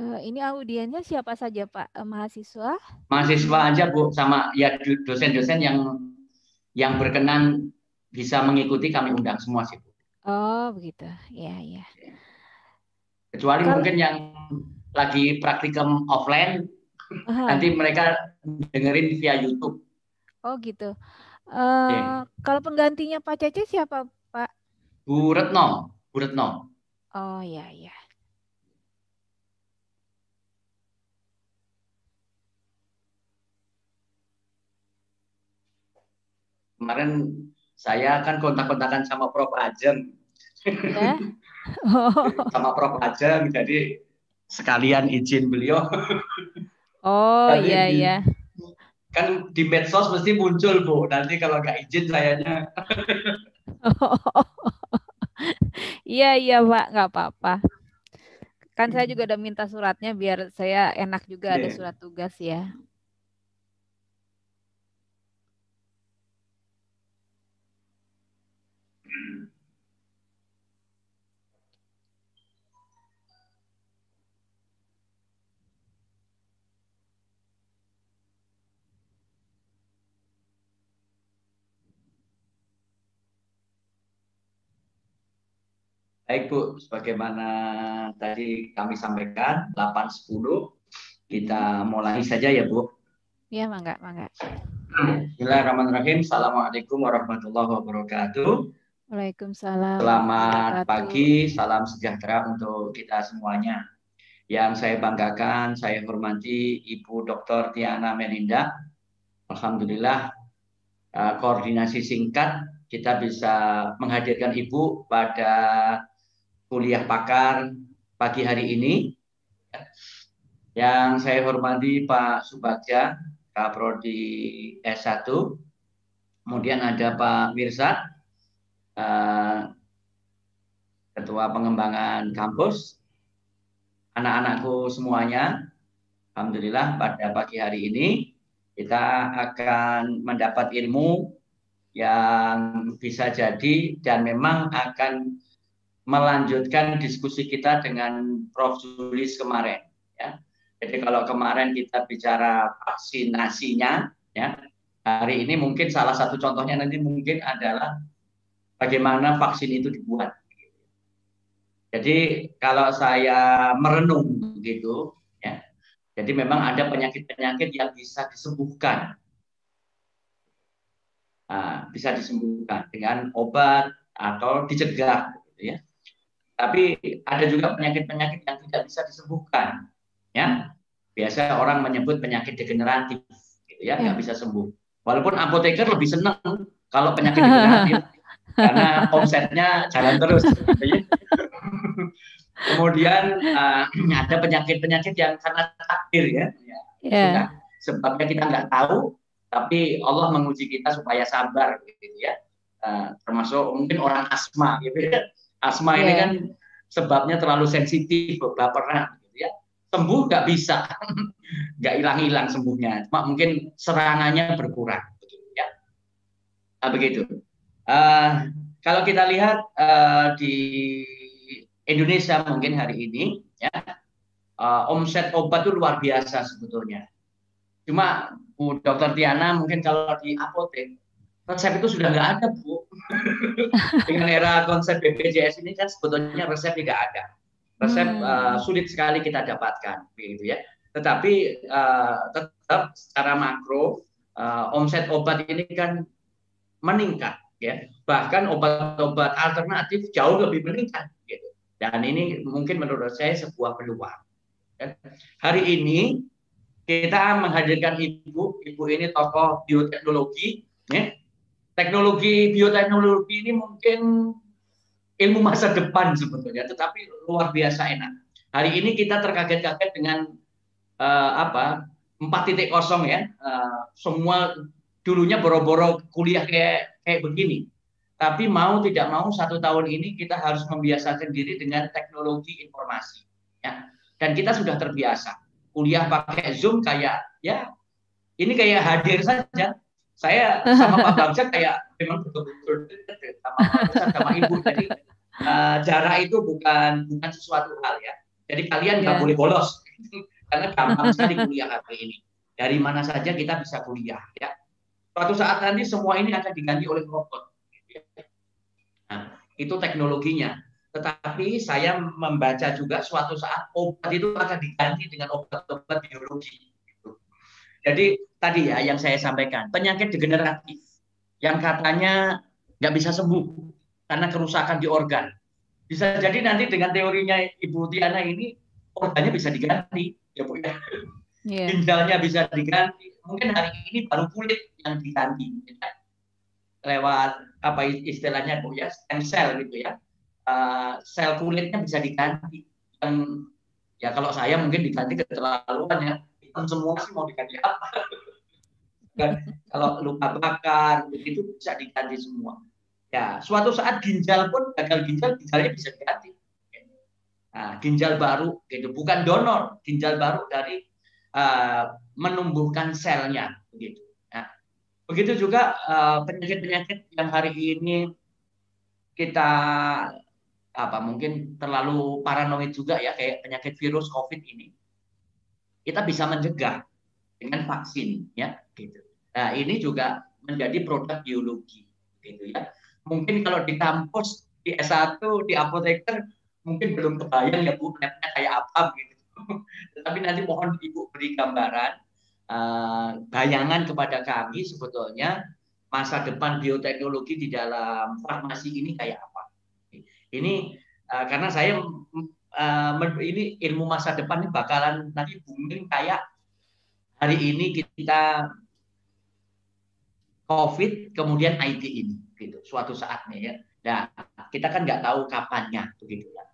Uh, ini audiennya siapa saja Pak? Uh, mahasiswa? Mahasiswa aja Bu, sama ya dosen-dosen yang yang berkenan bisa mengikuti kami undang semua sih Bu. Oh begitu, ya ya. Kecuali Kalo... mungkin yang lagi praktikum offline, Aha. nanti mereka dengerin via YouTube. Oh gitu. Uh, eh, yeah. Kalau penggantinya Pak Cece siapa Pak? Bu Retno. Bu Retno. Oh ya ya. Kemarin saya kan kontak-kontakan sama Prof Ajeng. Yeah. Oh. sama Prof Ajeng, jadi sekalian izin beliau. Oh iya iya. Kan di medsos mesti muncul bu. Nanti kalau nggak izin sayanya. oh, iya iya pak nggak apa-apa. Kan saya hmm. juga udah minta suratnya biar saya enak juga yeah. ada iya. surat tugas ya. Baik Bu, sebagaimana tadi kami sampaikan 8.10 kita mulai saja ya Bu. Iya, mangga, mangga. Bismillahirrahmanirrahim. Assalamualaikum warahmatullahi wabarakatuh. Waalaikumsalam. Selamat pagi, salam sejahtera untuk kita semuanya. Yang saya banggakan, saya hormati Ibu Dr. Tiana Melinda. Alhamdulillah, eh, koordinasi singkat kita bisa menghadirkan Ibu pada kuliah pakar pagi hari ini. Yang saya hormati Pak Subagja, Kaprodi S1. Kemudian ada Pak Mirsad, Eh, ketua pengembangan kampus, anak-anakku semuanya. Alhamdulillah pada pagi hari ini kita akan mendapat ilmu yang bisa jadi dan memang akan melanjutkan diskusi kita dengan Prof. Julis kemarin. Ya. Jadi kalau kemarin kita bicara vaksinasinya, ya hari ini mungkin salah satu contohnya nanti mungkin adalah bagaimana vaksin itu dibuat. Jadi kalau saya merenung gitu, ya, jadi memang ada penyakit-penyakit yang bisa disembuhkan, nah, bisa disembuhkan dengan obat atau dicegah, gitu ya. Tapi ada juga penyakit-penyakit yang tidak bisa disembuhkan, ya. Biasa orang menyebut penyakit degeneratif, gitu ya, nggak ya. bisa sembuh. Walaupun apoteker lebih senang kalau penyakit degeneratif karena omsetnya jalan terus. Kemudian uh, ada penyakit-penyakit yang karena takdir ya. yeah. Iya. Sebabnya kita nggak tahu, tapi Allah menguji kita supaya sabar gitu ya. Uh, termasuk mungkin orang asma gitu ya. Asma yeah. ini iya. kan sebabnya terlalu sensitif, baperan gitu ya. Sembuh nggak bisa, nggak hilang-hilang sembuhnya. Cuma mungkin serangannya berkurang. Gitu, ya. Nah, begitu. Uh, kalau kita lihat uh, di Indonesia mungkin hari ini, ya uh, omset obat itu luar biasa sebetulnya. Cuma Bu Dokter Tiana mungkin kalau di apotek resep itu sudah nggak ada Bu. Dengan era konsep BPJS ini kan sebetulnya resep tidak ada. Resep hmm. uh, sulit sekali kita dapatkan, begitu ya. Tetapi uh, tetap secara makro uh, omset obat ini kan meningkat ya bahkan obat-obat alternatif jauh lebih meningkat gitu. dan ini mungkin menurut saya sebuah peluang ya. hari ini kita menghadirkan ibu ibu ini tokoh bioteknologi ya. teknologi bioteknologi ini mungkin ilmu masa depan sebetulnya tetapi luar biasa enak hari ini kita terkaget-kaget dengan uh, apa 4.0 ya. Uh, semua dulunya boro-boro kuliah kayak kayak begini. Tapi mau tidak mau satu tahun ini kita harus membiasakan diri dengan teknologi informasi. Ya. Dan kita sudah terbiasa. Kuliah pakai Zoom kayak ya ini kayak hadir saja. Saya sama Pak Bangsa kayak memang betul-betul sama Pak sama Ibu. Jadi uh, eh, jarak itu bukan bukan sesuatu hal ya. Jadi kalian nggak ya. boleh bolos karena gampang sekali kuliah hari ini. Dari mana saja kita bisa kuliah ya. Suatu saat nanti semua ini akan diganti oleh robot. Nah, itu teknologinya. Tetapi saya membaca juga suatu saat obat itu akan diganti dengan obat-obat biologi. Jadi tadi ya yang saya sampaikan, penyakit degeneratif yang katanya nggak bisa sembuh karena kerusakan di organ. Bisa jadi nanti dengan teorinya Ibu Tiana ini organnya bisa diganti, ya Bu ya. Yeah. Ginjalnya bisa diganti, mungkin hari ini baru kulit yang diganti ya. Kan? lewat apa istilahnya bu ya stem cell gitu ya uh, sel kulitnya bisa diganti yang ya kalau saya mungkin diganti keterlaluan ya hitam semua sih mau diganti apa Dan, kalau luka bakar itu bisa diganti semua ya suatu saat ginjal pun gagal ginjal ginjalnya bisa diganti nah, ginjal baru gitu bukan donor ginjal baru dari uh, menumbuhkan selnya begitu. Nah, begitu juga eh, penyakit-penyakit uh, yang hari ini kita apa mungkin terlalu paranoid juga ya kayak penyakit virus COVID ini. Kita bisa mencegah dengan vaksin ya gitu. Nah, ini juga menjadi produk biologi gitu ya. Mungkin kalau di kampus di S1 di apoteker mungkin belum kebayang ya Bu, kayak apa gitu Tetapi nanti mohon Ibu beri gambaran, uh, bayangan kepada kami sebetulnya masa depan bioteknologi di dalam farmasi ini kayak apa. Ini uh, karena saya uh, ini ilmu masa depan ini bakalan nanti booming kayak hari ini kita COVID kemudian IT ini gitu suatu saatnya ya. Nah kita kan nggak tahu kapannya begitu lah.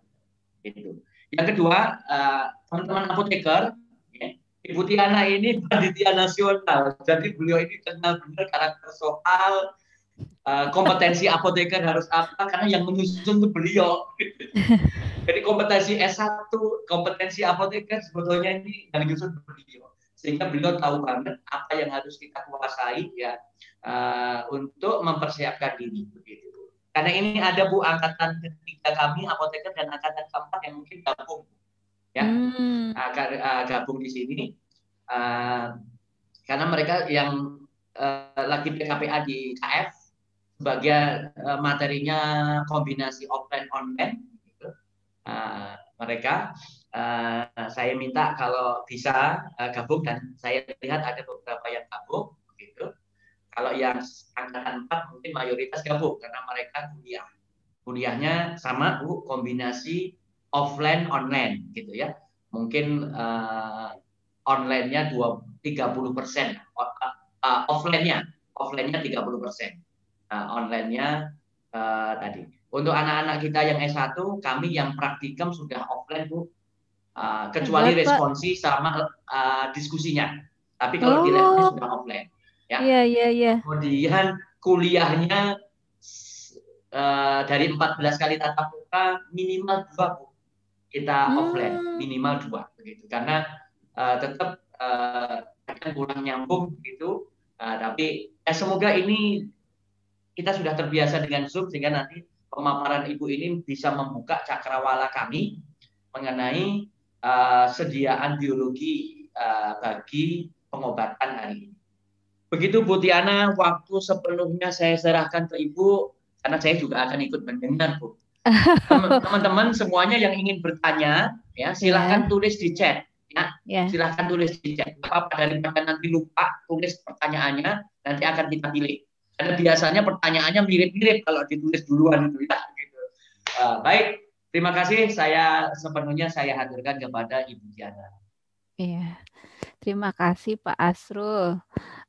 Gitu. Yang kedua, eh, teman-teman uh, apoteker, ya, Ibu Tiana ini panitia nasional, jadi beliau ini kenal benar karakter soal uh, kompetensi apoteker harus apa, karena yang menyusun itu beliau. jadi kompetensi S1, kompetensi apoteker sebetulnya ini yang menyusun beliau sehingga beliau tahu banget apa yang harus kita kuasai ya uh, untuk mempersiapkan diri begitu. Karena ini ada Bu angkatan ketiga kami apoteker dan angkatan keempat yang mungkin gabung ya hmm. uh, gabung di sini uh, karena mereka yang uh, lagi PKPA di KF sebagai uh, eh, materinya kombinasi offline online gitu. uh, mereka uh, saya minta kalau bisa uh, gabung dan saya lihat ada beberapa yang gabung kalau yang angkatan 4 mungkin mayoritas gabung karena mereka kuliah. Kuliahnya sama Bu, kombinasi offline online gitu ya. Mungkin uh, online-nya 30 uh, uh, offline-nya offline-nya 30 uh, nah, online-nya uh, tadi. Untuk anak-anak kita yang S1, kami yang praktikum sudah offline bu, uh, kecuali responsi sama uh, diskusinya. Tapi kalau oh. di sudah offline ya. Iya, iya, iya. Kemudian kuliahnya uh, dari 14 kali tatap muka minimal dua bu kita hmm. offline minimal dua begitu karena uh, eh, tetap uh, eh, akan kurang nyambung begitu uh, tapi ya semoga ini kita sudah terbiasa dengan zoom sehingga nanti pemaparan ibu ini bisa membuka cakrawala kami mengenai uh, sediaan biologi uh, bagi pengobatan hari ini. Begitu Bu Tiana, waktu sepenuhnya saya serahkan ke Ibu, karena saya juga akan ikut mendengar Bu. Teman-teman semuanya yang ingin bertanya, ya silahkan yeah. tulis di chat. Ya. Yeah. Silahkan tulis di chat. Apa dari nanti lupa tulis pertanyaannya, nanti akan kita pilih. Karena biasanya pertanyaannya mirip-mirip kalau ditulis duluan itu ya. Gitu. Uh, baik, terima kasih. Saya sepenuhnya saya hadirkan kepada Ibu Tiana. Iya, terima kasih Pak Asrul.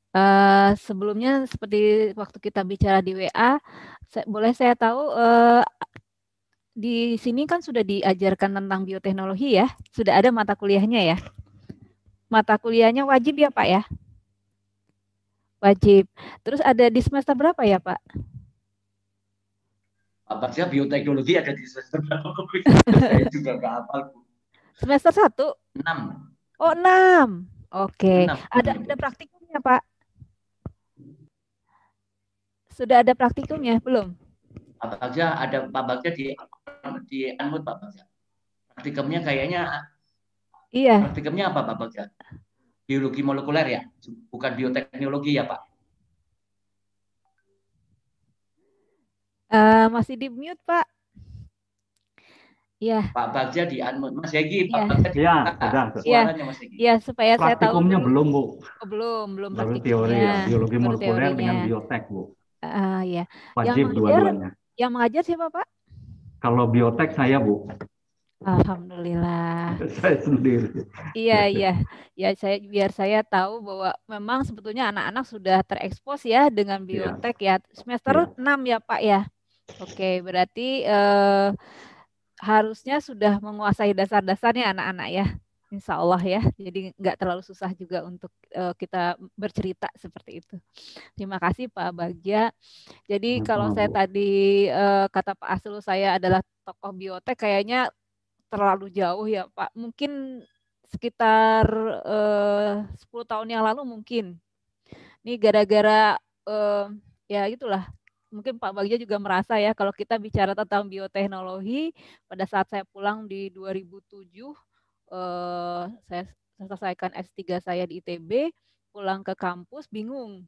Uh, sebelumnya seperti waktu kita bicara di WA, saya, boleh saya tahu uh, di sini kan sudah diajarkan tentang bioteknologi ya, sudah ada mata kuliahnya ya. Mata kuliahnya wajib ya Pak ya? Wajib. Terus ada di semester berapa ya Pak? Apa sih bioteknologi ada di semester berapa? Saya juga nggak hafal Semester satu? Enam. Oh enam. Oke. Okay. Ada ada praktiknya Pak? Sudah ada praktikumnya belum? Pak Bagja ada Pak Bagja di di Anmut Pak Bagja. Praktikumnya kayaknya Iya. Praktikumnya apa Pak Bagja? Biologi molekuler ya, bukan bioteknologi ya Pak. Uh, masih di mute Pak. Iya. Pak Bagja di Anmut Mas yagi Pak ya. Bagja di Iya, Suaranya Mas Iya, supaya saya tahu. Praktikumnya belum, Bu. Oh, belum, belum praktikumnya. Baru teori ya, biologi molekuler dengan biotek, Bu. Uh, ya. Wajib yang mengajar, dua-duanya. Yang mengajar siapa Pak? Kalau biotek saya Bu. Alhamdulillah. saya sendiri. Iya iya, ya saya biar saya tahu bahwa memang sebetulnya anak-anak sudah terekspos ya dengan iya. biotek ya, ya. semester ya. 6 ya Pak ya. Oke berarti eh, harusnya sudah menguasai dasar-dasarnya anak-anak ya. Insya Allah ya, jadi nggak terlalu susah juga untuk uh, kita bercerita seperti itu. Terima kasih Pak Bagja. Jadi kalau saya tadi uh, kata Pak Aslu saya adalah tokoh biotek, kayaknya terlalu jauh ya Pak. Mungkin sekitar eh, uh, 10 tahun yang lalu mungkin. Ini gara-gara uh, ya itulah mungkin Pak Bagja juga merasa ya kalau kita bicara tentang bioteknologi pada saat saya pulang di 2007 eh, saya selesaikan S3 saya di ITB, pulang ke kampus bingung.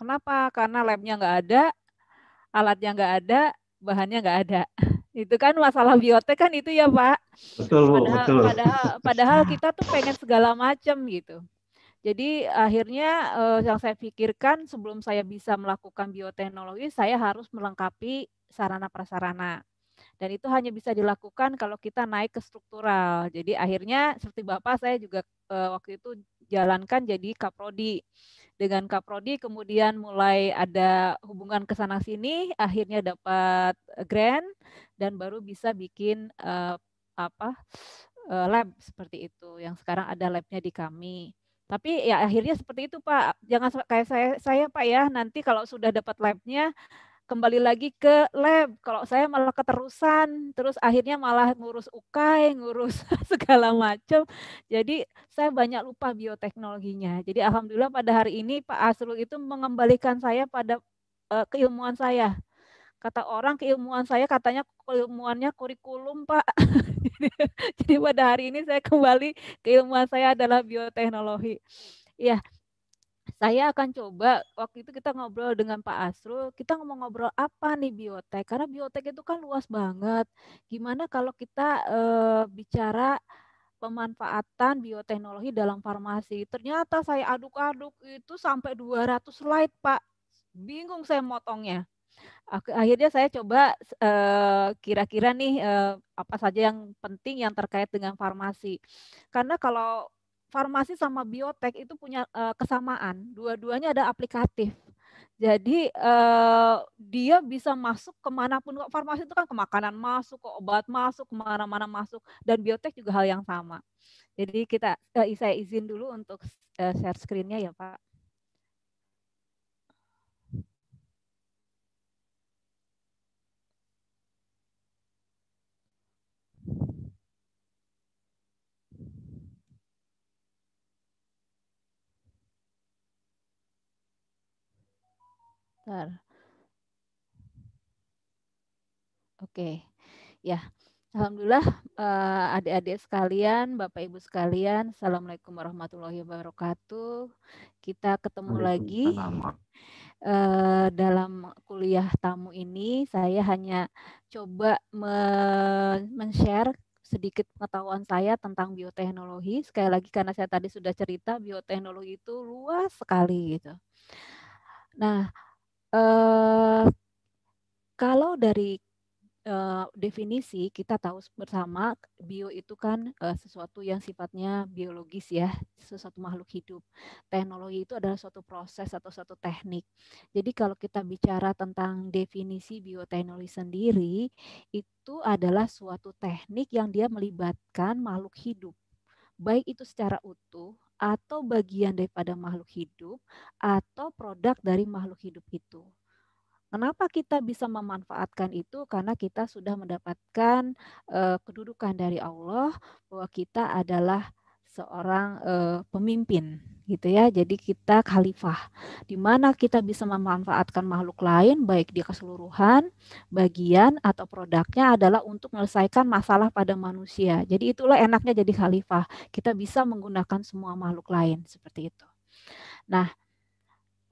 Kenapa? Karena labnya nggak ada, alatnya nggak ada, bahannya nggak ada. Itu kan masalah biotek kan itu ya Pak. Betul, padahal, betul. Padahal, padahal kita tuh pengen segala macam gitu. Jadi akhirnya eh, yang saya pikirkan sebelum saya bisa melakukan bioteknologi, saya harus melengkapi sarana prasarana. Dan itu hanya bisa dilakukan kalau kita naik ke struktural. Jadi akhirnya seperti Bapak saya juga eh, waktu itu jalankan jadi kaprodi. Dengan kaprodi kemudian mulai ada hubungan ke sana sini, akhirnya dapat grant dan baru bisa bikin eh, apa? Eh, lab seperti itu yang sekarang ada labnya di kami. Tapi ya akhirnya seperti itu Pak. Jangan kayak saya saya Pak ya, nanti kalau sudah dapat labnya kembali lagi ke lab. Kalau saya malah keterusan, terus akhirnya malah ngurus UKAI, ngurus segala macam. Jadi saya banyak lupa bioteknologinya. Jadi alhamdulillah pada hari ini Pak Asrul itu mengembalikan saya pada uh, keilmuan saya. Kata orang keilmuan saya katanya keilmuannya kurikulum, Pak. Jadi pada hari ini saya kembali keilmuan saya adalah bioteknologi. Ya, saya akan coba waktu itu kita ngobrol dengan Pak Asrul, kita ngomong ngobrol apa nih biotek? Karena biotek itu kan luas banget. Gimana kalau kita e, bicara pemanfaatan bioteknologi dalam farmasi? Ternyata saya aduk-aduk itu sampai 200 slide, Pak. Bingung saya motongnya. Akhirnya saya coba eh, kira-kira e, nih e, apa saja yang penting yang terkait dengan farmasi. Karena kalau farmasi sama biotek itu punya uh, kesamaan. Dua-duanya ada aplikatif. Jadi uh, dia bisa masuk kemanapun. Kok farmasi itu kan ke makanan masuk, ke obat masuk, kemana-mana masuk. Dan biotek juga hal yang sama. Jadi kita uh, saya izin dulu untuk share screen-nya ya Pak. Bentar. Oke. Ya. Alhamdulillah eh, adik-adik sekalian, Bapak Ibu sekalian, Assalamualaikum warahmatullahi wabarakatuh. Kita ketemu lagi eh, dalam kuliah tamu ini. Saya hanya coba men-share sedikit pengetahuan saya tentang bioteknologi. Sekali lagi karena saya tadi sudah cerita bioteknologi itu luas sekali gitu. Nah, Eh, kalau dari uh, definisi kita tahu bersama bio itu kan uh, sesuatu yang sifatnya biologis ya, sesuatu makhluk hidup. Teknologi itu adalah suatu proses atau suatu teknik. Jadi kalau kita bicara tentang definisi bioteknologi sendiri, itu adalah suatu teknik yang dia melibatkan makhluk hidup baik itu secara utuh atau bagian daripada makhluk hidup atau produk dari makhluk hidup itu. Kenapa kita bisa memanfaatkan itu? Karena kita sudah mendapatkan uh, kedudukan dari Allah bahwa kita adalah seorang uh, pemimpin gitu ya. Jadi kita khalifah di mana kita bisa memanfaatkan makhluk lain baik di keseluruhan, bagian atau produknya adalah untuk menyelesaikan masalah pada manusia. Jadi itulah enaknya jadi khalifah. Kita bisa menggunakan semua makhluk lain seperti itu. Nah,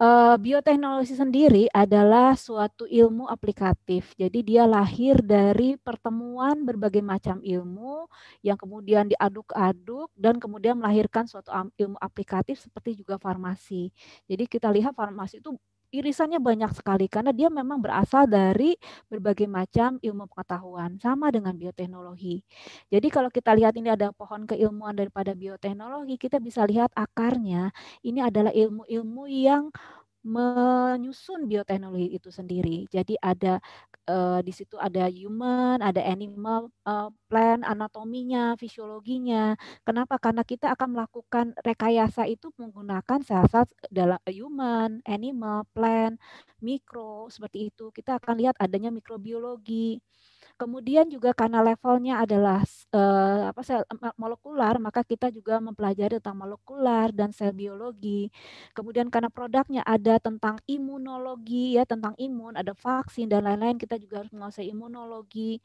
Eh, bioteknologi sendiri adalah suatu ilmu aplikatif. Jadi dia lahir dari pertemuan berbagai macam ilmu yang kemudian diaduk-aduk dan kemudian melahirkan suatu ilmu aplikatif seperti juga farmasi. Jadi kita lihat farmasi itu irisannya banyak sekali karena dia memang berasal dari berbagai macam ilmu pengetahuan sama dengan bioteknologi. Jadi kalau kita lihat ini ada pohon keilmuan daripada bioteknologi, kita bisa lihat akarnya ini adalah ilmu-ilmu yang menyusun bioteknologi itu sendiri. Jadi ada uh, di situ ada human, ada animal, uh, plant, anatominya, fisiologinya. Kenapa? Karena kita akan melakukan rekayasa itu menggunakan sel-sel dalam eh, human, animal, plan, mikro seperti itu. Kita akan lihat adanya mikrobiologi Kemudian juga karena levelnya adalah eh, apa sel molekular, maka kita juga mempelajari tentang molekular dan sel biologi. Kemudian karena produknya ada tentang imunologi ya, tentang imun, ada vaksin dan lain-lain, kita juga harus menguasai imunologi.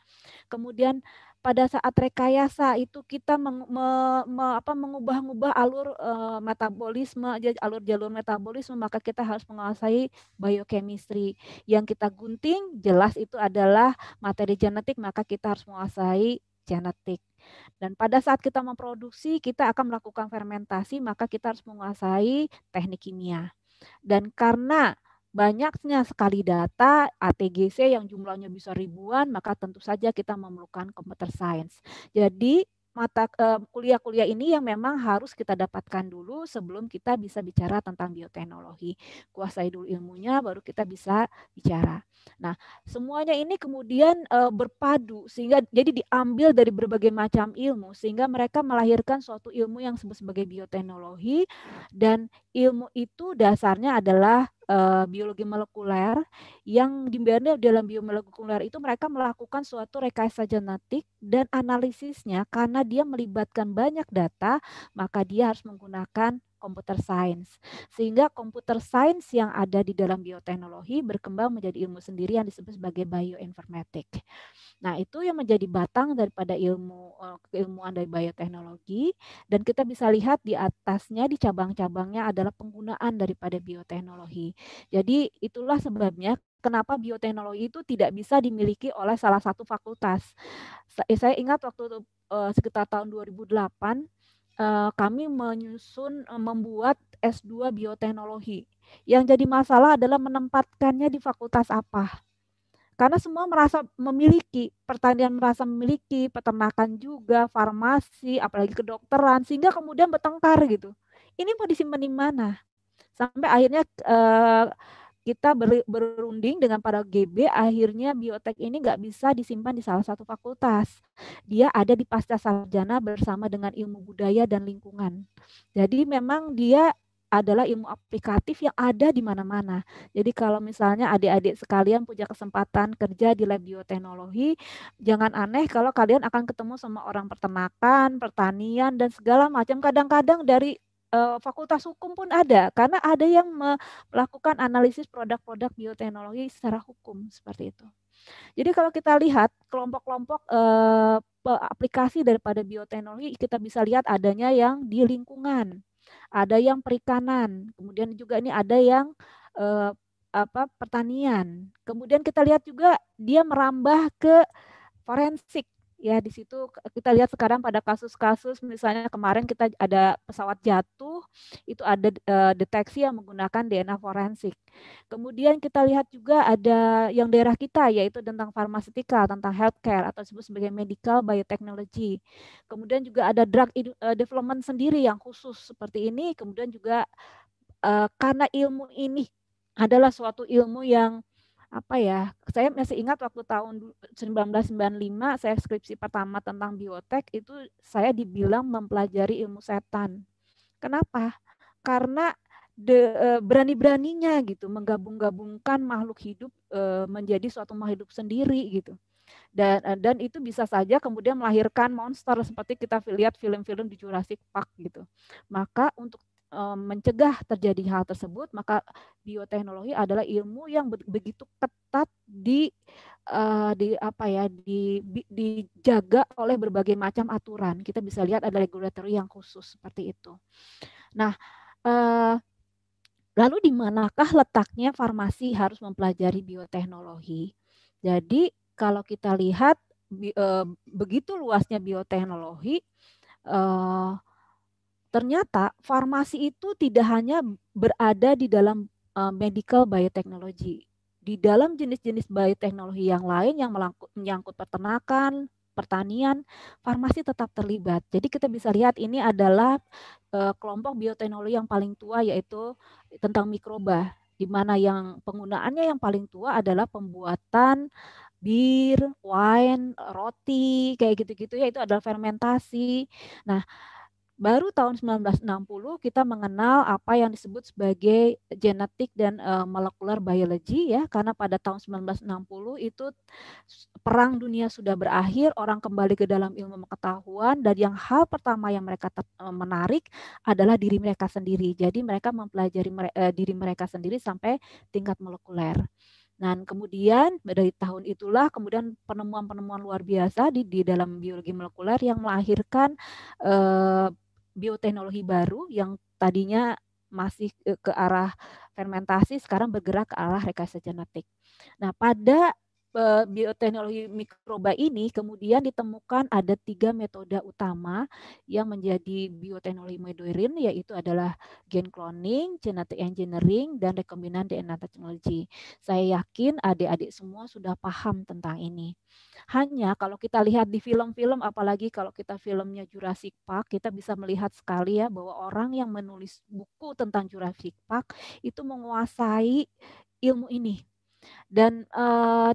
Kemudian pada saat rekayasa itu kita meng, me, me, apa, mengubah-ubah alur e, metabolisme alur jalur metabolisme maka kita harus menguasai biochemistry yang kita gunting jelas itu adalah materi genetik maka kita harus menguasai genetik dan pada saat kita memproduksi kita akan melakukan fermentasi maka kita harus menguasai teknik kimia dan karena banyaknya sekali data ATGC yang jumlahnya bisa ribuan, maka tentu saja kita memerlukan computer science. Jadi mata eh, kuliah-kuliah ini yang memang harus kita dapatkan dulu sebelum kita bisa bicara tentang bioteknologi. Kuasai dulu ilmunya baru kita bisa bicara. Nah, semuanya ini kemudian eh, berpadu sehingga jadi diambil dari berbagai macam ilmu sehingga mereka melahirkan suatu ilmu yang disebut sebagai bioteknologi dan ilmu itu dasarnya adalah uh, biologi molekuler yang di dalam dalam molekuler itu mereka melakukan suatu rekayasa genetik dan analisisnya karena dia melibatkan banyak data maka dia harus menggunakan Komputer Sains Sehingga Komputer Sains yang ada di dalam bioteknologi berkembang menjadi ilmu sendiri yang disebut sebagai bioinformatik. Nah, itu yang menjadi batang daripada ilmu eh, keilmuan dari bioteknologi dan kita bisa lihat di atasnya di cabang-cabangnya adalah penggunaan daripada bioteknologi. Jadi itulah sebabnya kenapa bioteknologi itu tidak bisa dimiliki oleh salah satu fakultas. Saya ingat waktu eh, sekitar tahun 2008 Eh, kami menyusun eh, membuat S2 bioteknologi. Yang jadi masalah adalah menempatkannya di fakultas apa. Karena semua merasa memiliki, pertanian merasa memiliki, peternakan juga, farmasi, apalagi kedokteran, sehingga kemudian bertengkar gitu. Ini mau disimpan di mana? Sampai akhirnya eh, kita berunding dengan para GB, akhirnya biotek ini nggak bisa disimpan di salah satu fakultas. Dia ada di pasca sarjana bersama dengan ilmu budaya dan lingkungan. Jadi memang dia adalah ilmu aplikatif yang ada di mana-mana. Jadi kalau misalnya adik-adik sekalian punya kesempatan kerja di lab bioteknologi, jangan aneh kalau kalian akan ketemu sama orang peternakan, pertanian, dan segala macam. Kadang-kadang dari Eh, fakultas hukum pun ada karena ada yang melakukan analisis produk-produk bioteknologi secara hukum seperti itu. Jadi kalau kita lihat kelompok-kelompok eh, aplikasi daripada bioteknologi kita bisa lihat adanya yang di lingkungan, ada yang perikanan, kemudian juga ini ada yang eh, apa pertanian. Kemudian kita lihat juga dia merambah ke forensik ya di situ kita lihat sekarang pada kasus-kasus misalnya kemarin kita ada pesawat jatuh itu ada uh, deteksi yang menggunakan DNA forensik. Kemudian kita lihat juga ada yang daerah kita yaitu tentang farmasetika, tentang healthcare atau disebut sebagai medical biotechnology. Kemudian juga ada drug eh, development sendiri yang khusus seperti ini, kemudian juga uh, karena ilmu ini adalah suatu ilmu yang apa ya, saya masih ingat waktu tahun 1995 saya skripsi pertama tentang biotek itu saya dibilang mempelajari ilmu setan. Kenapa? Karena eh, berani-beraninya gitu menggabung-gabungkan makhluk hidup eh, menjadi suatu makhluk hidup sendiri gitu. Dan eh, dan itu bisa saja kemudian melahirkan monster seperti kita lihat film-film di Jurassic Park gitu. Maka untuk Eh, mencegah terjadi hal tersebut, maka bioteknologi adalah ilmu yang begitu ketat di uh, di apa ya di, di dijaga oleh berbagai macam aturan. Kita bisa lihat ada regulatory yang khusus seperti itu. Nah, uh, lalu di manakah letaknya farmasi harus mempelajari bioteknologi? Jadi kalau kita lihat bi, uh, begitu luasnya bioteknologi uh, Ternyata farmasi itu tidak hanya berada di dalam uh, medical biotechnology. Di dalam jenis-jenis bioteknologi yang lain yang menyangkut peternakan, pertanian, farmasi tetap terlibat. Jadi kita bisa lihat ini adalah uh, kelompok bioteknologi yang paling tua yaitu tentang mikroba, di mana yang penggunaannya yang paling tua adalah pembuatan bir, wine, roti, kayak gitu-gitu ya itu adalah fermentasi. Nah, Baru tahun 1960 kita mengenal apa yang disebut sebagai genetik dan uh, eh, molecular biology ya karena pada tahun 1960 itu perang dunia sudah berakhir, orang kembali ke dalam ilmu pengetahuan dan yang hal pertama yang mereka eh, menarik adalah diri mereka sendiri. Jadi mereka mempelajari mere uh, diri mereka sendiri sampai tingkat molekuler. Dan kemudian dari tahun itulah kemudian penemuan-penemuan luar biasa di, di dalam biologi molekuler yang melahirkan eh, bioteknologi baru yang tadinya masih eh, ke arah fermentasi sekarang bergerak ke arah rekayasa genetik. Nah, pada Eh, bioteknologi mikroba ini kemudian ditemukan ada tiga metode utama yang menjadi bioteknologi modern yaitu adalah gen cloning, genetic engineering, dan rekombinan DNA teknologi. Saya yakin adik-adik semua sudah paham tentang ini. Hanya kalau kita lihat di film-film, apalagi kalau kita filmnya Jurassic Park, kita bisa melihat sekali ya bahwa orang yang menulis buku tentang Jurassic Park itu menguasai ilmu ini. Dan uh,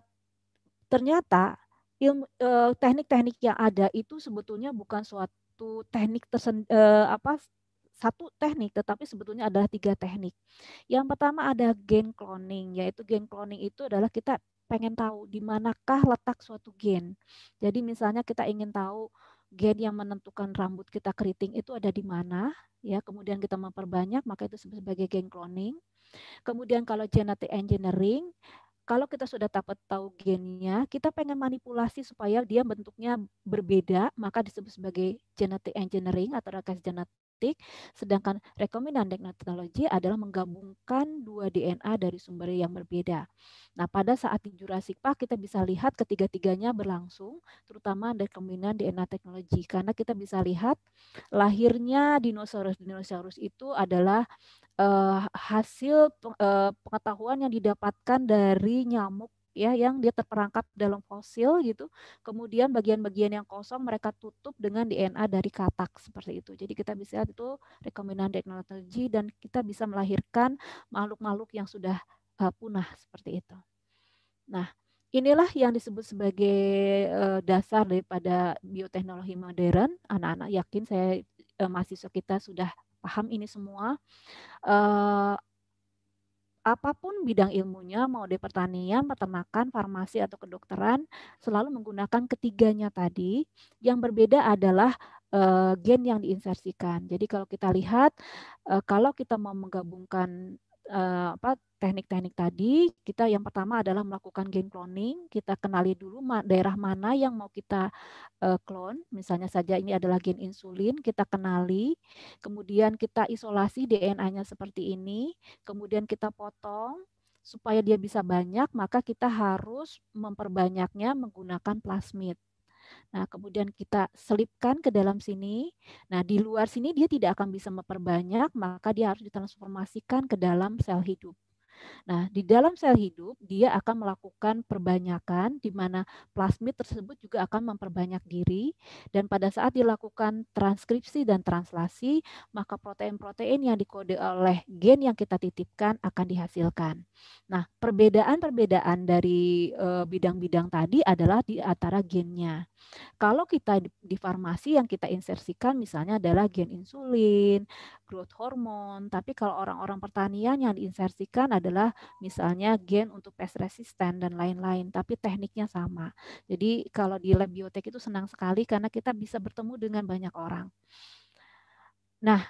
ternyata eh, teknik-teknik yang ada itu sebetulnya bukan suatu teknik tersen, eh, apa satu teknik tetapi sebetulnya adalah tiga teknik. Yang pertama ada gen cloning yaitu gen cloning itu adalah kita pengen tahu di manakah letak suatu gen. Jadi misalnya kita ingin tahu gen yang menentukan rambut kita keriting itu ada di mana ya kemudian kita memperbanyak maka itu sebagai gen cloning. Kemudian kalau genetic engineering kalau kita sudah dapat tahu gennya, kita pengen manipulasi supaya dia bentuknya berbeda, maka disebut sebagai genetic engineering atau rekayasa genetik genetik, sedangkan rekombinan teknologi adalah menggabungkan dua DNA dari sumber yang berbeda. Nah, pada saat di Jurassic Park kita bisa lihat ketiga-tiganya berlangsung, terutama rekombinan DNA teknologi karena kita bisa lihat lahirnya dinosaurus-dinosaurus itu adalah uh, hasil uh, pengetahuan yang didapatkan dari nyamuk ya yang dia terperangkap dalam fosil gitu. Kemudian bagian-bagian yang kosong mereka tutup dengan DNA dari katak seperti itu. Jadi kita bisa lihat itu rekombinan teknologi dan kita bisa melahirkan makhluk-makhluk yang sudah uh, punah seperti itu. Nah, inilah yang disebut sebagai eh, dasar daripada bioteknologi modern. Anak-anak yakin saya uh, mahasiswa kita sudah paham ini semua apapun bidang ilmunya, mau di pertanian, peternakan, farmasi, atau kedokteran, selalu menggunakan ketiganya tadi. Yang berbeda adalah eh, gen yang diinsersikan. Jadi kalau kita lihat, uh, kalau kita mau menggabungkan Eh, apa teknik-teknik tadi, kita yang pertama adalah melakukan game cloning. Kita kenali dulu ma daerah mana yang mau kita uh, clone. Misalnya saja ini adalah gen insulin, kita kenali. Kemudian kita isolasi DNA-nya seperti ini. Kemudian kita potong supaya dia bisa banyak, maka kita harus memperbanyaknya menggunakan plasmid. Nah, kemudian kita selipkan ke dalam sini. Nah, di luar sini dia tidak akan bisa memperbanyak, maka dia harus ditransformasikan ke dalam sel hidup. Nah, di dalam sel hidup dia akan melakukan perbanyakan di mana plasmid tersebut juga akan memperbanyak diri dan pada saat dilakukan transkripsi dan translasi, maka protein-protein yang dikode oleh gen yang kita titipkan akan dihasilkan. Nah, perbedaan-perbedaan dari eh, bidang-bidang tadi adalah di antara gennya. Kalau kita di farmasi yang kita insersikan misalnya adalah gen insulin, growth hormone, tapi kalau orang-orang pertanian yang diinsersikan adalah adalah misalnya gen untuk pest resisten dan lain-lain, tapi tekniknya sama. Jadi kalau di lab biotek itu senang sekali karena kita bisa bertemu dengan banyak orang. Nah,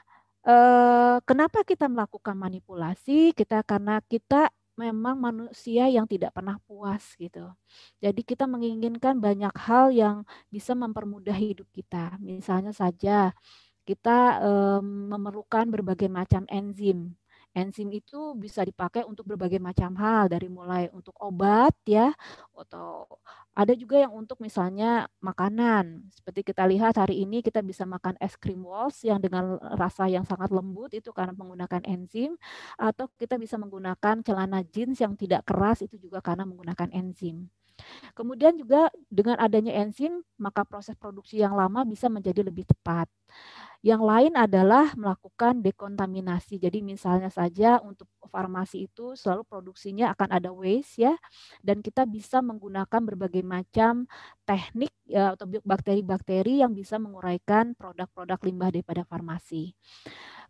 eh, kenapa kita melakukan manipulasi? Kita karena kita memang manusia yang tidak pernah puas gitu. Jadi kita menginginkan banyak hal yang bisa mempermudah hidup kita. Misalnya saja kita um, memerlukan berbagai macam enzim. Enzim itu bisa dipakai untuk berbagai macam hal dari mulai untuk obat ya atau ada juga yang untuk misalnya makanan. Seperti kita lihat hari ini kita bisa makan es krim walls yang dengan rasa yang sangat lembut itu karena menggunakan enzim atau kita bisa menggunakan celana jeans yang tidak keras itu juga karena menggunakan enzim. Kemudian juga dengan adanya enzim, maka proses produksi yang lama bisa menjadi lebih cepat. Yang lain adalah melakukan dekontaminasi. Jadi misalnya saja untuk farmasi itu selalu produksinya akan ada waste ya dan kita bisa menggunakan berbagai macam teknik ya, atau bakteri-bakteri yang bisa menguraikan produk-produk limbah daripada farmasi.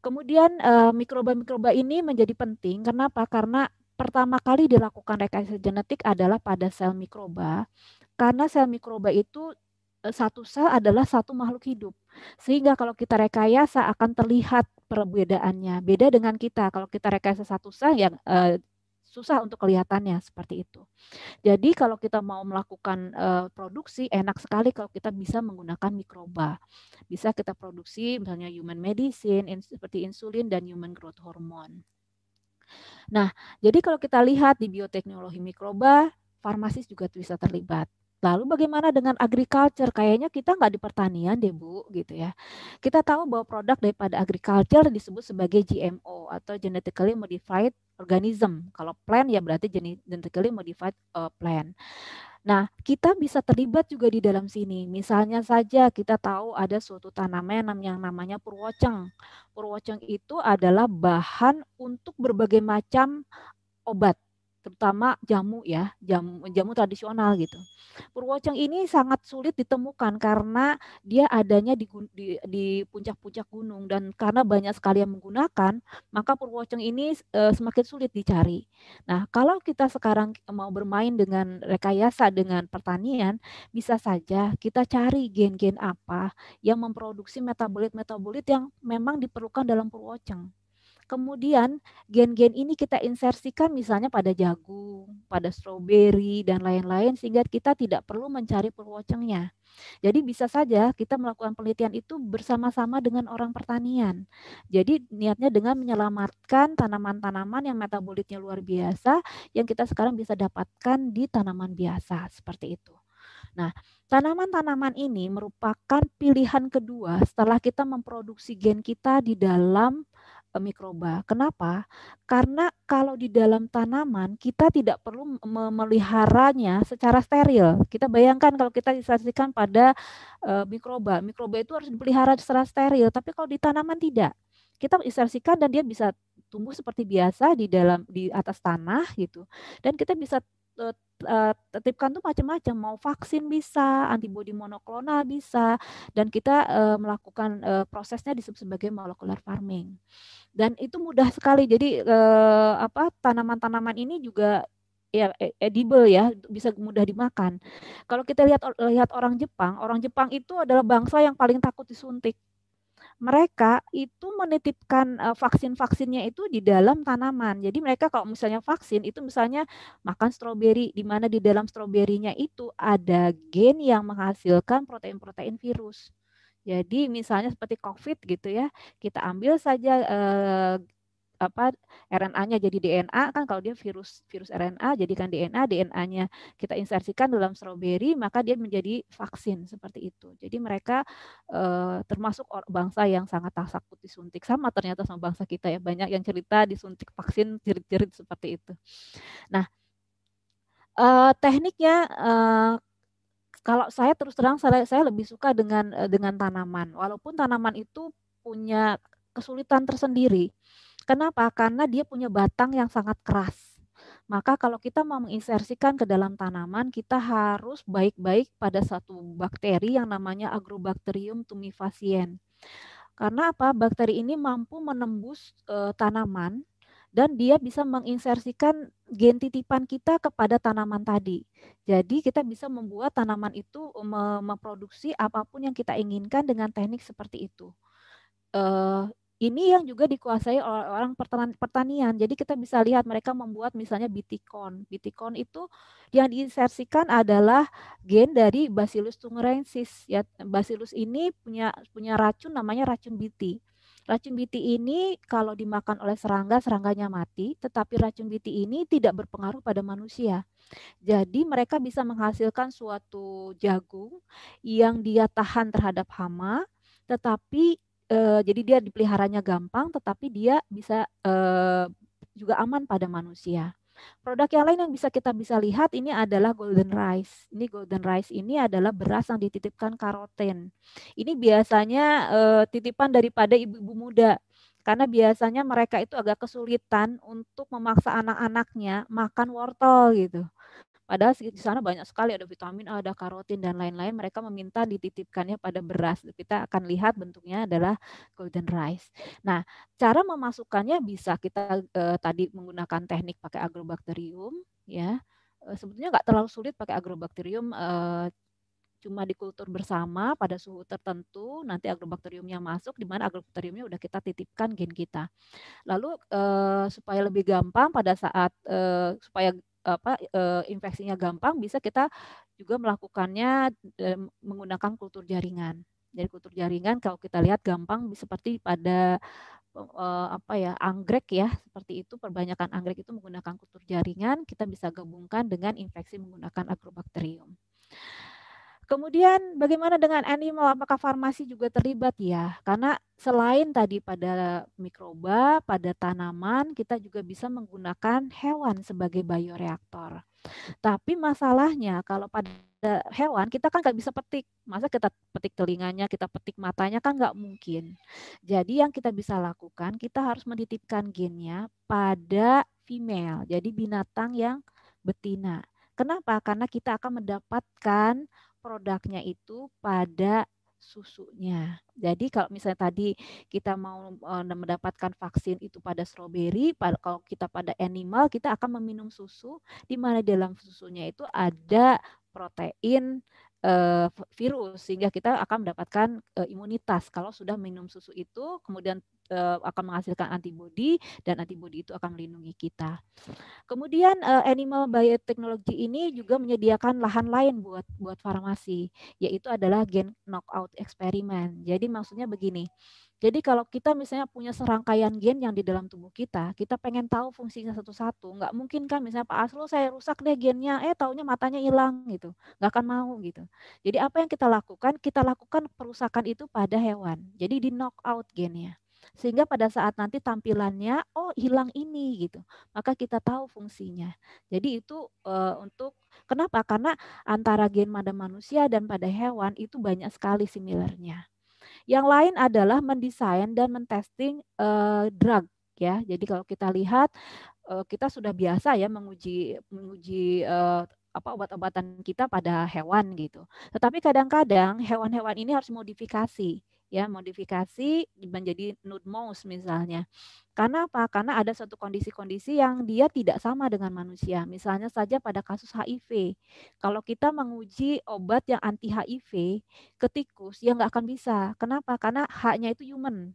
Kemudian e, mikroba-mikroba ini menjadi penting kenapa? Karena pertama kali dilakukan rekayasa genetik adalah pada sel mikroba karena sel mikroba itu Eh, satu sel adalah satu makhluk hidup. Sehingga kalau kita rekayasa akan terlihat perbedaannya. Beda dengan kita. Kalau kita rekayasa satu sel yang uh, eh, susah untuk kelihatannya seperti itu. Jadi kalau kita mau melakukan uh, produksi enak sekali kalau kita bisa menggunakan mikroba. Bisa kita produksi misalnya human medicine in, seperti insulin dan human growth hormone. Nah, jadi kalau kita lihat di bioteknologi mikroba, farmasis juga bisa terlibat. Lalu bagaimana dengan agriculture? Kayaknya kita nggak di pertanian deh Bu, gitu ya. Kita tahu bahwa produk daripada agriculture disebut sebagai GMO atau genetically modified organism. Kalau plant ya berarti genetically modified uh, plant. Nah, kita bisa terlibat juga di dalam sini. Misalnya saja kita tahu ada suatu tanaman yang namanya purwoceng. Purwoceng itu adalah bahan untuk berbagai macam obat terutama jamu ya, jamu, jamu tradisional gitu. Purwoceng ini sangat sulit ditemukan karena dia adanya di, di, di puncak-puncak gunung dan karena banyak sekali yang menggunakan, maka purwoceng ini e, semakin sulit dicari. Nah, kalau kita sekarang mau bermain dengan rekayasa dengan pertanian, bisa saja kita cari gen-gen apa yang memproduksi metabolit-metabolit yang memang diperlukan dalam purwoceng. Kemudian gen-gen ini kita insersikan misalnya pada jagung, pada stroberi dan lain-lain sehingga kita tidak perlu mencari perwocengnya. Jadi bisa saja kita melakukan penelitian itu bersama-sama dengan orang pertanian. Jadi niatnya dengan menyelamatkan tanaman-tanaman yang metabolitnya luar biasa yang kita sekarang bisa dapatkan di tanaman biasa seperti itu. Nah, tanaman-tanaman ini merupakan pilihan kedua setelah kita memproduksi gen kita di dalam mikroba. Kenapa? Karena kalau di dalam tanaman kita tidak perlu memeliharanya secara steril. Kita bayangkan kalau kita disajikan pada uh, mikroba, mikroba itu harus dipelihara secara steril, tapi kalau di tanaman tidak. Kita insersikan dan dia bisa tumbuh seperti biasa di dalam di atas tanah gitu. Dan kita bisa Eh, eh, tetipkan tertibkan tuh macam-macam mau vaksin bisa antibodi monoklonal bisa dan kita uh, melakukan uh, prosesnya disebut sebagai molecular farming dan itu mudah sekali jadi uh, apa tanaman-tanaman ini juga ya e, edible ya bisa mudah dimakan kalau kita lihat lihat orang Jepang orang Jepang itu adalah bangsa yang paling takut disuntik mereka itu menitipkan eh, vaksin-vaksinnya itu di dalam tanaman. Jadi mereka kalau misalnya vaksin itu misalnya makan stroberi di mana di dalam stroberinya itu ada gen yang menghasilkan protein-protein virus. Jadi misalnya seperti COVID gitu ya, kita ambil saja eh, apa RNA-nya jadi DNA kan kalau dia virus virus RNA jadikan DNA, DNA-nya kita insersikan dalam stroberi maka dia menjadi vaksin seperti itu. Jadi mereka eh, termasuk bangsa yang sangat takut disuntik sama ternyata sama bangsa kita ya banyak yang cerita disuntik vaksin cerit-cerit seperti itu. Nah, eh, tekniknya eh, kalau saya terus terang saya, saya lebih suka dengan eh, dengan tanaman walaupun tanaman itu punya kesulitan tersendiri Kenapa? Karena dia punya batang yang sangat keras. Maka kalau kita mau menginsersikan ke dalam tanaman, kita harus baik-baik pada satu bakteri yang namanya Agrobacterium tumefaciens. Karena apa? Bakteri ini mampu menembus e, tanaman dan dia bisa menginsersikan gen titipan kita kepada tanaman tadi. Jadi kita bisa membuat tanaman itu memproduksi apapun yang kita inginkan dengan teknik seperti itu. E, ini yang juga dikuasai oleh orang pertanian. Jadi kita bisa lihat mereka membuat misalnya bitikon. Bitikon itu yang diinsersikan adalah gen dari Bacillus tungrensis. Ya, Bacillus ini punya punya racun namanya racun biti. Racun biti ini kalau dimakan oleh serangga, serangganya mati, tetapi racun biti ini tidak berpengaruh pada manusia. Jadi mereka bisa menghasilkan suatu jagung yang dia tahan terhadap hama, tetapi Eh, jadi dia dipeliharanya gampang tetapi dia bisa uh, juga aman pada manusia. Produk yang lain yang bisa kita bisa lihat ini adalah golden rice. Ini golden rice ini adalah beras yang dititipkan karoten. Ini biasanya eh, titipan daripada ibu-ibu muda karena biasanya mereka itu agak kesulitan untuk memaksa anak-anaknya makan wortel gitu. Padahal di sana banyak sekali ada vitamin ada karotin dan lain-lain. Mereka meminta dititipkannya pada beras. Kita akan lihat bentuknya adalah golden rice. Nah, cara memasukkannya bisa kita eh, tadi menggunakan teknik pakai agrobakterium, ya. Eh, sebetulnya nggak terlalu sulit pakai agrobakterium eh, cuma dikultur bersama pada suhu tertentu nanti agrobakteriumnya masuk di mana agrobakteriumnya udah kita titipkan gen kita lalu eh, supaya lebih gampang pada saat eh, supaya apa infeksinya gampang bisa kita juga melakukannya menggunakan kultur jaringan. Jadi kultur jaringan kalau kita lihat gampang seperti pada apa ya anggrek ya seperti itu perbanyakan anggrek itu menggunakan kultur jaringan kita bisa gabungkan dengan infeksi menggunakan agrobakterium. Kemudian bagaimana dengan animal? Apakah farmasi juga terlibat ya? Karena selain tadi pada mikroba, pada tanaman, kita juga bisa menggunakan hewan sebagai bioreaktor. Tapi masalahnya kalau pada hewan kita kan nggak bisa petik. Masa kita petik telinganya, kita petik matanya kan nggak mungkin. Jadi yang kita bisa lakukan, kita harus menitipkan gennya pada female, jadi binatang yang betina. Kenapa? Karena kita akan mendapatkan produknya itu pada susunya. Jadi kalau misalnya tadi kita mau eh, mendapatkan vaksin itu pada stroberi, kalau kita pada animal kita akan meminum susu di mana dalam susunya itu ada protein eh, virus sehingga kita akan mendapatkan eh, imunitas. Kalau sudah minum susu itu kemudian Eh, akan menghasilkan antibodi dan antibodi itu akan melindungi kita. Kemudian eh, animal biotechnology ini juga menyediakan lahan lain buat buat farmasi, yaitu adalah gen knockout eksperimen. Jadi maksudnya begini. Jadi kalau kita misalnya punya serangkaian gen yang di dalam tubuh kita, kita pengen tahu fungsinya satu-satu. Nggak mungkin kan misalnya Pak Aslo saya rusak deh gennya, eh taunya matanya hilang gitu. Nggak akan mau gitu. Jadi apa yang kita lakukan? Kita lakukan perusakan itu pada hewan. Jadi di knockout out gennya sehingga pada saat nanti tampilannya oh hilang ini gitu maka kita tahu fungsinya jadi itu e, untuk kenapa karena antara gen pada manusia dan pada hewan itu banyak sekali similarnya yang lain adalah mendesain dan mentesting e, drug ya jadi kalau kita lihat e, kita sudah biasa ya menguji menguji e, apa obat-obatan kita pada hewan gitu. Tetapi kadang-kadang hewan-hewan ini harus modifikasi ya modifikasi menjadi nude mouse misalnya. Karena apa? Karena ada suatu kondisi-kondisi yang dia tidak sama dengan manusia. Misalnya saja pada kasus HIV. Kalau kita menguji obat yang anti HIV ke tikus, ya nggak akan bisa. Kenapa? Karena haknya itu human.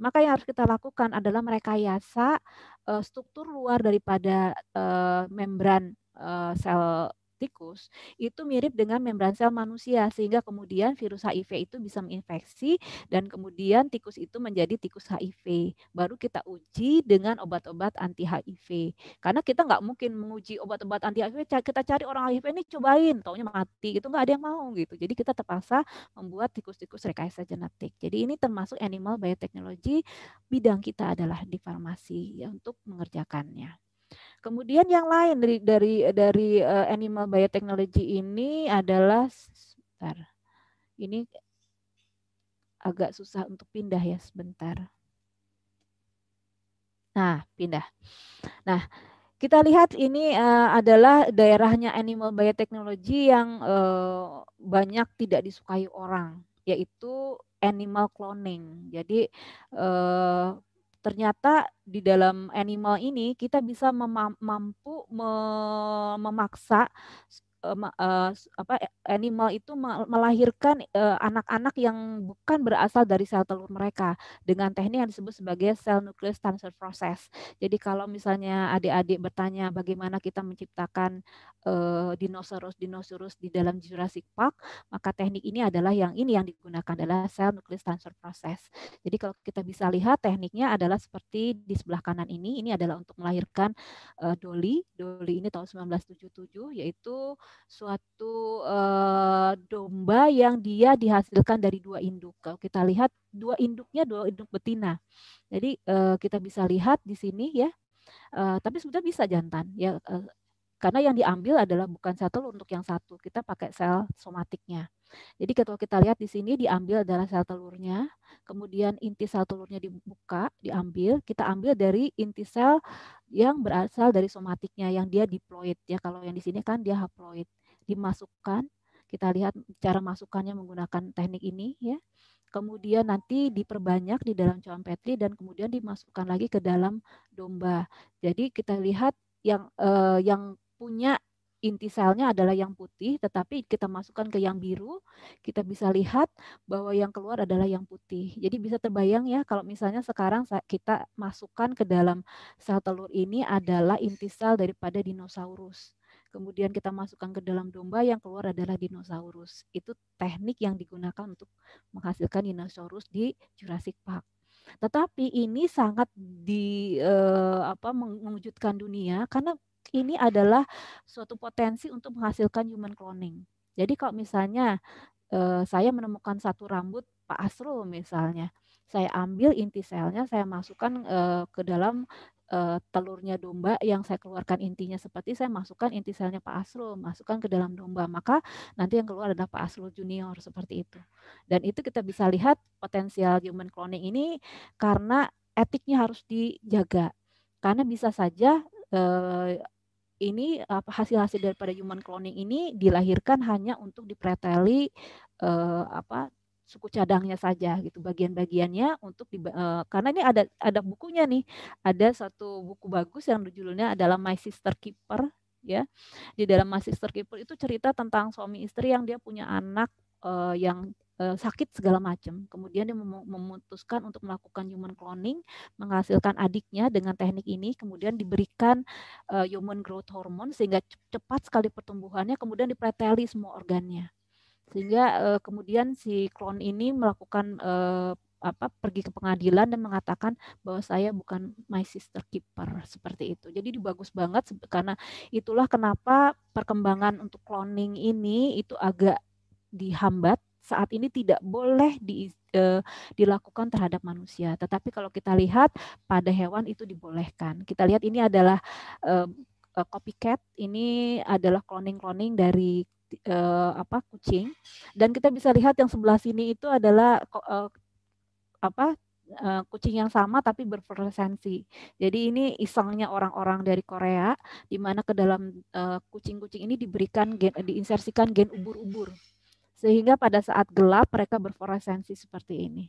Maka yang harus kita lakukan adalah merekayasa uh, struktur luar daripada eh, membran eh, sel tikus itu mirip dengan membran sel manusia sehingga kemudian virus HIV itu bisa menginfeksi dan kemudian tikus itu menjadi tikus HIV. Baru kita uji dengan obat-obat anti HIV. Karena kita nggak mungkin menguji obat-obat anti HIV kita cari orang HIV ini cobain taunya mati gitu nggak ada yang mau gitu. Jadi kita terpaksa membuat tikus-tikus rekayasa genetik. Jadi ini termasuk animal biotechnology bidang kita adalah di farmasi ya untuk mengerjakannya. Kemudian yang lain dari dari dari uh, animal biotechnology ini adalah sebentar. Ini agak susah untuk pindah ya sebentar. Nah, pindah. Nah, kita lihat ini uh, adalah daerahnya animal biotechnology yang uh, banyak tidak disukai orang, yaitu animal cloning. Jadi uh, ternyata di dalam animal ini kita bisa mampu memaksa uh, apa animal itu melahirkan eh, anak-anak uh, yang bukan berasal dari sel telur mereka dengan teknik yang disebut sebagai sel nucleus transfer process. Jadi kalau misalnya adik-adik bertanya bagaimana kita menciptakan uh, dinosaurus dinosaurus di dalam Jurassic Park, maka teknik ini adalah yang ini yang digunakan adalah sel nucleus transfer process. Jadi kalau kita bisa lihat tekniknya adalah seperti di sebelah kanan ini, ini adalah untuk melahirkan uh, Dolly. Dolly ini tahun 1977 yaitu suatu uh, domba yang dia dihasilkan dari dua induk. Kalau kita lihat dua induknya dua induk betina. Jadi uh, kita bisa lihat di sini ya. Uh, tapi sudah bisa jantan ya uh, karena yang diambil adalah bukan satu untuk yang satu, kita pakai sel somatiknya. Jadi kalau kita lihat di sini diambil adalah sel telurnya, kemudian inti sel telurnya dibuka, diambil, kita ambil dari inti sel yang berasal dari somatiknya yang dia diploid ya. Kalau yang di sini kan dia haploid. Dimasukkan, kita lihat cara masukkannya menggunakan teknik ini ya. Kemudian nanti diperbanyak di dalam cawan petri dan kemudian dimasukkan lagi ke dalam domba. Jadi kita lihat yang eh, yang punya inti selnya adalah yang putih, tetapi kita masukkan ke yang biru, kita bisa lihat bahwa yang keluar adalah yang putih. Jadi bisa terbayang ya kalau misalnya sekarang kita masukkan ke dalam sel telur ini adalah inti sel daripada dinosaurus. Kemudian kita masukkan ke dalam domba yang keluar adalah dinosaurus. Itu teknik yang digunakan untuk menghasilkan dinosaurus di Jurassic Park. Tetapi ini sangat di eh, apa mengejutkan dunia karena ini adalah suatu potensi untuk menghasilkan human cloning. Jadi kalau misalnya eh, saya menemukan satu rambut Pak Asrul misalnya, saya ambil inti selnya, saya masukkan eh, ke dalam eh, telurnya domba yang saya keluarkan intinya seperti saya masukkan inti selnya Pak Asrul, masukkan ke dalam domba, maka nanti yang keluar adalah Pak Asrul Junior seperti itu. Dan itu kita bisa lihat potensial human cloning ini karena etiknya harus dijaga. Karena bisa saja eh, ini hasil-hasil daripada human cloning ini dilahirkan hanya untuk dipreteli eh, apa suku cadangnya saja gitu bagian-bagiannya untuk di, uh, eh, karena ini ada ada bukunya nih ada satu buku bagus yang judulnya adalah My Sister Keeper ya di dalam My Sister Keeper itu cerita tentang suami istri yang dia punya anak uh, yang Eh, sakit segala macam. Kemudian dia memutuskan untuk melakukan human cloning, menghasilkan adiknya dengan teknik ini, kemudian diberikan uh, human growth hormone sehingga cepat sekali pertumbuhannya, kemudian dipreteli semua organnya. Sehingga eh, kemudian si klon ini melakukan apa pergi ke pengadilan dan mengatakan bahwa saya bukan my sister keeper seperti itu. Jadi bagus banget karena itulah kenapa perkembangan untuk cloning ini itu agak dihambat saat ini tidak boleh di, e, dilakukan terhadap manusia. Tetapi kalau kita lihat pada hewan itu dibolehkan. Kita lihat ini adalah e, copycat, ini adalah cloning-cloning dari e, apa kucing. Dan kita bisa lihat yang sebelah sini itu adalah e, apa kucing yang sama tapi berpresensi. Jadi ini isengnya orang-orang dari Korea di mana ke dalam kucing-kucing ini diberikan gen diinsersikan gen ubur-ubur sehingga pada saat gelap mereka berfluoresensi seperti ini.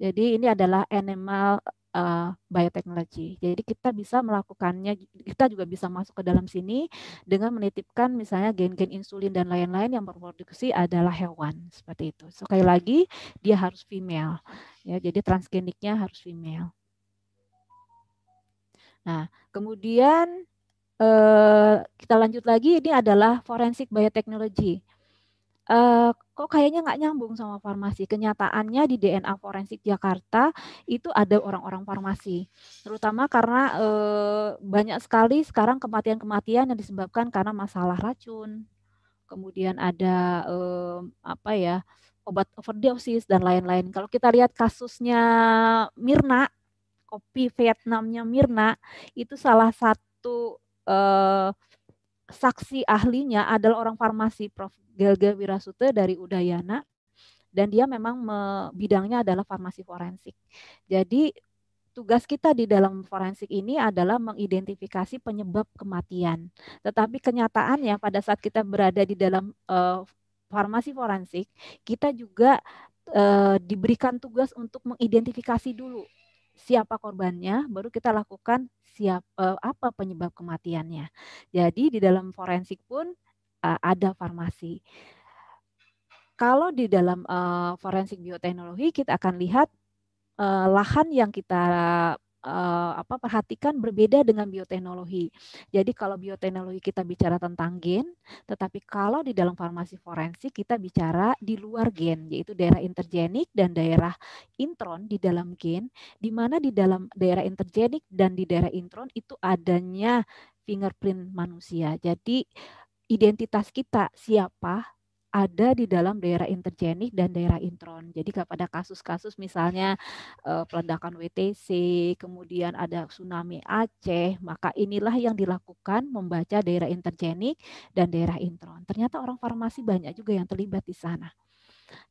Jadi ini adalah animal uh, biotechnology. Jadi kita bisa melakukannya, kita juga bisa masuk ke dalam sini dengan menitipkan misalnya gen-gen insulin dan lain-lain yang berproduksi adalah hewan seperti itu. Sekali lagi dia harus female, ya. Jadi transgeniknya harus female. Nah, kemudian eh, kita lanjut lagi ini adalah forensik bioteknologi. Eh, kok kayaknya nggak nyambung sama farmasi. Kenyataannya di DNA forensik Jakarta itu ada orang-orang farmasi, terutama karena e, banyak sekali sekarang kematian-kematian yang disebabkan karena masalah racun, kemudian ada e, apa ya obat overdosis dan lain-lain. Kalau kita lihat kasusnya Mirna, kopi Vietnamnya Mirna itu salah satu e, saksi ahlinya adalah orang farmasi, Prof. Gelga Wirasute dari Udayana dan dia memang me, bidangnya adalah farmasi forensik. Jadi tugas kita di dalam forensik ini adalah mengidentifikasi penyebab kematian. Tetapi kenyataannya pada saat kita berada di dalam uh, farmasi forensik, kita juga uh, diberikan tugas untuk mengidentifikasi dulu siapa korbannya, baru kita lakukan siapa eh, apa penyebab kematiannya. Jadi di dalam forensik pun uh, ada farmasi. Kalau di dalam uh, forensik bioteknologi kita akan lihat uh, lahan yang kita uh, apa perhatikan berbeda dengan bioteknologi. Jadi kalau bioteknologi kita bicara tentang gen, tetapi kalau di dalam farmasi forensik kita bicara di luar gen, yaitu daerah intergenik dan daerah intron di dalam gen, di mana di dalam daerah intergenik dan di daerah intron itu adanya fingerprint manusia. Jadi identitas kita siapa ada di dalam daerah intergenik dan daerah intron. Jadi pada kasus-kasus misalnya eh, peledakan WTC, kemudian ada tsunami Aceh, maka inilah yang dilakukan membaca daerah intergenik dan daerah intron. Ternyata orang farmasi banyak juga yang terlibat di sana.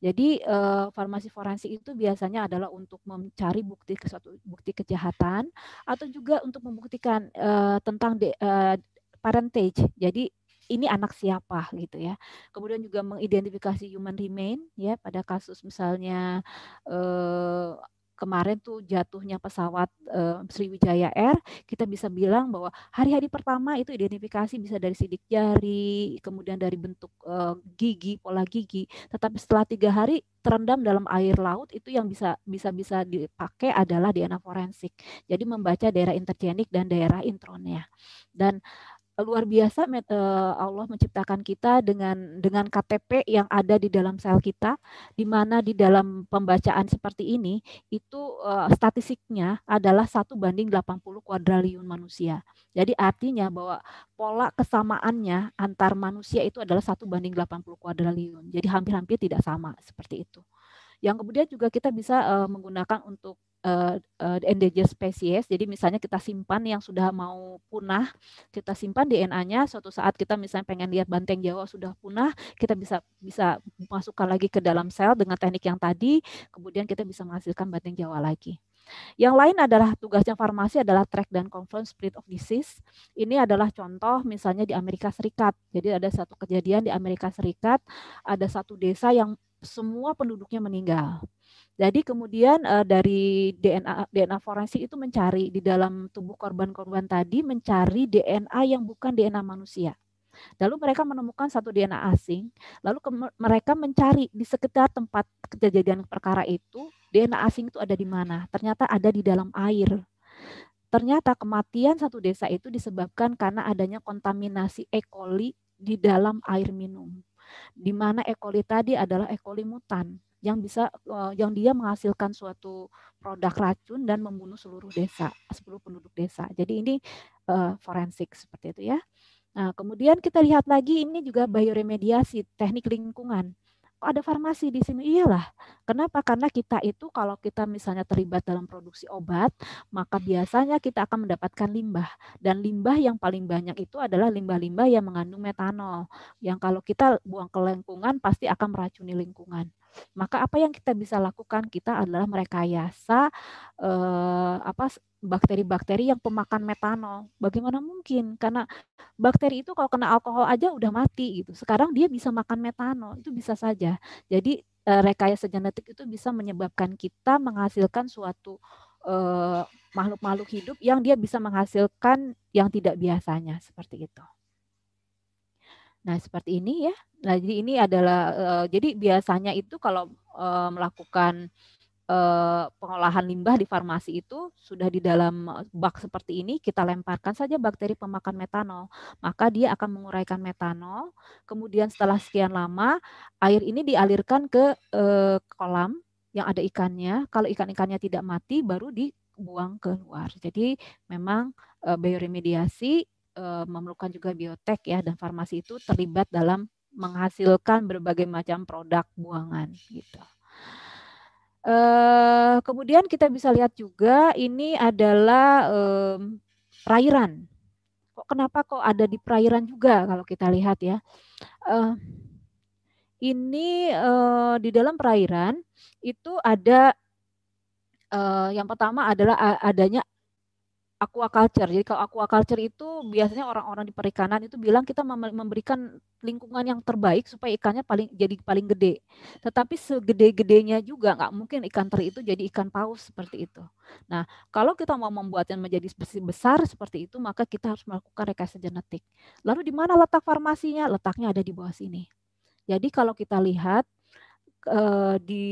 Jadi eh, farmasi forensik itu biasanya adalah untuk mencari bukti suatu bukti kejahatan atau juga untuk membuktikan eh, tentang de, eh, parentage. Jadi ini anak siapa gitu ya. Kemudian juga mengidentifikasi human remain ya pada kasus misalnya eh, kemarin tuh jatuhnya pesawat eh, Sriwijaya Air, kita bisa bilang bahwa hari-hari pertama itu identifikasi bisa dari sidik jari, kemudian dari bentuk eh, gigi, pola gigi. Tetapi setelah tiga hari terendam dalam air laut itu yang bisa bisa bisa dipakai adalah DNA forensik. Jadi membaca daerah intergenik dan daerah intronnya. Dan luar biasa eh, Allah menciptakan kita dengan dengan KTP yang ada di dalam sel kita di mana di dalam pembacaan seperti ini itu eh, statistiknya adalah satu banding 80 kuadriliun manusia. Jadi artinya bahwa pola kesamaannya antar manusia itu adalah satu banding 80 kuadriliun. Jadi hampir-hampir tidak sama seperti itu. Yang kemudian juga kita bisa eh, menggunakan untuk uh, uh, endangered species. Jadi misalnya kita simpan yang sudah mau punah, kita simpan DNA-nya. Suatu saat kita misalnya pengen lihat banteng Jawa sudah punah, kita bisa bisa masukkan lagi ke dalam sel dengan teknik yang tadi. Kemudian kita bisa menghasilkan banteng Jawa lagi. Yang lain adalah tugasnya farmasi adalah track dan confirm spread of disease. Ini adalah contoh misalnya di Amerika Serikat. Jadi ada satu kejadian di Amerika Serikat, ada satu desa yang semua penduduknya meninggal. Jadi kemudian uh, dari DNA DNA forensik itu mencari di dalam tubuh korban-korban tadi mencari DNA yang bukan DNA manusia. Lalu mereka menemukan satu DNA asing, lalu ke, mereka mencari di sekitar tempat kejadian perkara itu, DNA asing itu ada di mana? Ternyata ada di dalam air. Ternyata kematian satu desa itu disebabkan karena adanya kontaminasi E. coli di dalam air minum di mana E. coli tadi adalah E. coli mutan yang bisa eh, yang dia menghasilkan suatu produk racun dan membunuh seluruh desa, 10 penduduk desa. Jadi ini uh, forensik seperti itu ya. Nah, kemudian kita lihat lagi ini juga bioremediasi, teknik lingkungan ada farmasi di sini? Iyalah. Kenapa? Karena kita itu kalau kita misalnya terlibat dalam produksi obat, maka biasanya kita akan mendapatkan limbah. Dan limbah yang paling banyak itu adalah limbah-limbah yang mengandung metanol. Yang kalau kita buang ke lingkungan pasti akan meracuni lingkungan. Maka apa yang kita bisa lakukan kita adalah merekayasa eh, apa bakteri-bakteri yang pemakan metanol. Bagaimana mungkin? Karena bakteri itu kalau kena alkohol aja udah mati gitu. Sekarang dia bisa makan metanol, itu bisa saja. Jadi eh, rekayasa genetik itu bisa menyebabkan kita menghasilkan suatu eh, makhluk-makhluk hidup yang dia bisa menghasilkan yang tidak biasanya seperti itu. Nah, seperti ini ya. Nah, jadi ini adalah uh, jadi biasanya itu kalau uh, melakukan eh, pengolahan limbah di farmasi itu sudah di dalam bak seperti ini kita lemparkan saja bakteri pemakan metanol, maka dia akan menguraikan metanol. Kemudian setelah sekian lama air ini dialirkan ke kolam yang ada ikannya. Kalau ikan-ikannya tidak mati baru dibuang keluar. Jadi memang bioremediasi Eh, memerlukan juga biotek ya dan farmasi itu terlibat dalam menghasilkan berbagai macam produk buangan gitu. Eh, kemudian kita bisa lihat juga ini adalah perairan. Kok kenapa kok ada di perairan juga kalau kita lihat ya. Eh, ini di dalam perairan itu ada yang pertama adalah adanya aquaculture. Jadi kalau aquaculture itu biasanya orang-orang di perikanan itu bilang kita memberikan lingkungan yang terbaik supaya ikannya paling jadi paling gede. Tetapi segede-gedenya juga nggak mungkin ikan teri itu jadi ikan paus seperti itu. Nah, kalau kita mau membuatnya menjadi besar seperti itu, maka kita harus melakukan rekayasa genetik. Lalu di mana letak farmasinya? Letaknya ada di bawah sini. Jadi kalau kita lihat eh, di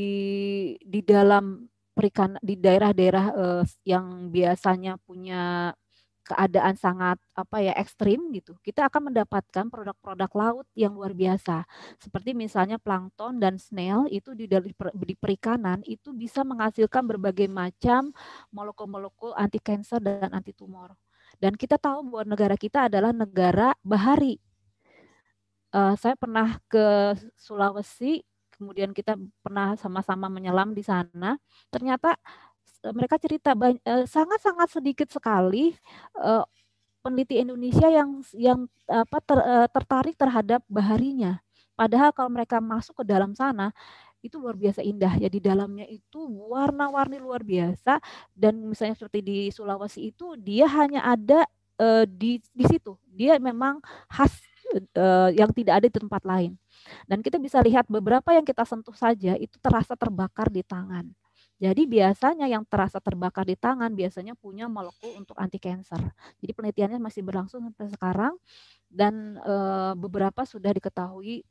di dalam perikanan di daerah-daerah uh, yang biasanya punya keadaan sangat apa ya ekstrim gitu, kita akan mendapatkan produk-produk laut yang luar biasa. Seperti misalnya plankton dan snail itu di, di perikanan itu bisa menghasilkan berbagai macam molekul-molekul anti kanker dan anti tumor. Dan kita tahu bahwa negara kita adalah negara bahari. Uh, saya pernah ke Sulawesi kemudian kita pernah sama-sama menyelam di sana ternyata e, mereka cerita e, sangat-sangat sedikit sekali e, peneliti Indonesia yang yang apa ter, tertarik terhadap baharinya padahal kalau mereka masuk ke dalam sana itu luar biasa indah ya di dalamnya itu warna-warni luar biasa dan misalnya seperti di Sulawesi itu dia hanya ada uh, di di situ dia memang khas Eh, yang tidak ada di tempat lain. Dan kita bisa lihat beberapa yang kita sentuh saja itu terasa terbakar di tangan. Jadi biasanya yang terasa terbakar di tangan biasanya punya molekul untuk anti kanker. Jadi penelitiannya masih berlangsung sampai sekarang dan e, beberapa sudah diketahui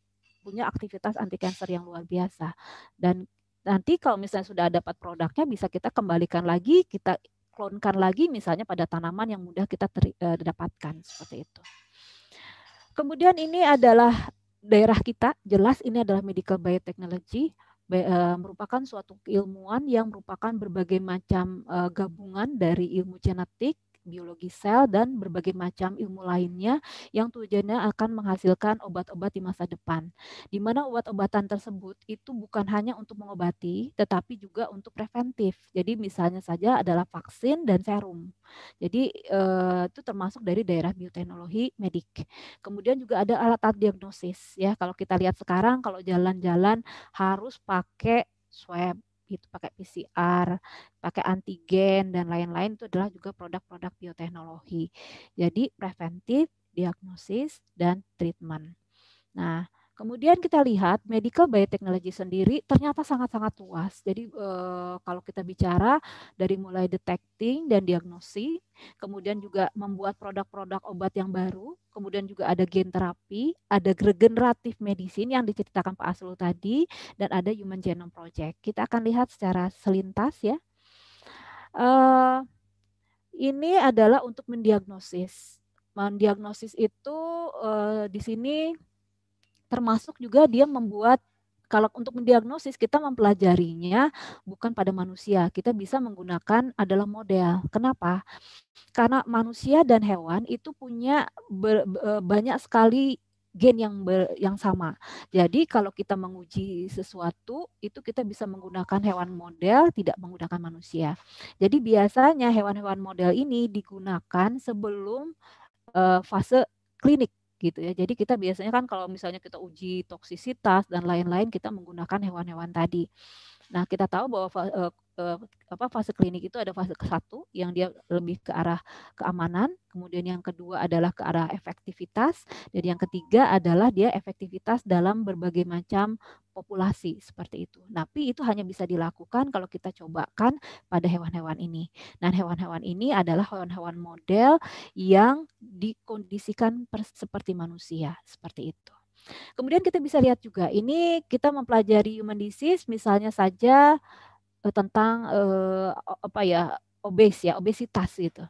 punya aktivitas anti kanker yang luar biasa. Dan nanti kalau misalnya sudah dapat produknya bisa kita kembalikan lagi, kita klonkan lagi misalnya pada tanaman yang mudah kita ter, e, eh, dapatkan seperti itu. Kemudian ini adalah daerah kita, jelas ini adalah medical biotechnology, eh, merupakan suatu keilmuan yang merupakan berbagai macam eh, gabungan dari ilmu genetik, biologi sel dan berbagai macam ilmu lainnya yang tujuannya akan menghasilkan obat-obat di masa depan. Di mana obat-obatan tersebut itu bukan hanya untuk mengobati tetapi juga untuk preventif. Jadi misalnya saja adalah vaksin dan serum. Jadi eh, itu termasuk dari daerah bioteknologi medik. Kemudian juga ada alat-alat diagnosis ya. Kalau kita lihat sekarang kalau jalan-jalan harus pakai swab gitu pakai PCR, pakai antigen dan lain-lain itu adalah juga produk-produk bioteknologi. Jadi preventif, diagnosis dan treatment. Nah, Kemudian kita lihat medical biotechnology sendiri ternyata sangat-sangat luas. Jadi eh, kalau kita bicara dari mulai detecting dan diagnosi, kemudian juga membuat produk-produk obat yang baru, kemudian juga ada gen terapi, ada regeneratif medicine yang diceritakan Pak Aslu tadi, dan ada Human Genome Project. Kita akan lihat secara selintas ya. Eh, ini adalah untuk mendiagnosis. Mendiagnosis itu eh, di sini termasuk juga dia membuat kalau untuk mendiagnosis kita mempelajarinya bukan pada manusia. Kita bisa menggunakan adalah model. Kenapa? Karena manusia dan hewan itu punya ber, eh, banyak sekali gen yang ber, yang sama. Jadi kalau kita menguji sesuatu itu kita bisa menggunakan hewan model, tidak menggunakan manusia. Jadi biasanya hewan-hewan model ini digunakan sebelum uh, fase klinik gitu ya. Jadi kita biasanya kan kalau misalnya kita uji toksisitas dan lain-lain kita menggunakan hewan-hewan tadi. Nah, kita tahu bahwa eh, eh, apa fase klinik itu ada fase ke satu yang dia lebih ke arah keamanan, kemudian yang kedua adalah ke arah efektivitas, dan yang ketiga adalah dia efektivitas dalam berbagai macam populasi seperti itu. Tapi itu hanya bisa dilakukan kalau kita cobakan pada hewan-hewan ini. Dan hewan-hewan ini adalah hewan-hewan model yang dikondisikan seperti manusia, seperti itu. Kemudian kita bisa lihat juga ini kita mempelajari human disease misalnya saja eh, tentang eh, apa ya obes ya obesitas gitu.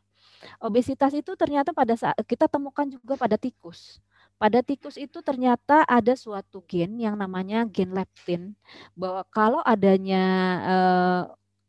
Obesitas itu ternyata pada saat kita temukan juga pada tikus. Pada tikus itu ternyata ada suatu gen yang namanya gen leptin bahwa kalau adanya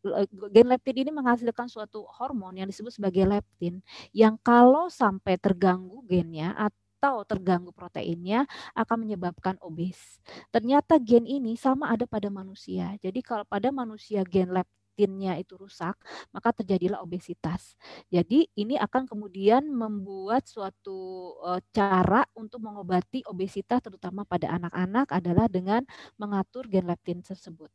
eh, gen leptin ini menghasilkan suatu hormon yang disebut sebagai leptin yang kalau sampai terganggu gennya atau atau terganggu proteinnya akan menyebabkan obes. Ternyata gen ini sama ada pada manusia. Jadi kalau pada manusia gen leptinnya itu rusak, maka terjadilah obesitas. Jadi ini akan kemudian membuat suatu eh, cara untuk mengobati obesitas terutama pada anak-anak adalah dengan mengatur gen leptin tersebut.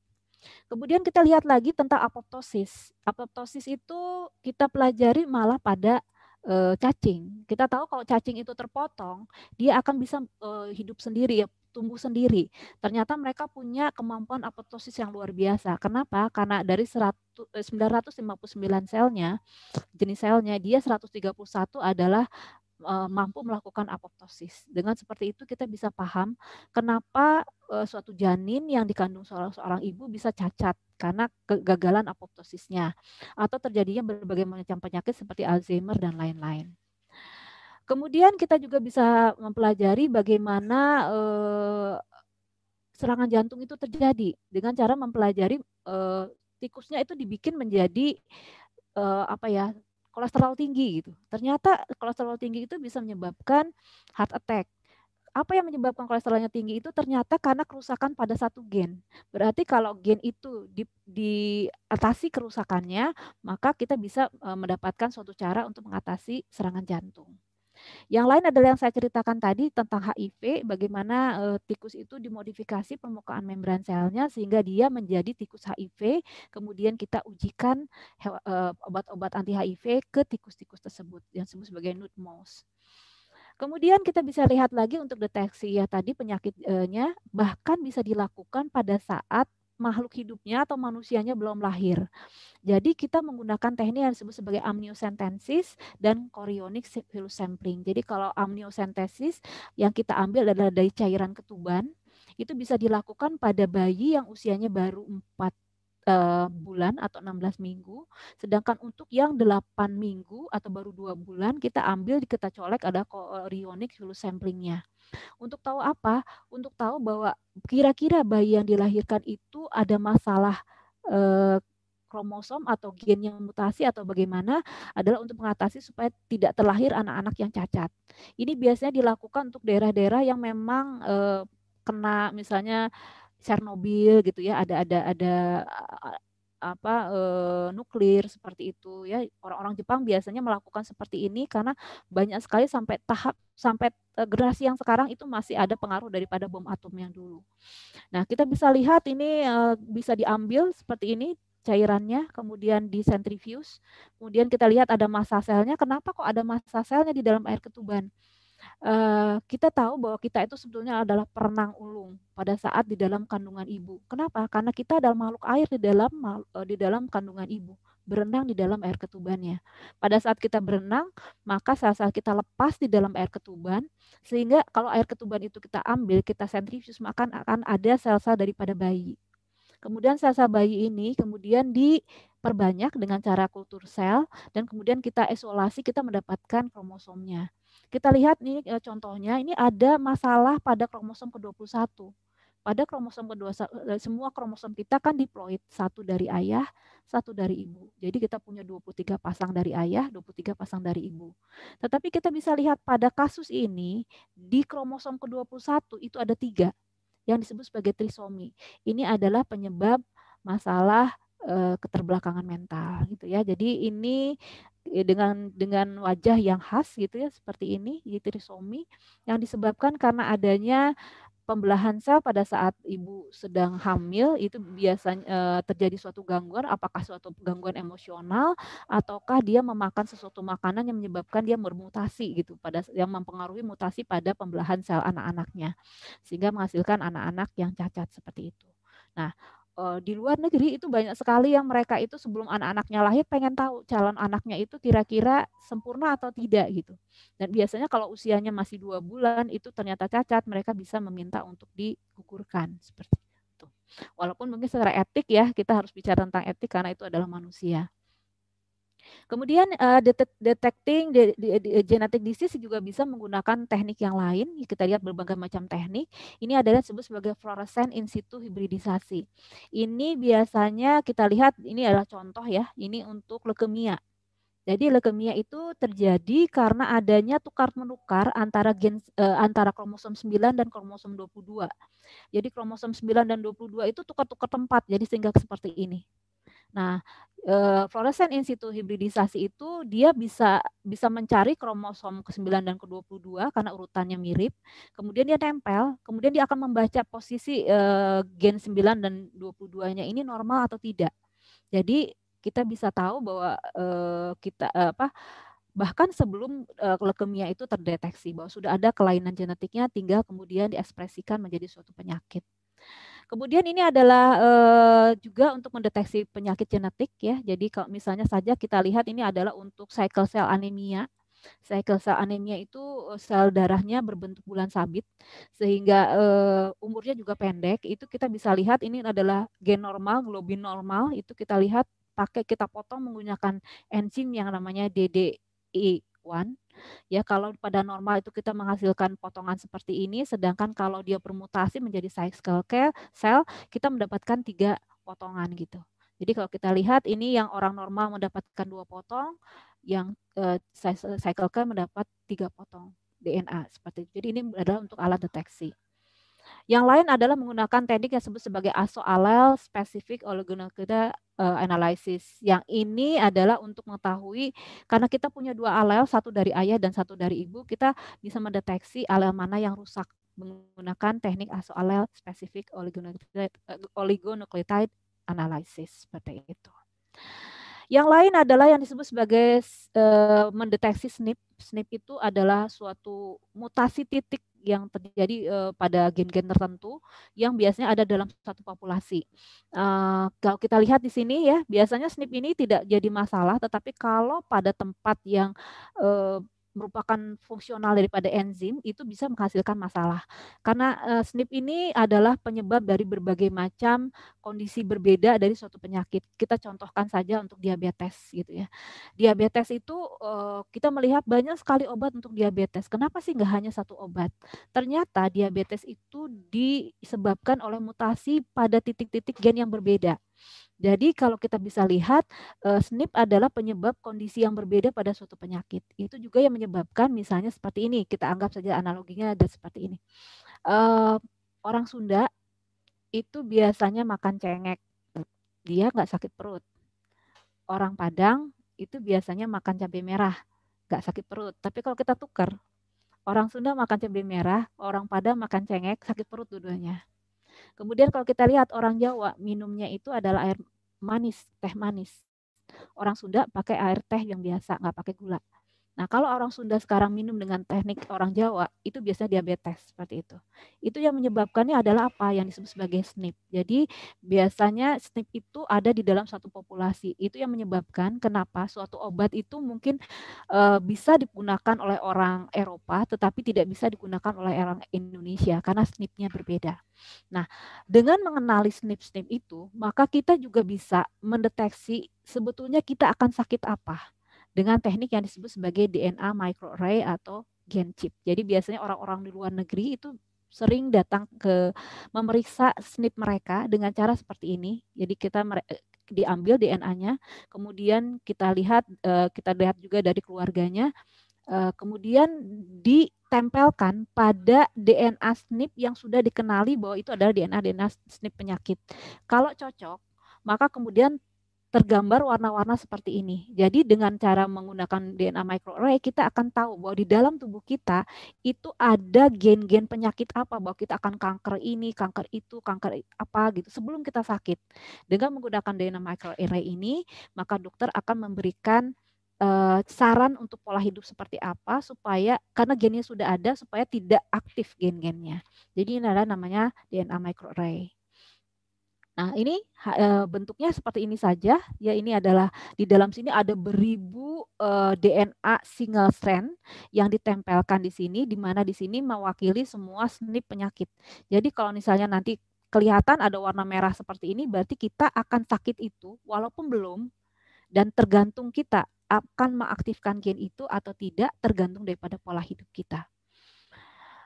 Kemudian kita lihat lagi tentang apoptosis. Apoptosis itu kita pelajari malah pada uh, cacing. Kita tahu kalau cacing itu terpotong, dia akan bisa uh, hidup sendiri ya, tumbuh sendiri. Ternyata mereka punya kemampuan apoptosis yang luar biasa. Kenapa? Karena dari 100, 959 eh, selnya, jenis selnya, dia 131 adalah mampu melakukan apoptosis. Dengan seperti itu kita bisa paham kenapa suatu janin yang dikandung seorang seorang ibu bisa cacat karena kegagalan apoptosisnya atau terjadinya berbagai macam penyakit seperti Alzheimer dan lain-lain. Kemudian kita juga bisa mempelajari bagaimana eh, serangan jantung itu terjadi dengan cara mempelajari eh, tikusnya itu dibikin menjadi eh, apa ya kolesterol tinggi gitu. Ternyata kolesterol tinggi itu bisa menyebabkan heart attack apa yang menyebabkan kolesterolnya tinggi itu ternyata karena kerusakan pada satu gen. Berarti kalau gen itu di, diatasi kerusakannya, maka kita bisa e, mendapatkan suatu cara untuk mengatasi serangan jantung. Yang lain adalah yang saya ceritakan tadi tentang HIV, bagaimana e, tikus itu dimodifikasi permukaan membran selnya sehingga dia menjadi tikus HIV. Kemudian kita ujikan e, obat-obat anti HIV ke tikus-tikus tersebut yang disebut sebagai nude mouse. Kemudian kita bisa lihat lagi untuk deteksi ya tadi penyakitnya bahkan bisa dilakukan pada saat makhluk hidupnya atau manusianya belum lahir. Jadi kita menggunakan teknik yang disebut sebagai amniocentesis dan chorionic virus sampling. Jadi kalau amniocentesis yang kita ambil adalah dari cairan ketuban, itu bisa dilakukan pada bayi yang usianya baru 4 Eh, bulan atau 16 minggu. Sedangkan untuk yang 8 minggu atau baru 2 bulan kita ambil di kita colek ada chorionic hulu samplingnya. Untuk tahu apa? Untuk tahu bahwa kira-kira bayi yang dilahirkan itu ada masalah uh, kromosom atau gen yang mutasi atau bagaimana adalah untuk mengatasi supaya tidak terlahir anak-anak yang cacat. Ini biasanya dilakukan untuk daerah-daerah yang memang e, kena misalnya Chernobyl gitu ya ada ada ada apa e, nuklir seperti itu ya orang-orang Jepang biasanya melakukan seperti ini karena banyak sekali sampai tahap sampai e, generasi yang sekarang itu masih ada pengaruh daripada bom atom yang dulu. Nah kita bisa lihat ini e, bisa diambil seperti ini cairannya kemudian di centrifuge kemudian kita lihat ada massa selnya kenapa kok ada massa selnya di dalam air ketuban Eh, kita tahu bahwa kita itu sebetulnya adalah perenang ulung pada saat di dalam kandungan ibu. Kenapa? Karena kita adalah makhluk air di dalam eh, di dalam kandungan ibu berenang di dalam air ketubannya. Pada saat kita berenang, maka saat-saat kita lepas di dalam air ketuban, sehingga kalau air ketuban itu kita ambil, kita sentrifuge, maka akan ada sel-sel daripada bayi. Kemudian sel-sel bayi ini kemudian diperbanyak dengan cara kultur sel, dan kemudian kita isolasi, kita mendapatkan kromosomnya. Kita lihat ini e, contohnya, ini ada masalah pada kromosom ke-21. Pada kromosom ke-21 e, semua kromosom kita kan diploid, satu dari ayah, satu dari ibu. Jadi kita punya 23 pasang dari ayah, 23 pasang dari ibu. Tetapi kita bisa lihat pada kasus ini di kromosom ke-21 itu ada tiga yang disebut sebagai trisomi. Ini adalah penyebab masalah Eh, keterbelakangan mental gitu ya. Jadi ini ya, dengan dengan wajah yang khas gitu ya seperti ini gitu trisomi yang disebabkan karena adanya pembelahan sel pada saat ibu sedang hamil itu biasanya e, terjadi suatu gangguan apakah suatu gangguan emosional ataukah dia memakan sesuatu makanan yang menyebabkan dia bermutasi gitu pada yang mempengaruhi mutasi pada pembelahan sel anak-anaknya sehingga menghasilkan anak-anak yang cacat seperti itu. Nah, uh, di luar negeri itu banyak sekali yang mereka itu sebelum anak-anaknya lahir pengen tahu calon anaknya itu kira-kira sempurna atau tidak gitu. Dan biasanya kalau usianya masih dua bulan itu ternyata cacat, mereka bisa meminta untuk digugurkan seperti itu. Walaupun mungkin secara etik ya kita harus bicara tentang etik karena itu adalah manusia. Kemudian uh, eh, det detecting de de de genetic disease juga bisa menggunakan teknik yang lain. Kita lihat berbagai macam teknik. Ini adalah disebut sebagai fluorescent in situ hibridisasi. Ini biasanya kita lihat ini adalah contoh ya. Ini untuk leukemia. Jadi leukemia itu terjadi karena adanya tukar menukar antara gen eh, antara kromosom 9 dan kromosom 22. Jadi kromosom 9 dan 22 itu tukar-tukar tempat jadi sehingga seperti ini. Nah, e, eh, fluoresen in situ hibridisasi itu dia bisa bisa mencari kromosom ke-9 dan ke-22 karena urutannya mirip. Kemudian dia tempel, kemudian dia akan membaca posisi e, gen 9 dan 22-nya ini normal atau tidak. Jadi kita bisa tahu bahwa e, kita e, apa bahkan sebelum uh, leukemia itu terdeteksi bahwa sudah ada kelainan genetiknya tinggal kemudian diekspresikan menjadi suatu penyakit. Kemudian ini adalah eh, juga untuk mendeteksi penyakit genetik ya. Jadi kalau misalnya saja kita lihat ini adalah untuk cycle cell anemia. Cycle cell anemia itu eh, sel darahnya berbentuk bulan sabit sehingga eh, umurnya juga pendek. Itu kita bisa lihat ini adalah gen normal, globin normal itu kita lihat pakai kita potong menggunakan enzim yang namanya DDE1 Ya, kalau pada normal itu kita menghasilkan potongan seperti ini, sedangkan kalau dia bermutasi menjadi cycle sel, kita mendapatkan tiga potongan gitu. Jadi kalau kita lihat ini yang orang normal mendapatkan dua potong, yang eh, cycle cycle mendapat tiga potong DNA seperti itu. Jadi ini adalah untuk alat deteksi. Yang lain adalah menggunakan teknik yang disebut sebagai ASO alel spesifik oligonucleotide eh, analysis. Yang ini adalah untuk mengetahui karena kita punya dua alel, satu dari ayah dan satu dari ibu, kita bisa mendeteksi alel mana yang rusak menggunakan teknik ASO alel spesifik oligonucleotide, eh, analysis seperti itu. Yang lain adalah yang disebut sebagai uh, mendeteksi SNP. SNP itu adalah suatu mutasi titik yang terjadi uh, pada gen-gen tertentu yang biasanya ada dalam satu populasi. Uh, kalau kita lihat di sini ya, biasanya SNP ini tidak jadi masalah, tetapi kalau pada tempat yang uh, merupakan fungsional daripada enzim itu bisa menghasilkan masalah. Karena uh, eh, SNP ini adalah penyebab dari berbagai macam kondisi berbeda dari suatu penyakit. Kita contohkan saja untuk diabetes gitu ya. Diabetes itu uh, kita melihat banyak sekali obat untuk diabetes. Kenapa sih nggak hanya satu obat? Ternyata diabetes itu disebabkan oleh mutasi pada titik-titik gen yang berbeda. Jadi kalau kita bisa lihat eh, SNP adalah penyebab kondisi yang berbeda pada suatu penyakit. Itu juga yang menyebabkan misalnya seperti ini. Kita anggap saja analoginya ada seperti ini. Eh, orang Sunda itu biasanya makan cengek. Dia nggak sakit perut. Orang Padang itu biasanya makan cabai merah. Nggak sakit perut. Tapi kalau kita tukar, orang Sunda makan cabai merah, orang Padang makan cengek, sakit perut dua-duanya. Kemudian kalau kita lihat orang Jawa minumnya itu adalah air manis, teh manis. Orang Sunda pakai air teh yang biasa, nggak pakai gula. Nah, kalau orang Sunda sekarang minum dengan teknik orang Jawa, itu biasanya diabetes seperti itu. Itu yang menyebabkannya adalah apa yang disebut sebagai SNP. Jadi, biasanya SNP itu ada di dalam satu populasi. Itu yang menyebabkan kenapa suatu obat itu mungkin e, bisa digunakan oleh orang Eropa tetapi tidak bisa digunakan oleh orang Indonesia karena SNP-nya berbeda. Nah, dengan mengenali SNP-SNP itu, maka kita juga bisa mendeteksi sebetulnya kita akan sakit apa dengan teknik yang disebut sebagai DNA microarray atau gen chip. Jadi biasanya orang-orang di luar negeri itu sering datang ke memeriksa SNP mereka dengan cara seperti ini. Jadi kita eh, diambil DNA-nya, kemudian kita lihat eh, kita lihat juga dari keluarganya, eh, kemudian ditempelkan pada DNA SNP yang sudah dikenali bahwa itu adalah DNA DNA SNP penyakit. Kalau cocok, maka kemudian tergambar warna-warna seperti ini. Jadi dengan cara menggunakan DNA microarray kita akan tahu bahwa di dalam tubuh kita itu ada gen-gen penyakit apa bahwa kita akan kanker ini, kanker itu, kanker apa gitu sebelum kita sakit. Dengan menggunakan DNA microarray ini, maka dokter akan memberikan uh, saran untuk pola hidup seperti apa supaya karena gennya sudah ada supaya tidak aktif gen-gennya. Jadi ini adalah namanya DNA microarray. Nah, ini eh, bentuknya seperti ini saja. Ya, ini adalah di dalam sini ada beribu eh, DNA single strand yang ditempelkan di sini, di mana di sini mewakili semua SNP penyakit. Jadi kalau misalnya nanti kelihatan ada warna merah seperti ini, berarti kita akan sakit itu, walaupun belum, dan tergantung kita akan mengaktifkan gen itu atau tidak, tergantung daripada pola hidup kita.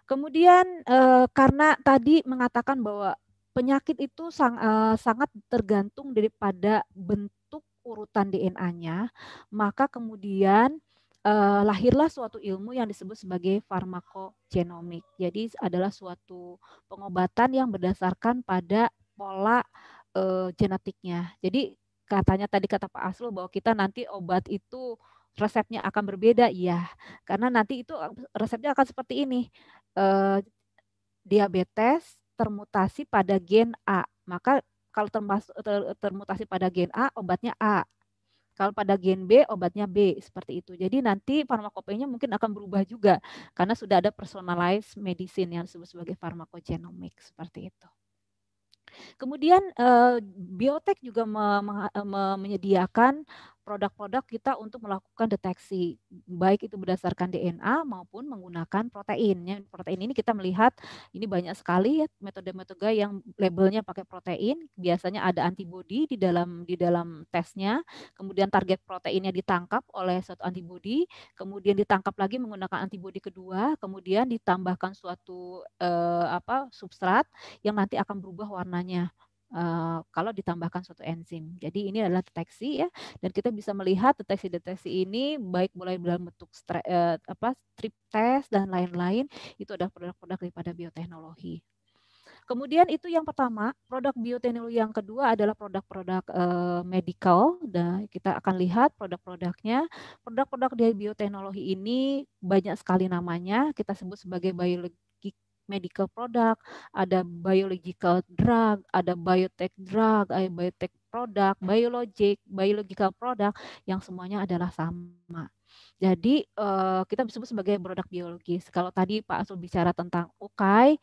Kemudian eh, karena tadi mengatakan bahwa penyakit itu sang, uh, sangat tergantung daripada bentuk urutan DNA-nya, maka kemudian uh, lahirlah suatu ilmu yang disebut sebagai farmakogenomik. Jadi adalah suatu pengobatan yang berdasarkan pada pola uh, genetiknya. Jadi katanya tadi kata Pak Aslo bahwa kita nanti obat itu resepnya akan berbeda, ya, Karena nanti itu resepnya akan seperti ini. Uh, diabetes termutasi pada gen A. Maka kalau termasuk, ter, termutasi pada gen A, obatnya A. Kalau pada gen B, obatnya B, seperti itu. Jadi nanti farmakopenya mungkin akan berubah juga, karena sudah ada personalized medicine yang disebut sebagai farmakogenomik, seperti itu. Kemudian eh, biotech biotek juga menyediakan produk-produk kita untuk melakukan deteksi baik itu berdasarkan DNA maupun menggunakan protein. Ya, protein ini kita melihat ini banyak sekali ya, metode-metode yang labelnya pakai protein. Biasanya ada antibodi di dalam di dalam tesnya, kemudian target proteinnya ditangkap oleh suatu antibodi, kemudian ditangkap lagi menggunakan antibodi kedua, kemudian ditambahkan suatu eh, apa substrat yang nanti akan berubah warnanya Eh, kalau ditambahkan suatu enzim. Jadi ini adalah deteksi ya dan kita bisa melihat deteksi-deteksi ini baik mulai dalam bentuk stre, uh, apa strip test dan lain-lain itu adalah produk-produk daripada bioteknologi. Kemudian itu yang pertama, produk bioteknologi yang kedua adalah produk-produk eh, medical. Dan nah, kita akan lihat produk-produknya. Produk-produk dari bioteknologi ini banyak sekali namanya. Kita sebut sebagai biologi medical product, ada biological drug, ada biotech drug, ada biotech product, biologic, biological product yang semuanya adalah sama. Jadi eh, kita disebut sebagai produk biologis. Kalau tadi Pak Asul bicara tentang ukai,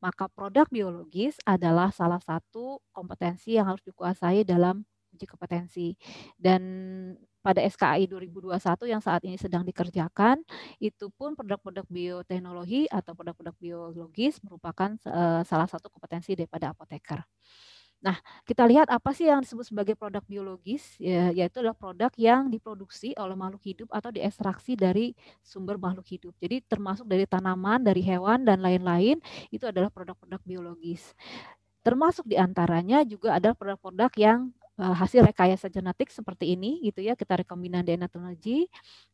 maka produk biologis adalah salah satu kompetensi yang harus dikuasai dalam uji kompetensi. Dan pada SKI 2021 yang saat ini sedang dikerjakan itu pun produk-produk bioteknologi atau produk-produk biologis merupakan eh, salah satu kompetensi daripada apoteker. Nah, kita lihat apa sih yang disebut sebagai produk biologis, ya, yaitu adalah produk yang diproduksi oleh makhluk hidup atau diekstraksi dari sumber makhluk hidup. Jadi termasuk dari tanaman, dari hewan, dan lain-lain, itu adalah produk-produk biologis. Termasuk diantaranya juga ada produk-produk yang Eh, hasil rekayasa genetik seperti ini gitu ya kita rekombinan DNA teknologi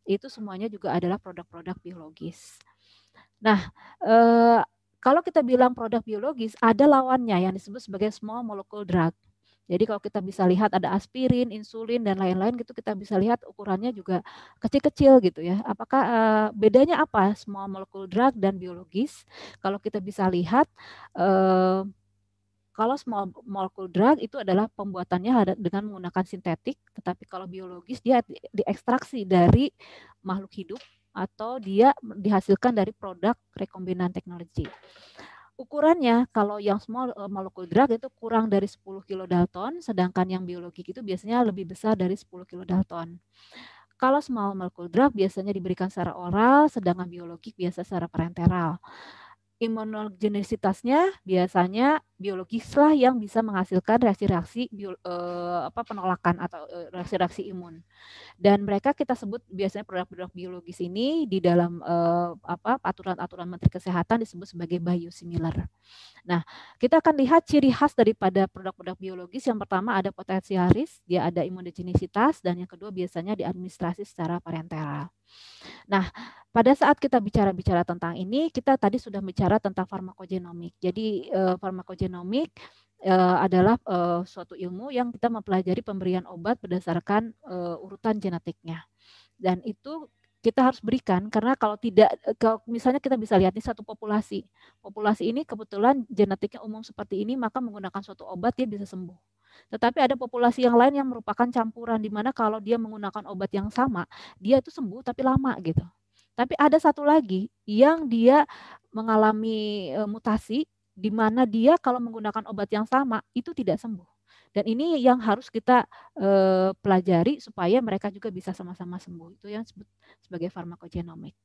itu semuanya juga adalah produk-produk biologis. Nah, eh, kalau kita bilang produk biologis ada lawannya yang disebut sebagai small molecule drug. Jadi kalau kita bisa lihat ada aspirin, insulin dan lain-lain gitu kita bisa lihat ukurannya juga kecil-kecil gitu ya. Apakah eh, bedanya apa small molecule drug dan biologis? Kalau kita bisa lihat eh, kalau small molecule drug itu adalah pembuatannya dengan menggunakan sintetik, tetapi kalau biologis dia diekstraksi dari makhluk hidup atau dia dihasilkan dari produk rekombinan teknologi. Ukurannya kalau yang small eh, molecule drug itu kurang dari 10 kilodalton, sedangkan yang biologik itu biasanya lebih besar dari 10 kilodalton. Kalau small molecule drug biasanya diberikan secara oral, sedangkan biologik biasa secara parenteral. Imunogenisitasnya biasanya biologis lah yang bisa menghasilkan reaksi-reaksi bio, eh, apa penolakan atau eh, reaksi-reaksi imun. Dan mereka kita sebut biasanya produk-produk biologis ini di dalam eh, apa aturan-aturan Menteri Kesehatan disebut sebagai biosimilar. Nah, kita akan lihat ciri khas daripada produk-produk biologis. Yang pertama ada potensi haris, dia ada imunogenisitas dan yang kedua biasanya diadministrasi secara parenteral. Nah, pada saat kita bicara-bicara tentang ini, kita tadi sudah bicara tentang farmakogenomik. Jadi, eh, farmakogenomik genomik eh, adalah eh, suatu ilmu yang kita mempelajari pemberian obat berdasarkan eh, urutan genetiknya. Dan itu kita harus berikan karena kalau tidak kalau misalnya kita bisa lihat ini satu populasi. Populasi ini kebetulan genetiknya umum seperti ini maka menggunakan suatu obat dia bisa sembuh. Tetapi ada populasi yang lain yang merupakan campuran di mana kalau dia menggunakan obat yang sama, dia itu sembuh tapi lama gitu. Tapi ada satu lagi yang dia mengalami mutasi di mana dia kalau menggunakan obat yang sama itu tidak sembuh. Dan ini yang harus kita eh, pelajari supaya mereka juga bisa sama-sama sembuh. Itu yang disebut sebagai farmakogenomik.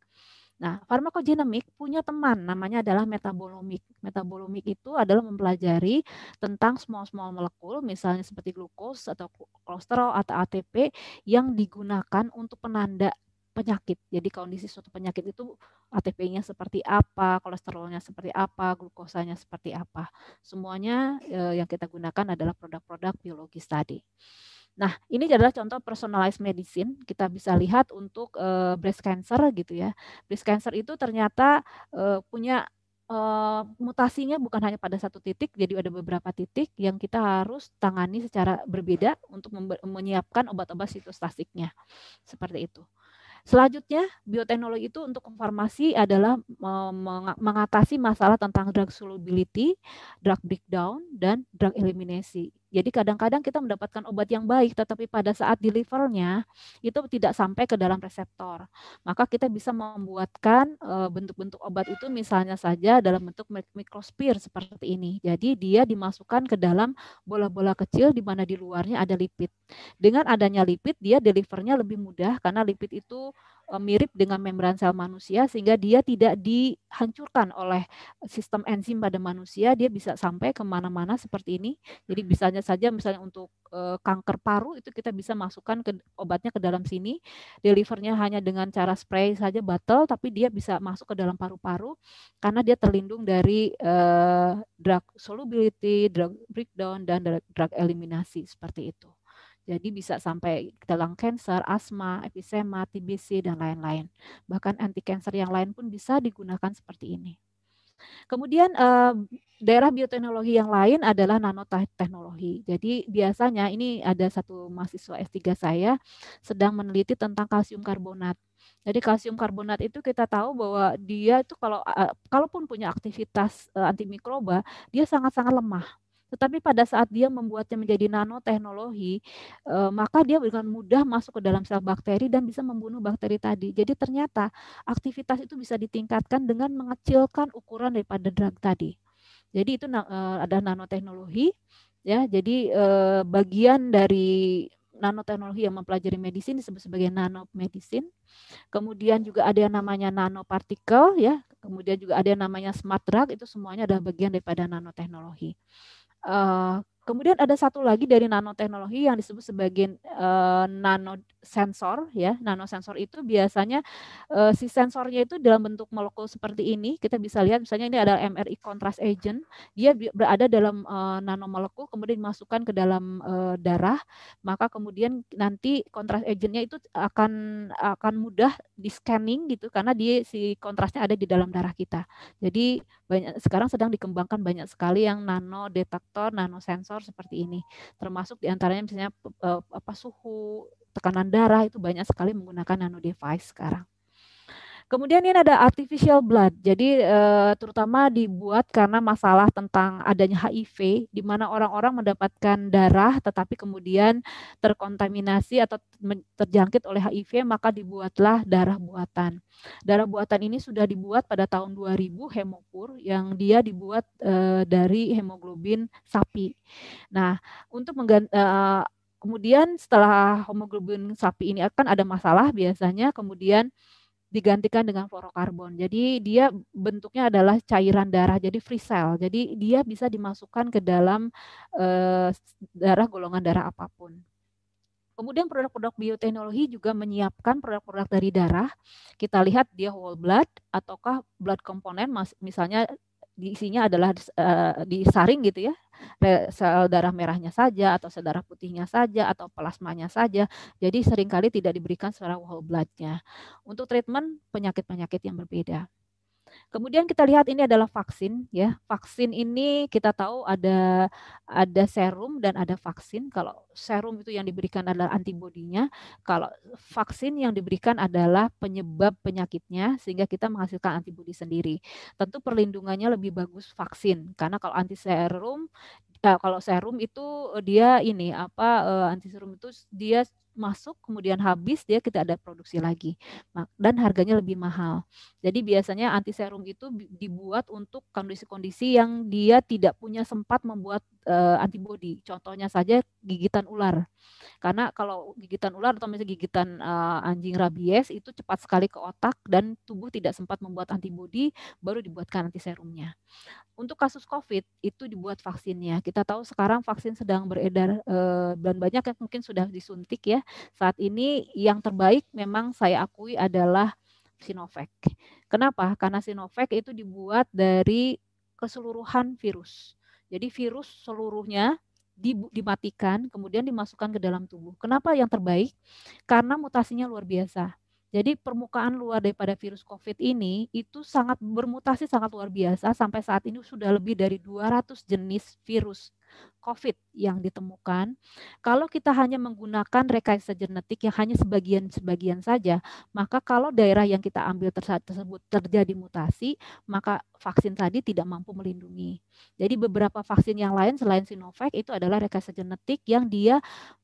Nah, farmakogenomik punya teman namanya adalah metabolomik. Metabolomik itu adalah mempelajari tentang small-small molekul misalnya seperti glukos atau kolesterol atau ATP yang digunakan untuk penanda penyakit. Jadi kondisi suatu penyakit itu ATP-nya seperti apa, kolesterolnya seperti apa, glukosanya seperti apa. Semuanya eh, yang kita gunakan adalah produk-produk biologis tadi. Nah, ini adalah contoh personalized medicine. Kita bisa lihat untuk eh, breast cancer gitu ya. Breast cancer itu ternyata eh, punya eh, mutasinya bukan hanya pada satu titik, jadi ada beberapa titik yang kita harus tangani secara berbeda untuk menyiapkan obat-obat sitostasiknya. Seperti itu. Selanjutnya, bioteknologi itu untuk farmasi adalah mengatasi masalah tentang drug solubility, drug breakdown, dan drug eliminasi. Jadi kadang-kadang kita mendapatkan obat yang baik, tetapi pada saat delivernya itu tidak sampai ke dalam reseptor. Maka kita bisa membuatkan eh, bentuk-bentuk obat itu misalnya saja dalam bentuk mikrospir seperti ini. Jadi dia dimasukkan ke dalam bola-bola kecil di mana di luarnya ada lipid. Dengan adanya lipid, dia delivernya lebih mudah karena lipid itu Eh, mirip dengan membran sel manusia sehingga dia tidak dihancurkan oleh sistem enzim pada manusia dia bisa sampai kemana-mana seperti ini jadi bisanya saja misalnya untuk e, kanker paru itu kita bisa masukkan ke obatnya ke dalam sini delivernya hanya dengan cara spray saja battle tapi dia bisa masuk ke dalam paru-paru karena dia terlindung dari e, drug solubility drug breakdown dan drug eliminasi seperti itu jadi bisa sampai ke dalam kanker, asma, episema, TBC, dan lain-lain. Bahkan anti kanker yang lain pun bisa digunakan seperti ini. Kemudian eh, daerah bioteknologi yang lain adalah nanoteknologi. Jadi biasanya ini ada satu mahasiswa S3 saya sedang meneliti tentang kalsium karbonat. Jadi kalsium karbonat itu kita tahu bahwa dia itu kalau eh, kalaupun punya aktivitas eh, antimikroba, dia sangat-sangat lemah. Tetapi pada saat dia membuatnya menjadi nanoteknologi, eh, maka dia dengan mudah masuk ke dalam sel bakteri dan bisa membunuh bakteri tadi. Jadi ternyata aktivitas itu bisa ditingkatkan dengan mengecilkan ukuran daripada drug tadi. Jadi itu eh, ada nanoteknologi ya. Jadi eh, bagian dari nanoteknologi yang mempelajari medisin disebut sebagai nanomedicine. Kemudian juga ada yang namanya nanopartikel ya, kemudian juga ada yang namanya smart drug itu semuanya adalah bagian daripada nanoteknologi. Eh, kemudian ada satu lagi dari nanoteknologi yang disebut sebagai uh, nanosensor ya. Nanosensor itu biasanya uh, si sensornya itu dalam bentuk molekul seperti ini. Kita bisa lihat misalnya ini adalah MRI contrast agent. Dia berada dalam uh, nanomolekul kemudian dimasukkan ke dalam uh, darah, maka kemudian nanti contrast agentnya itu akan akan mudah di scanning gitu karena dia si kontrasnya ada di dalam darah kita. Jadi banyak sekarang sedang dikembangkan banyak sekali yang nano detektor, nano sensor seperti ini. Termasuk diantaranya misalnya eh, apa suhu, tekanan darah itu banyak sekali menggunakan nano device sekarang. Kemudian ini ada artificial blood. Jadi eh, terutama dibuat karena masalah tentang adanya HIV di mana orang-orang mendapatkan darah tetapi kemudian terkontaminasi atau terjangkit oleh HIV maka dibuatlah darah buatan. Darah buatan ini sudah dibuat pada tahun 2000 Hemopur yang dia dibuat eh, dari hemoglobin sapi. Nah, untuk mengganti eh, kemudian setelah hemoglobin sapi ini akan ada masalah biasanya kemudian digantikan dengan fluorokarbon. Jadi dia bentuknya adalah cairan darah, jadi free cell. Jadi dia bisa dimasukkan ke dalam eh, darah golongan darah apapun. Kemudian produk-produk bioteknologi juga menyiapkan produk-produk dari darah. Kita lihat dia whole blood ataukah blood component, misalnya diisinya adalah uh, disaring gitu ya sel darah merahnya saja atau sel darah putihnya saja atau plasmanya saja. Jadi seringkali tidak diberikan secara whole bloodnya untuk treatment penyakit-penyakit yang berbeda. Kemudian kita lihat ini adalah vaksin ya. Vaksin ini kita tahu ada ada serum dan ada vaksin. Kalau serum itu yang diberikan adalah antibodinya, kalau vaksin yang diberikan adalah penyebab penyakitnya sehingga kita menghasilkan antibodi sendiri. Tentu perlindungannya lebih bagus vaksin karena kalau anti serum eh, kalau serum itu dia ini apa eh, anti serum itu dia masuk kemudian habis dia kita ada produksi lagi dan harganya lebih mahal. Jadi biasanya anti serum itu dibuat untuk kondisi-kondisi yang dia tidak punya sempat membuat uh, eh, antibodi. Contohnya saja gigitan ular. Karena kalau gigitan ular atau misalnya gigitan uh, anjing rabies itu cepat sekali ke otak dan tubuh tidak sempat membuat antibodi baru dibuatkan anti serumnya. Untuk kasus COVID itu dibuat vaksinnya. Kita tahu sekarang vaksin sedang beredar uh, dan banyak yang mungkin sudah disuntik ya saat ini yang terbaik memang saya akui adalah Sinovac. Kenapa? Karena Sinovac itu dibuat dari keseluruhan virus. Jadi virus seluruhnya dimatikan, kemudian dimasukkan ke dalam tubuh. Kenapa yang terbaik? Karena mutasinya luar biasa. Jadi permukaan luar daripada virus COVID ini itu sangat bermutasi sangat luar biasa sampai saat ini sudah lebih dari 200 jenis virus COVID yang ditemukan. Kalau kita hanya menggunakan rekayasa genetik yang hanya sebagian-sebagian saja, maka kalau daerah yang kita ambil tersebut terjadi mutasi, maka vaksin tadi tidak mampu melindungi. Jadi beberapa vaksin yang lain selain Sinovac itu adalah rekayasa genetik yang dia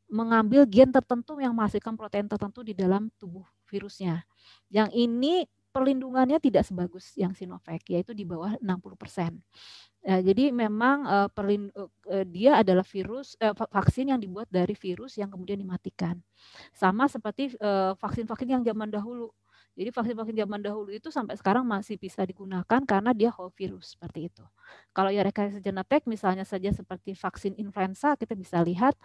mengambil gen tertentu yang menghasilkan protein tertentu di dalam tubuh virusnya. Yang ini perlindungannya tidak sebagus yang Sinovac yaitu di bawah 60 persen. Ya, jadi memang uh, eh, perlin, uh, eh, eh, dia adalah virus uh, vaksin yang dibuat dari virus yang kemudian dimatikan. Sama seperti vaksin-vaksin uh, yang zaman dahulu. Jadi vaksin-vaksin zaman dahulu itu sampai sekarang masih bisa digunakan karena dia whole virus seperti itu. Kalau ya rekayasa genetik misalnya saja seperti vaksin influenza kita bisa lihat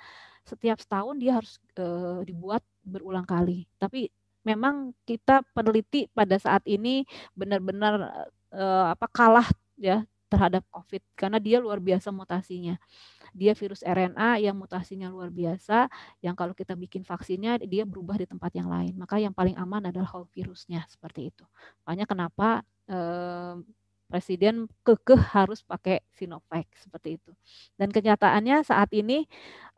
setiap setahun dia harus uh, dibuat berulang kali. Tapi memang kita peneliti pada saat ini benar-benar eh, apa kalah ya terhadap COVID karena dia luar biasa mutasinya. Dia virus RNA yang mutasinya luar biasa, yang kalau kita bikin vaksinnya dia berubah di tempat yang lain. Maka yang paling aman adalah whole virusnya seperti itu. Makanya kenapa eh, presiden kekeh harus pakai Sinovac seperti itu. Dan kenyataannya saat ini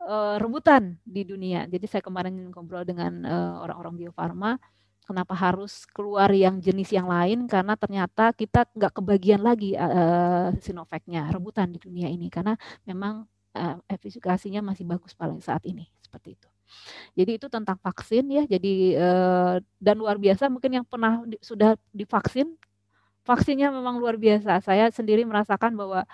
e, rebutan di dunia. Jadi saya kemarin ngobrol dengan eh, orang-orang Bio Farma, kenapa harus keluar yang jenis yang lain karena ternyata kita nggak kebagian lagi e, Sinovac-nya, rebutan di dunia ini karena memang e, efikasinya masih bagus paling saat ini seperti itu. Jadi itu tentang vaksin ya. Jadi dan luar biasa mungkin yang pernah sudah divaksin vaksinnya memang luar biasa. Saya sendiri merasakan bahwa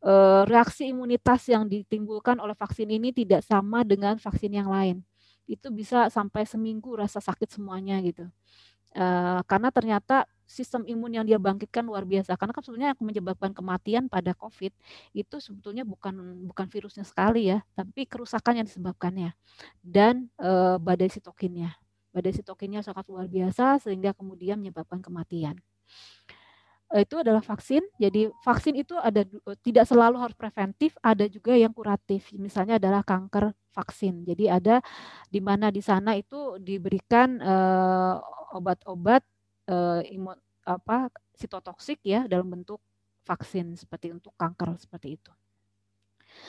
e, reaksi imunitas yang ditimbulkan oleh vaksin ini tidak sama dengan vaksin yang lain. Itu bisa sampai seminggu rasa sakit semuanya gitu. E, karena ternyata sistem imun yang dia bangkitkan luar biasa. Karena kan sebetulnya yang menyebabkan kematian pada COVID itu sebetulnya bukan bukan virusnya sekali ya, tapi kerusakan yang disebabkannya dan e, badai sitokinnya. Badai sitokinnya sangat luar biasa sehingga kemudian menyebabkan kematian. Eh, itu adalah vaksin. Jadi vaksin itu ada eh, tidak selalu harus preventif, ada juga yang kuratif. Misalnya adalah kanker vaksin. Jadi ada di mana di sana itu diberikan eh, obat-obat eh, imun apa sitotoksik ya dalam bentuk vaksin seperti untuk kanker seperti itu.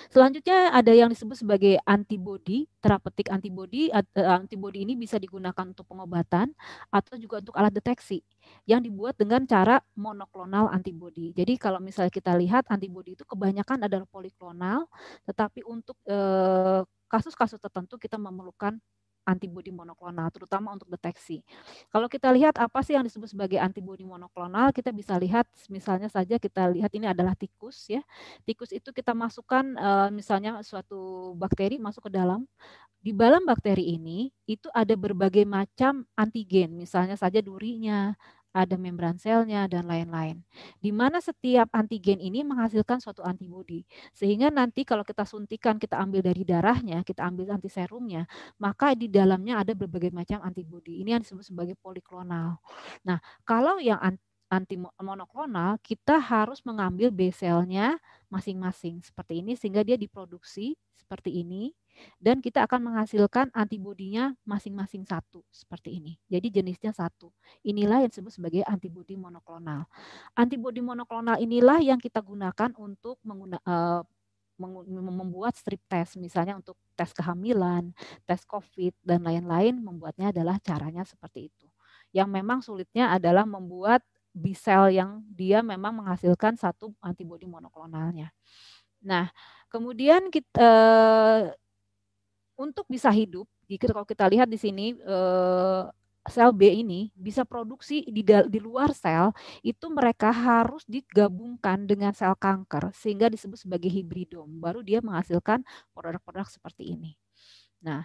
Selanjutnya ada yang disebut sebagai antibody terapeutik antibody eh, antibody ini bisa digunakan untuk pengobatan atau juga untuk alat deteksi yang dibuat dengan cara monoklonal antibody Jadi kalau misalnya kita lihat antibody itu kebanyakan adalah poliklonal, tetapi untuk eh, kasus-kasus tertentu kita memerlukan antibodi monoklonal, terutama untuk deteksi. Kalau kita lihat apa sih yang disebut sebagai antibodi monoklonal, kita bisa lihat misalnya saja kita lihat ini adalah tikus ya. Tikus itu kita masukkan eh, misalnya suatu bakteri masuk ke dalam. Di dalam bakteri ini itu ada berbagai macam antigen, misalnya saja durinya, ada membran selnya, dan lain-lain. Di mana setiap antigen ini menghasilkan suatu antibodi. Sehingga nanti kalau kita suntikan, kita ambil dari darahnya, kita ambil anti serumnya, maka di dalamnya ada berbagai macam antibodi. Ini yang disebut sebagai poliklonal. Nah, kalau yang anti monoklonal, kita harus mengambil B selnya masing-masing seperti ini sehingga dia diproduksi seperti ini dan kita akan menghasilkan antibodinya masing-masing satu seperti ini. Jadi jenisnya satu. Inilah yang disebut sebagai antibodi monoklonal. Antibodi monoklonal inilah yang kita gunakan untuk mengguna, uh, eh, membuat strip test misalnya untuk tes kehamilan, tes COVID dan lain-lain membuatnya adalah caranya seperti itu. Yang memang sulitnya adalah membuat B-cell yang dia memang menghasilkan satu antibodi monoklonalnya. Nah, kemudian kita eh, untuk bisa hidup, kalau kita lihat di sini eh, sel B ini bisa produksi di, di luar sel, itu mereka harus digabungkan dengan sel kanker sehingga disebut sebagai hibridom. Baru dia menghasilkan produk-produk seperti ini. Nah,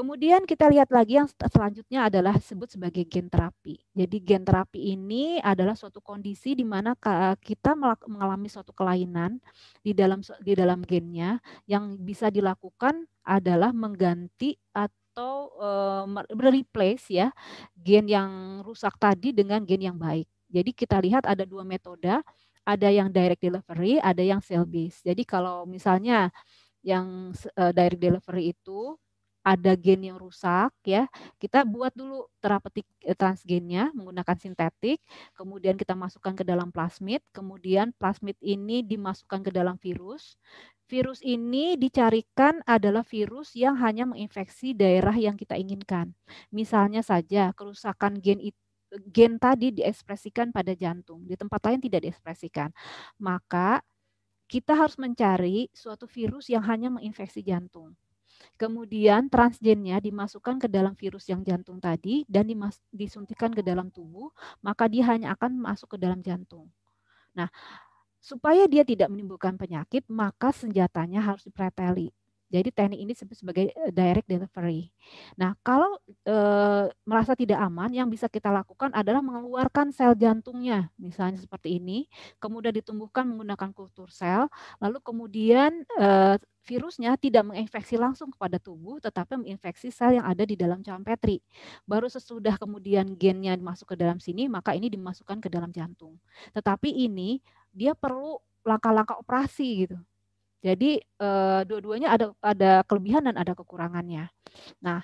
Kemudian kita lihat lagi yang selanjutnya adalah sebut sebagai gen terapi. Jadi gen terapi ini adalah suatu kondisi di mana kita mengalami suatu kelainan di dalam di dalam gennya yang bisa dilakukan adalah mengganti atau uh, eh, replace ya gen yang rusak tadi dengan gen yang baik. Jadi kita lihat ada dua metode, ada yang direct delivery, ada yang cell based. Jadi kalau misalnya yang eh, direct delivery itu ada gen yang rusak ya, kita buat dulu terapeutik eh, transgennya menggunakan sintetik, kemudian kita masukkan ke dalam plasmid, kemudian plasmid ini dimasukkan ke dalam virus. Virus ini dicarikan adalah virus yang hanya menginfeksi daerah yang kita inginkan. Misalnya saja kerusakan gen itu gen tadi diekspresikan pada jantung, di tempat lain tidak diekspresikan. Maka kita harus mencari suatu virus yang hanya menginfeksi jantung Kemudian transgennya dimasukkan ke dalam virus yang jantung tadi dan disuntikan ke dalam tubuh, maka dia hanya akan masuk ke dalam jantung. Nah, supaya dia tidak menimbulkan penyakit, maka senjatanya harus dipreteli. Jadi teknik ini disebut sebagai eh, direct delivery. Nah, kalau e, merasa tidak aman, yang bisa kita lakukan adalah mengeluarkan sel jantungnya, misalnya seperti ini, kemudian ditumbuhkan menggunakan kultur sel, lalu kemudian e, virusnya tidak menginfeksi langsung kepada tubuh, tetapi menginfeksi sel yang ada di dalam cawan petri. Baru sesudah kemudian gennya masuk ke dalam sini, maka ini dimasukkan ke dalam jantung. Tetapi ini dia perlu langkah-langkah operasi gitu jadi eh, dua-duanya ada ada kelebihan dan ada kekurangannya. Nah,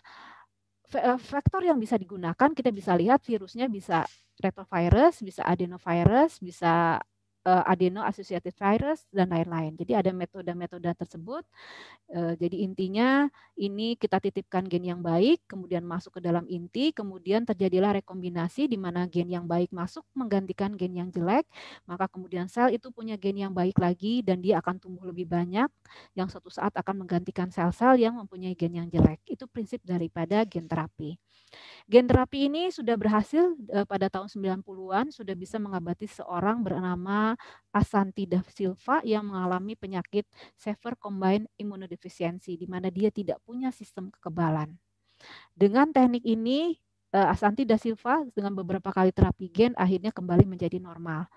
faktor eh, yang bisa digunakan kita bisa lihat virusnya bisa retrovirus, bisa adenovirus, bisa Eh, adeno associated virus dan lain-lain. Jadi ada metode-metode tersebut. Eh, jadi intinya ini kita titipkan gen yang baik, kemudian masuk ke dalam inti, kemudian terjadilah rekombinasi di mana gen yang baik masuk menggantikan gen yang jelek, maka kemudian sel itu punya gen yang baik lagi dan dia akan tumbuh lebih banyak yang suatu saat akan menggantikan sel-sel yang mempunyai gen yang jelek. Itu prinsip daripada gen terapi. Gen terapi ini sudah berhasil eh, pada tahun 90-an sudah bisa mengobati seorang bernama Asanti Da Silva yang mengalami penyakit severe Combined immunodeficiency di mana dia tidak punya sistem kekebalan. Dengan teknik ini eh, Asanti Da Silva dengan beberapa kali terapi gen akhirnya kembali menjadi normal.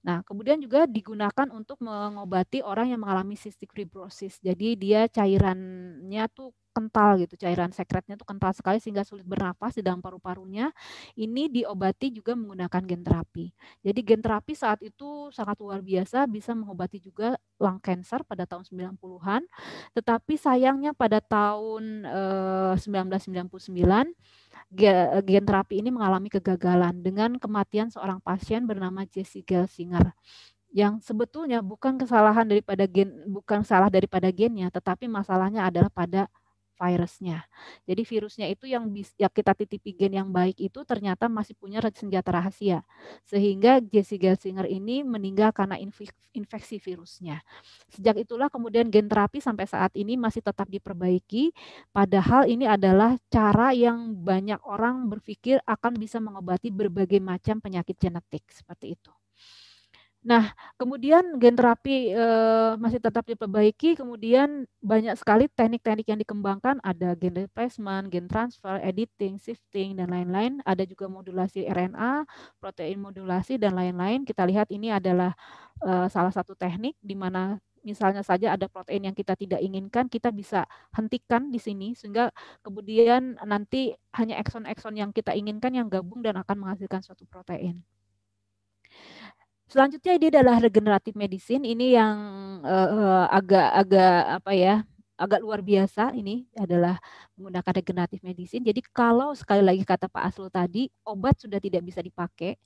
Nah, kemudian juga digunakan untuk mengobati orang yang mengalami cystic fibrosis. Jadi dia cairannya tuh kental gitu, cairan sekretnya tuh kental sekali sehingga sulit bernapas di dalam paru-parunya. Ini diobati juga menggunakan gen terapi. Jadi gen terapi saat itu sangat luar biasa bisa mengobati juga lung cancer pada tahun 90-an. Tetapi sayangnya pada tahun eh, 1999 gen terapi ini mengalami kegagalan dengan kematian seorang pasien bernama Jesse Gelsinger yang sebetulnya bukan kesalahan daripada gen bukan salah daripada gennya tetapi masalahnya adalah pada virusnya. Jadi virusnya itu yang bisa ya kita titipi gen yang baik itu ternyata masih punya senjata rahasia. Sehingga Jesse Gelsinger ini meninggal karena infeksi virusnya. Sejak itulah kemudian gen terapi sampai saat ini masih tetap diperbaiki padahal ini adalah cara yang banyak orang berpikir akan bisa mengobati berbagai macam penyakit genetik seperti itu. Nah, kemudian gen terapi e, masih tetap diperbaiki, kemudian banyak sekali teknik-teknik yang dikembangkan, ada gen replacement, gen transfer, editing, shifting, dan lain-lain. Ada juga modulasi RNA, protein modulasi, dan lain-lain. Kita lihat ini adalah e, salah satu teknik di mana misalnya saja ada protein yang kita tidak inginkan, kita bisa hentikan di sini sehingga kemudian nanti hanya exon-exon yang kita inginkan yang gabung dan akan menghasilkan suatu protein. Selanjutnya ini adalah regeneratif medicine. Ini yang agak-agak eh, eh, uh, apa ya? agak luar biasa ini adalah menggunakan regeneratif medicine. Jadi kalau sekali lagi kata Pak Aslo tadi, obat sudah tidak bisa dipakai,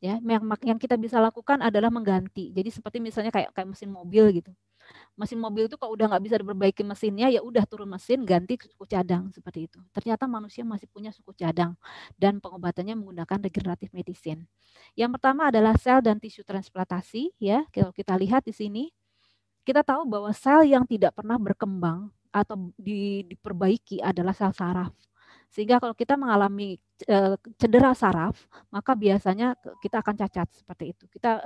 ya yang, yang kita bisa lakukan adalah mengganti jadi seperti misalnya kayak kayak mesin mobil gitu mesin mobil itu kalau udah nggak bisa diperbaiki mesinnya ya udah turun mesin ganti suku cadang seperti itu. Ternyata manusia masih punya suku cadang dan pengobatannya menggunakan regeneratif medicine. Yang pertama adalah sel dan tisu transplantasi ya. Kalau kita lihat di sini kita tahu bahwa sel yang tidak pernah berkembang atau di, diperbaiki adalah sel saraf. Sehingga kalau kita mengalami cedera saraf, maka biasanya kita akan cacat seperti itu. Kita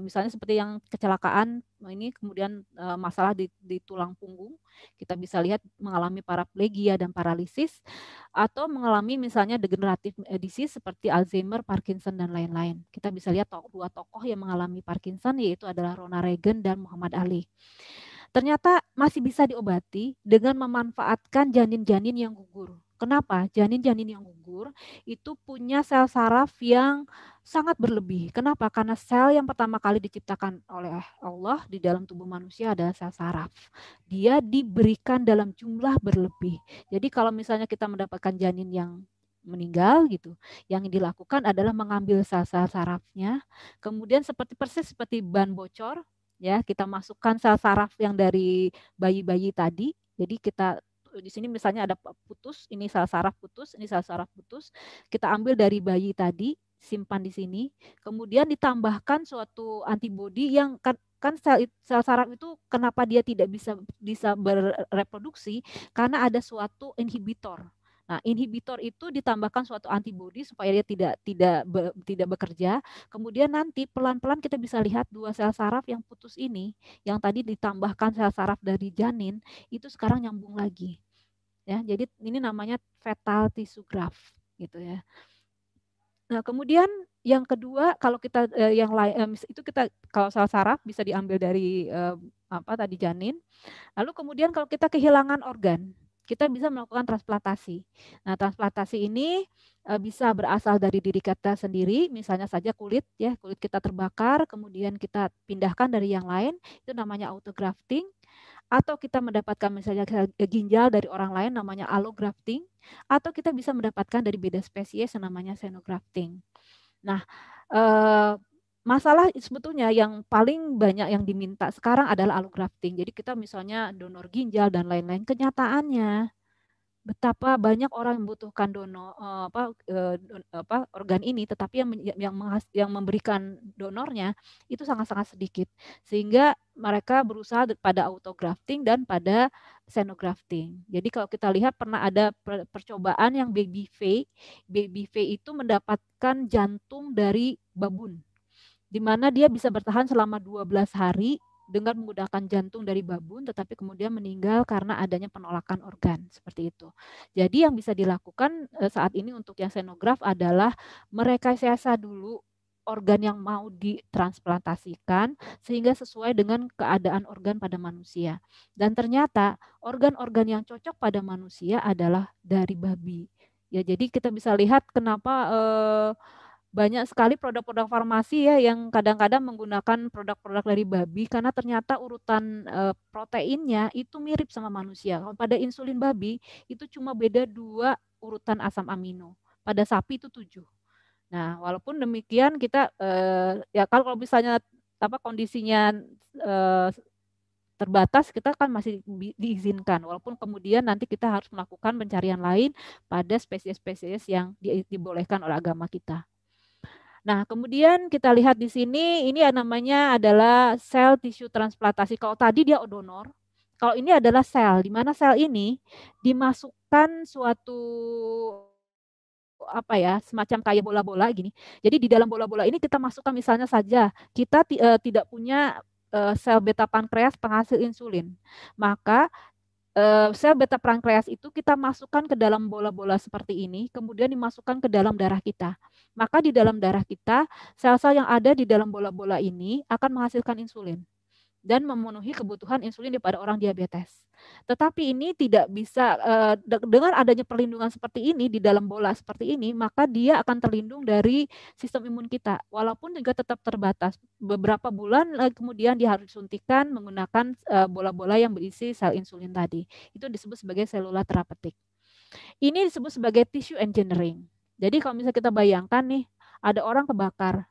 misalnya seperti yang kecelakaan nah ini kemudian masalah di, di tulang punggung, kita bisa lihat mengalami paraplegia dan paralisis atau mengalami misalnya degeneratif disease seperti Alzheimer, Parkinson dan lain-lain. Kita bisa lihat dua tokoh yang mengalami Parkinson yaitu adalah Ronald Reagan dan Muhammad Ali ternyata masih bisa diobati dengan memanfaatkan janin-janin yang gugur. Kenapa? Janin-janin yang gugur itu punya sel saraf yang sangat berlebih. Kenapa? Karena sel yang pertama kali diciptakan oleh Allah di dalam tubuh manusia adalah sel saraf. Dia diberikan dalam jumlah berlebih. Jadi kalau misalnya kita mendapatkan janin yang meninggal gitu. Yang dilakukan adalah mengambil sel-sel sarafnya, kemudian seperti persis seperti ban bocor, ya kita masukkan sel saraf yang dari bayi-bayi tadi. Jadi kita di sini misalnya ada putus, ini sel saraf putus, ini sel saraf putus. Kita ambil dari bayi tadi, simpan di sini. Kemudian ditambahkan suatu antibodi yang kan, kan sel, sel saraf itu kenapa dia tidak bisa bisa bereproduksi karena ada suatu inhibitor. Nah, inhibitor itu ditambahkan suatu antibodi supaya dia tidak tidak be, tidak bekerja. Kemudian nanti pelan-pelan kita bisa lihat dua sel saraf yang putus ini, yang tadi ditambahkan sel saraf dari janin, itu sekarang nyambung lagi ya jadi ini namanya fetal tissue graft gitu ya nah kemudian yang kedua kalau kita eh, yang lain eh, itu kita kalau salah saraf bisa diambil dari eh, apa tadi janin lalu kemudian kalau kita kehilangan organ kita bisa melakukan transplantasi. Nah, transplantasi ini eh, bisa berasal dari diri kita sendiri, misalnya saja kulit ya, kulit kita terbakar, kemudian kita pindahkan dari yang lain, itu namanya autografting atau kita mendapatkan misalnya ginjal dari orang lain namanya allografting atau kita bisa mendapatkan dari beda spesies yang namanya xenografting. Nah, eh, masalah sebetulnya yang paling banyak yang diminta sekarang adalah allografting. Jadi kita misalnya donor ginjal dan lain-lain. Kenyataannya betapa banyak orang membutuhkan donor eh, apa eh, apa organ ini tetapi yang yang yang memberikan donornya itu sangat-sangat sedikit sehingga mereka berusaha pada autografting dan pada xenografting. Jadi kalau kita lihat pernah ada percobaan yang baby v baby v itu mendapatkan jantung dari babun di mana dia bisa bertahan selama 12 hari dengan menggunakan jantung dari babun tetapi kemudian meninggal karena adanya penolakan organ seperti itu. Jadi yang bisa dilakukan eh, saat ini untuk yang senograf adalah merekayasa dulu organ yang mau ditransplantasikan sehingga sesuai dengan keadaan organ pada manusia. Dan ternyata organ-organ yang cocok pada manusia adalah dari babi. Ya jadi kita bisa lihat kenapa eh, banyak sekali produk-produk farmasi ya yang kadang-kadang menggunakan produk-produk dari babi karena ternyata urutan proteinnya itu mirip sama manusia. Kalau pada insulin babi itu cuma beda dua urutan asam amino. Pada sapi itu tujuh. Nah, walaupun demikian kita ya kalau kalau misalnya apa kondisinya terbatas kita kan masih diizinkan walaupun kemudian nanti kita harus melakukan pencarian lain pada spesies-spesies yang dibolehkan oleh agama kita. Nah, kemudian kita lihat di sini ini namanya adalah sel tisu transplantasi. Kalau tadi dia donor, kalau ini adalah sel di mana sel ini dimasukkan suatu apa ya semacam kayak bola-bola gini. Jadi di dalam bola-bola ini kita masukkan misalnya saja kita eh, tidak punya eh, sel beta pankreas penghasil insulin. Maka sel beta pankreas itu kita masukkan ke dalam bola-bola seperti ini, kemudian dimasukkan ke dalam darah kita. Maka di dalam darah kita, sel-sel yang ada di dalam bola-bola ini akan menghasilkan insulin dan memenuhi kebutuhan insulin pada orang diabetes. Tetapi ini tidak bisa eh, dengan adanya perlindungan seperti ini di dalam bola seperti ini, maka dia akan terlindung dari sistem imun kita. Walaupun juga tetap terbatas beberapa bulan eh, kemudian dia harus disuntikan menggunakan eh, bola-bola yang berisi sel insulin tadi. Itu disebut sebagai selula terapeutik. Ini disebut sebagai tissue engineering. Jadi kalau misalnya kita bayangkan nih, ada orang kebakar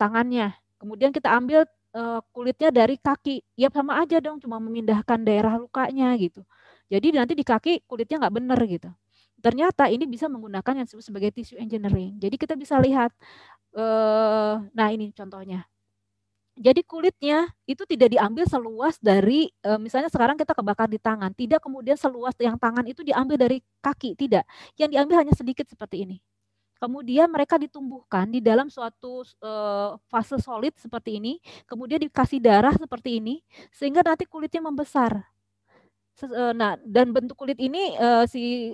tangannya, kemudian kita ambil uh, kulitnya dari kaki. Ya sama aja dong, cuma memindahkan daerah lukanya gitu. Jadi nanti di kaki kulitnya nggak bener gitu. Ternyata ini bisa menggunakan yang disebut sebagai tissue engineering. Jadi kita bisa lihat, uh, nah ini contohnya. Jadi kulitnya itu tidak diambil seluas dari eh, misalnya sekarang kita kebakar di tangan, tidak kemudian seluas yang tangan itu diambil dari kaki, tidak. Yang diambil hanya sedikit seperti ini. Kemudian mereka ditumbuhkan di dalam suatu uh, fase solid seperti ini, kemudian dikasih darah seperti ini, sehingga nanti kulitnya membesar. Eh, nah, dan bentuk kulit ini uh, si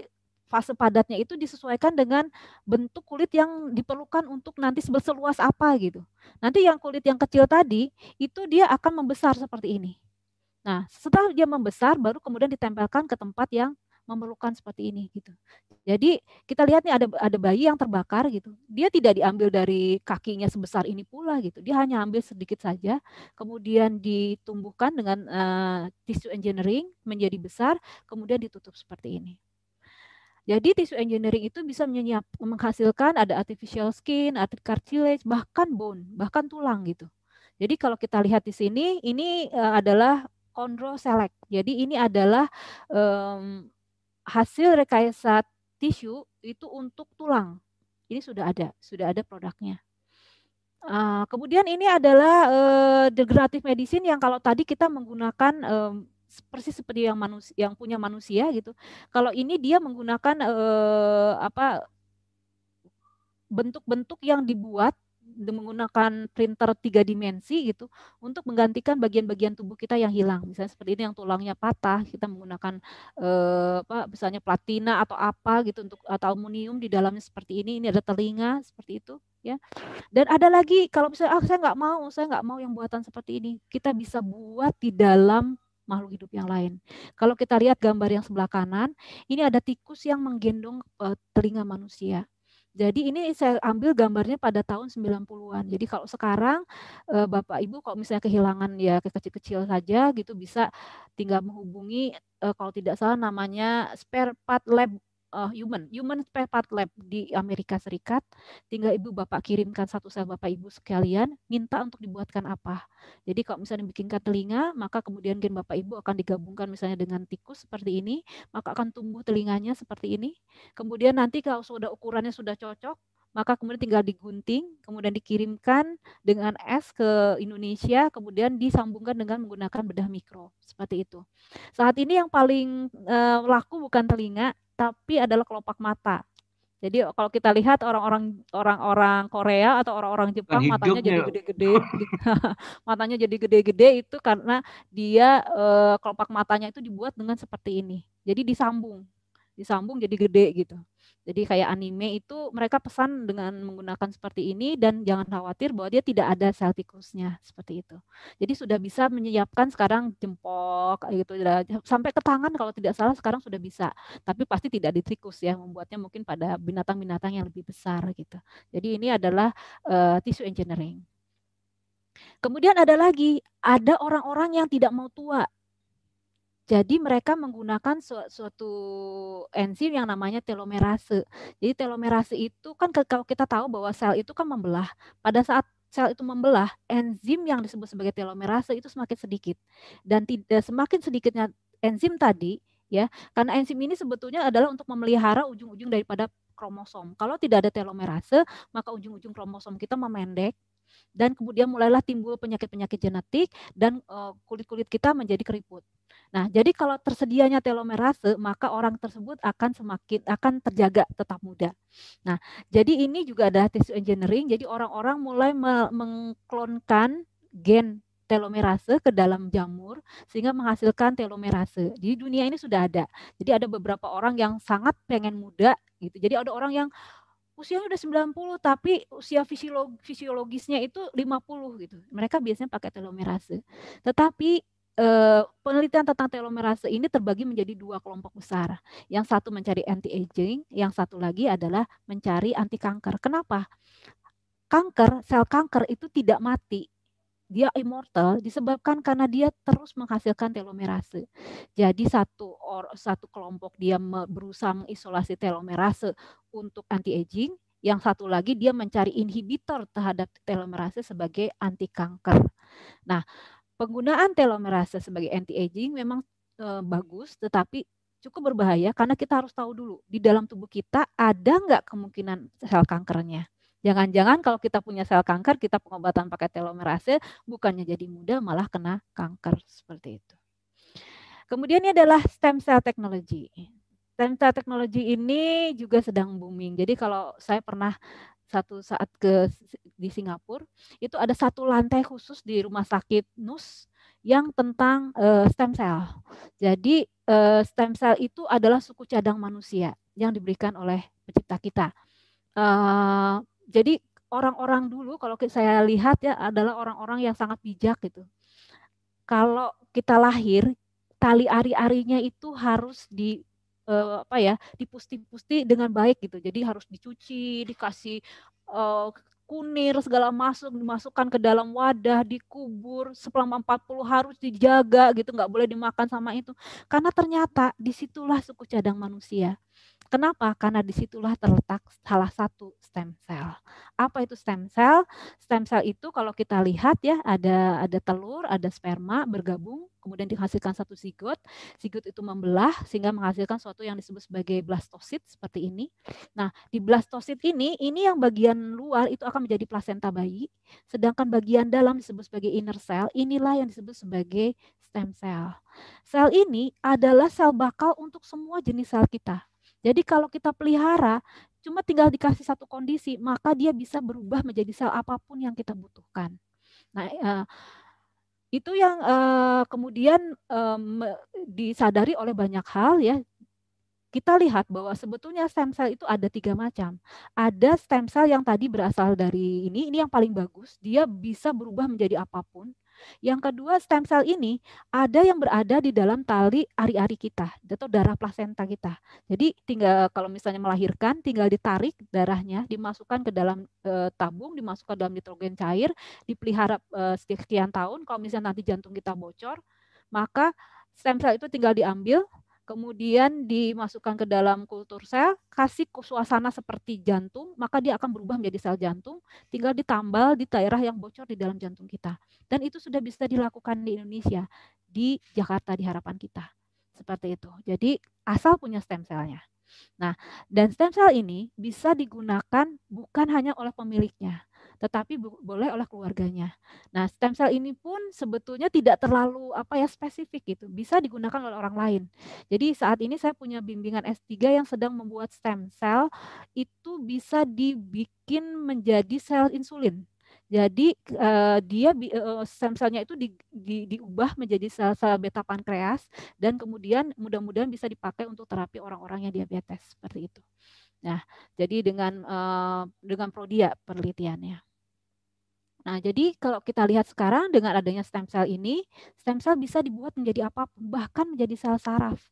fase padatnya itu disesuaikan dengan bentuk kulit yang diperlukan untuk nanti seluas apa gitu. Nanti yang kulit yang kecil tadi itu dia akan membesar seperti ini. Nah, setelah dia membesar baru kemudian ditempelkan ke tempat yang memerlukan seperti ini gitu. Jadi kita lihat nih ada ada bayi yang terbakar gitu. Dia tidak diambil dari kakinya sebesar ini pula gitu. Dia hanya ambil sedikit saja, kemudian ditumbuhkan dengan uh, eh, tissue engineering menjadi besar, kemudian ditutup seperti ini. Jadi tissue engineering itu bisa menyiap, menghasilkan ada artificial skin, art cartilage, bahkan bone, bahkan tulang gitu. Jadi kalau kita lihat di sini, ini uh, adalah chondroselect. Jadi ini adalah um, hasil rekayasa tisu itu untuk tulang. Ini sudah ada, sudah ada produknya. Uh, kemudian ini adalah uh, degeneratif medicine yang kalau tadi kita menggunakan um, persis seperti yang manusia yang punya manusia gitu. Kalau ini dia menggunakan uh, apa bentuk-bentuk yang dibuat menggunakan printer tiga dimensi gitu untuk menggantikan bagian-bagian tubuh kita yang hilang misalnya seperti ini yang tulangnya patah kita menggunakan eh, apa misalnya platina atau apa gitu untuk atau aluminium di dalamnya seperti ini ini ada telinga seperti itu ya dan ada lagi kalau misalnya ah saya nggak mau saya nggak mau yang buatan seperti ini kita bisa buat di dalam makhluk hidup yang lain. Kalau kita lihat gambar yang sebelah kanan, ini ada tikus yang menggendong eh, telinga manusia. Jadi ini saya ambil gambarnya pada tahun 90-an. Jadi kalau sekarang eh, Bapak Ibu kalau misalnya kehilangan ya kecil-kecil saja gitu bisa tinggal menghubungi eh, kalau tidak salah namanya spare part lab uh, human, human spare part lab di Amerika Serikat. Tinggal ibu bapak kirimkan satu sel bapak ibu sekalian, minta untuk dibuatkan apa. Jadi kalau misalnya bikinkan telinga, maka kemudian gen bapak ibu akan digabungkan misalnya dengan tikus seperti ini, maka akan tumbuh telinganya seperti ini. Kemudian nanti kalau sudah ukurannya sudah cocok, maka kemudian tinggal digunting, kemudian dikirimkan dengan es ke Indonesia, kemudian disambungkan dengan menggunakan bedah mikro seperti itu. Saat ini yang paling eh, laku bukan telinga, tapi adalah kelopak mata. Jadi kalau kita lihat orang-orang orang-orang Korea atau orang-orang Jepang matanya jadi gede-gede, matanya jadi gede-gede itu karena dia eh, kelopak matanya itu dibuat dengan seperti ini. Jadi disambung, disambung jadi gede gitu. Jadi kayak anime itu mereka pesan dengan menggunakan seperti ini dan jangan khawatir bahwa dia tidak ada sel nya seperti itu. Jadi sudah bisa menyiapkan sekarang jempok gitu sampai ke tangan kalau tidak salah sekarang sudah bisa. Tapi pasti tidak di tikus ya membuatnya mungkin pada binatang-binatang yang lebih besar gitu. Jadi ini adalah uh, eh, tissue engineering. Kemudian ada lagi, ada orang-orang yang tidak mau tua. Jadi mereka menggunakan su suatu enzim yang namanya telomerase. Jadi telomerase itu kan kalau kita tahu bahwa sel itu kan membelah. Pada saat sel itu membelah, enzim yang disebut sebagai telomerase itu semakin sedikit. Dan tidak semakin sedikitnya enzim tadi, ya, karena enzim ini sebetulnya adalah untuk memelihara ujung-ujung daripada kromosom. Kalau tidak ada telomerase, maka ujung-ujung kromosom kita memendek dan kemudian mulailah timbul penyakit-penyakit genetik dan eh, kulit-kulit kita menjadi keriput. Nah, jadi kalau tersedianya telomerase, maka orang tersebut akan semakin akan terjaga tetap muda. Nah, jadi ini juga ada tissue engineering. Jadi orang-orang mulai mengklonkan gen telomerase ke dalam jamur sehingga menghasilkan telomerase. di dunia ini sudah ada. Jadi ada beberapa orang yang sangat pengen muda gitu. Jadi ada orang yang usianya udah 90 tapi usia fisiologisnya itu 50 gitu. Mereka biasanya pakai telomerase. Tetapi Eh, penelitian tentang telomerase ini terbagi menjadi dua kelompok besar. Yang satu mencari anti aging, yang satu lagi adalah mencari anti kanker. Kenapa? Kanker, sel kanker itu tidak mati. Dia immortal disebabkan karena dia terus menghasilkan telomerase. Jadi satu or, satu kelompok dia berusaha mengisolasi telomerase untuk anti aging, yang satu lagi dia mencari inhibitor terhadap telomerase sebagai anti kanker. Nah, Penggunaan telomerase sebagai anti-aging memang e, bagus, tetapi cukup berbahaya karena kita harus tahu dulu di dalam tubuh kita ada nggak kemungkinan sel kankernya. Jangan-jangan kalau kita punya sel kanker, kita pengobatan pakai telomerase bukannya jadi muda malah kena kanker seperti itu. Kemudian ini adalah stem cell technology. Stem cell technology ini juga sedang booming. Jadi kalau saya pernah satu saat ke di Singapura itu ada satu lantai khusus di rumah sakit Nus yang tentang uh, stem cell. Jadi uh, stem cell itu adalah suku cadang manusia yang diberikan oleh pencipta kita. Uh, jadi orang-orang dulu kalau saya lihat ya adalah orang-orang yang sangat bijak gitu. Kalau kita lahir tali ari-arinya itu harus di uh, apa ya dipusti-pusti dengan baik gitu jadi harus dicuci dikasih uh, kunir segala masuk dimasukkan ke dalam wadah dikubur selama 40 harus dijaga gitu nggak boleh dimakan sama itu karena ternyata disitulah suku cadang manusia Kenapa? Karena disitulah terletak salah satu stem cell. Apa itu stem cell? Stem cell itu kalau kita lihat ya ada ada telur, ada sperma bergabung, kemudian dihasilkan satu zigot. Zigot itu membelah sehingga menghasilkan suatu yang disebut sebagai blastosit seperti ini. Nah, di blastosit ini ini yang bagian luar itu akan menjadi plasenta bayi, sedangkan bagian dalam disebut sebagai inner cell. Inilah yang disebut sebagai stem cell. Sel ini adalah sel bakal untuk semua jenis sel kita jadi kalau kita pelihara, cuma tinggal dikasih satu kondisi, maka dia bisa berubah menjadi sel apapun yang kita butuhkan. Nah, uh, itu yang uh, kemudian um, disadari oleh banyak hal ya. Kita lihat bahwa sebetulnya stem cell itu ada tiga macam. Ada stem cell yang tadi berasal dari ini, ini yang paling bagus. Dia bisa berubah menjadi apapun. Yang kedua, stem cell ini ada yang berada di dalam tali ari-ari kita atau darah plasenta kita. Jadi tinggal kalau misalnya melahirkan tinggal ditarik darahnya, dimasukkan ke dalam e, tabung, dimasukkan dalam nitrogen cair, dipelihara e, sekian tahun. Kalau misalnya nanti jantung kita bocor, maka stem cell itu tinggal diambil, kemudian dimasukkan ke dalam kultur sel, kasih suasana seperti jantung, maka dia akan berubah menjadi sel jantung, tinggal ditambal di daerah yang bocor di dalam jantung kita. Dan itu sudah bisa dilakukan di Indonesia, di Jakarta di harapan kita. Seperti itu. Jadi asal punya stem cell-nya. Nah, dan stem cell ini bisa digunakan bukan hanya oleh pemiliknya, tetapi boleh oleh keluarganya. Nah, stem cell ini pun sebetulnya tidak terlalu apa ya spesifik gitu, bisa digunakan oleh orang lain. Jadi saat ini saya punya bimbingan S3 yang sedang membuat stem cell itu bisa dibikin menjadi sel insulin. Jadi uh, dia uh, stem cellnya itu di, di, diubah menjadi sel-sel beta pankreas dan kemudian mudah-mudahan bisa dipakai untuk terapi orang-orang yang diabetes seperti itu. Nah, jadi dengan uh, dengan prodia penelitiannya. Nah, jadi kalau kita lihat sekarang dengan adanya stem cell ini, stem cell bisa dibuat menjadi apa? bahkan menjadi sel saraf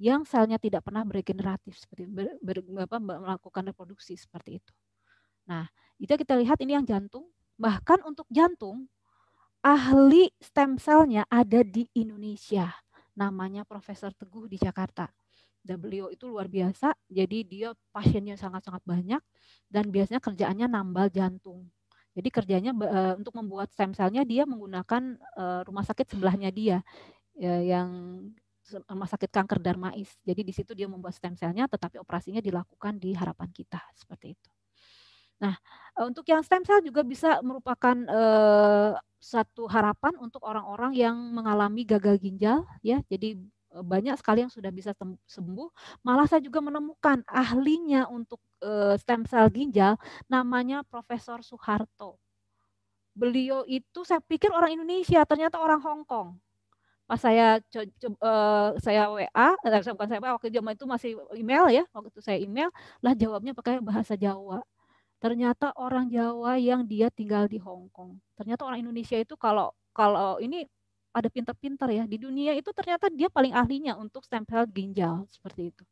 yang selnya tidak pernah regeneratif seperti ber, ber, apa, melakukan reproduksi seperti itu. Nah, itu kita lihat ini yang jantung, bahkan untuk jantung ahli stem cellnya ada di Indonesia. Namanya Profesor Teguh di Jakarta. Dan beliau itu luar biasa, jadi dia pasiennya sangat-sangat banyak dan biasanya kerjaannya nambal jantung jadi kerjanya uh, untuk membuat stem cell-nya dia menggunakan uh, rumah sakit sebelahnya dia uh, yang rumah sakit kanker Darmais. Jadi di situ dia membuat stem cell-nya tetapi operasinya dilakukan di harapan kita seperti itu. Nah, eh, untuk yang stem cell juga bisa merupakan uh, satu harapan untuk orang-orang yang mengalami gagal ginjal, ya. Jadi E, banyak sekali yang sudah bisa sembuh. Malah saya juga menemukan ahlinya untuk e, stem cell ginjal namanya Profesor Suharto. Beliau itu saya pikir orang Indonesia, ternyata orang Hong Kong. Pas saya e, saya WA, eh, saya bukan saya waktu zaman itu masih email ya, waktu itu saya email, lah jawabnya pakai bahasa Jawa. Ternyata orang Jawa yang dia tinggal di Hong Kong. Ternyata orang Indonesia itu kalau kalau ini ada pinter-pinter ya di dunia itu ternyata dia paling ahlinya untuk stem cell ginjal seperti itu.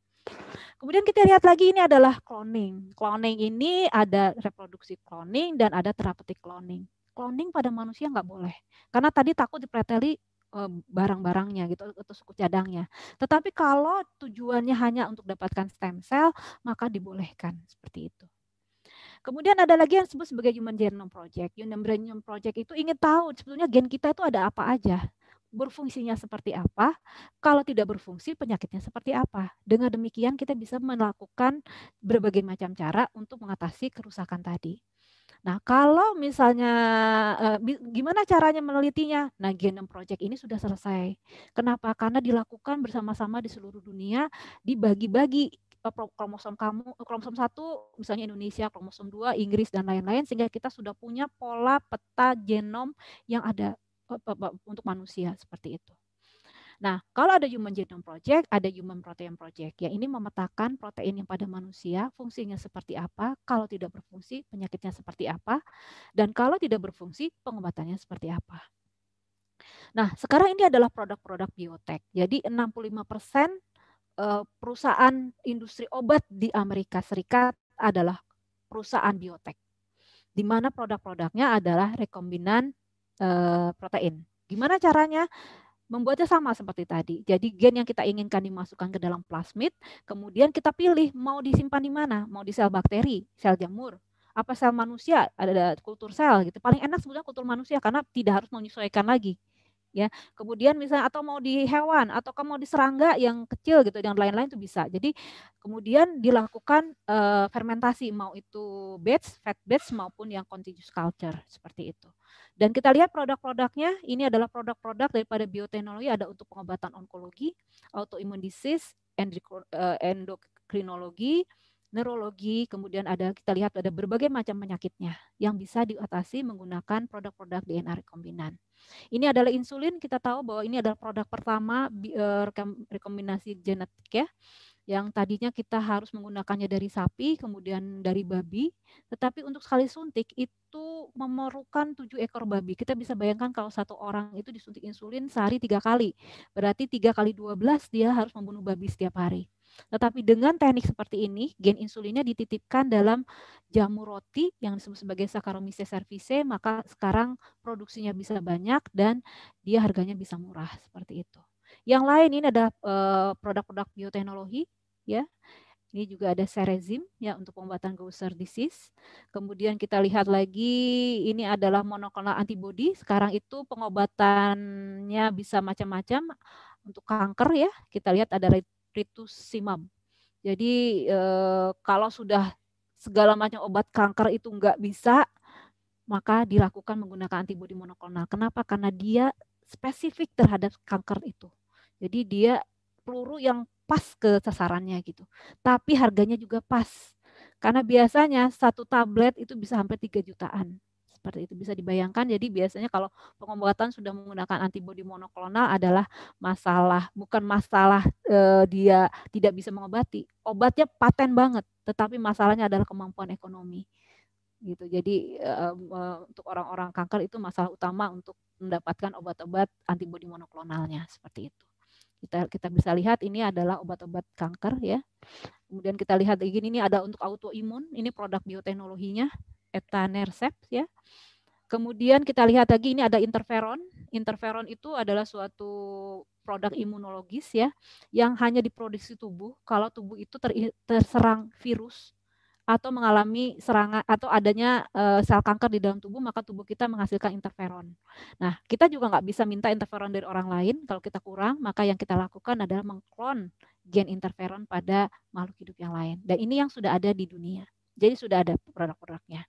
Kemudian kita lihat lagi ini adalah cloning. Cloning ini ada reproduksi cloning dan ada terapeutik cloning. Cloning pada manusia nggak boleh karena tadi takut dipreteli eh, barang-barangnya gitu atau suku cadangnya. Tetapi kalau tujuannya hanya untuk dapatkan stem cell, maka dibolehkan seperti itu. Kemudian ada lagi yang disebut sebagai Human Genome Project. Human Genome Project itu ingin tahu sebetulnya gen kita itu ada apa aja berfungsinya seperti apa, kalau tidak berfungsi penyakitnya seperti apa. Dengan demikian kita bisa melakukan berbagai macam cara untuk mengatasi kerusakan tadi. Nah, kalau misalnya eh, gimana caranya menelitinya? Nah, Genome Project ini sudah selesai. Kenapa? Karena dilakukan bersama-sama di seluruh dunia, dibagi-bagi Eh, kromosom kamu eh, kromosom satu misalnya Indonesia kromosom 2 Inggris dan lain-lain sehingga kita sudah punya pola peta genom yang ada eh, untuk manusia seperti itu. Nah, kalau ada Human Genome Project, ada Human Protein Project. Ya, ini memetakan protein yang pada manusia, fungsinya seperti apa, kalau tidak berfungsi, penyakitnya seperti apa, dan kalau tidak berfungsi, pengobatannya seperti apa. Nah, sekarang ini adalah produk-produk biotek. Jadi 65% Eh, perusahaan industri obat di Amerika Serikat adalah perusahaan biotek, di mana produk-produknya adalah rekombinan eh, protein. Gimana caranya? Membuatnya sama seperti tadi. Jadi gen yang kita inginkan dimasukkan ke dalam plasmid, kemudian kita pilih mau disimpan di mana, mau di sel bakteri, sel jamur, apa sel manusia, ada kultur sel gitu. Paling enak sebenarnya kultur manusia karena tidak harus menyesuaikan lagi ya. Kemudian misalnya atau mau di hewan atau mau di serangga yang kecil gitu yang lain-lain itu bisa. Jadi kemudian dilakukan uh, fermentasi mau itu batch, fat batch maupun yang continuous culture seperti itu. Dan kita lihat produk-produknya, ini adalah produk-produk daripada bioteknologi ada untuk pengobatan onkologi, autoimun disease, endokrinologi, neurologi, kemudian ada kita lihat ada berbagai macam penyakitnya yang bisa diatasi menggunakan produk-produk DNA rekombinan. Ini adalah insulin, kita tahu bahwa ini adalah produk pertama eh, rekombinasi genetik ya yang tadinya kita harus menggunakannya dari sapi, kemudian dari babi. Tetapi untuk sekali suntik itu memerlukan tujuh ekor babi. Kita bisa bayangkan kalau satu orang itu disuntik insulin sehari tiga kali. Berarti tiga kali dua belas dia harus membunuh babi setiap hari. Tetapi dengan teknik seperti ini, gen insulinnya dititipkan dalam jamur roti yang disebut sebagai Saccharomyces cerevisiae, maka sekarang produksinya bisa banyak dan dia harganya bisa murah seperti itu. Yang lain ini ada eh, produk-produk bioteknologi ya. Ini juga ada serezim ya untuk pengobatan Gaucher disease. Kemudian kita lihat lagi ini adalah monoklonal antibody. Sekarang itu pengobatannya bisa macam-macam untuk kanker ya. Kita lihat ada ritus simam. Jadi eh, kalau sudah segala macam obat kanker itu nggak bisa, maka dilakukan menggunakan antibodi monoklonal. Kenapa? Karena dia spesifik terhadap kanker itu. Jadi dia peluru yang pas ke sasarannya gitu. Tapi harganya juga pas. Karena biasanya satu tablet itu bisa hampir 3 jutaan seperti itu bisa dibayangkan. Jadi biasanya kalau pengobatan sudah menggunakan antibodi monoklonal adalah masalah bukan masalah eh, dia tidak bisa mengobati. Obatnya paten banget, tetapi masalahnya adalah kemampuan ekonomi. Gitu. Jadi eh, untuk orang-orang kanker itu masalah utama untuk mendapatkan obat-obat antibodi monoklonalnya seperti itu kita kita bisa lihat ini adalah obat-obat kanker ya. Kemudian kita lihat lagi ini ada untuk autoimun, ini produk bioteknologinya etanercept ya. Kemudian kita lihat lagi ini ada interferon. Interferon itu adalah suatu produk imunologis ya yang hanya diproduksi tubuh kalau tubuh itu terserang virus atau mengalami serangan atau adanya eh, sel kanker di dalam tubuh maka tubuh kita menghasilkan interferon. Nah, kita juga nggak bisa minta interferon dari orang lain kalau kita kurang, maka yang kita lakukan adalah mengklon gen interferon pada makhluk hidup yang lain. Dan ini yang sudah ada di dunia. Jadi sudah ada produk-produknya.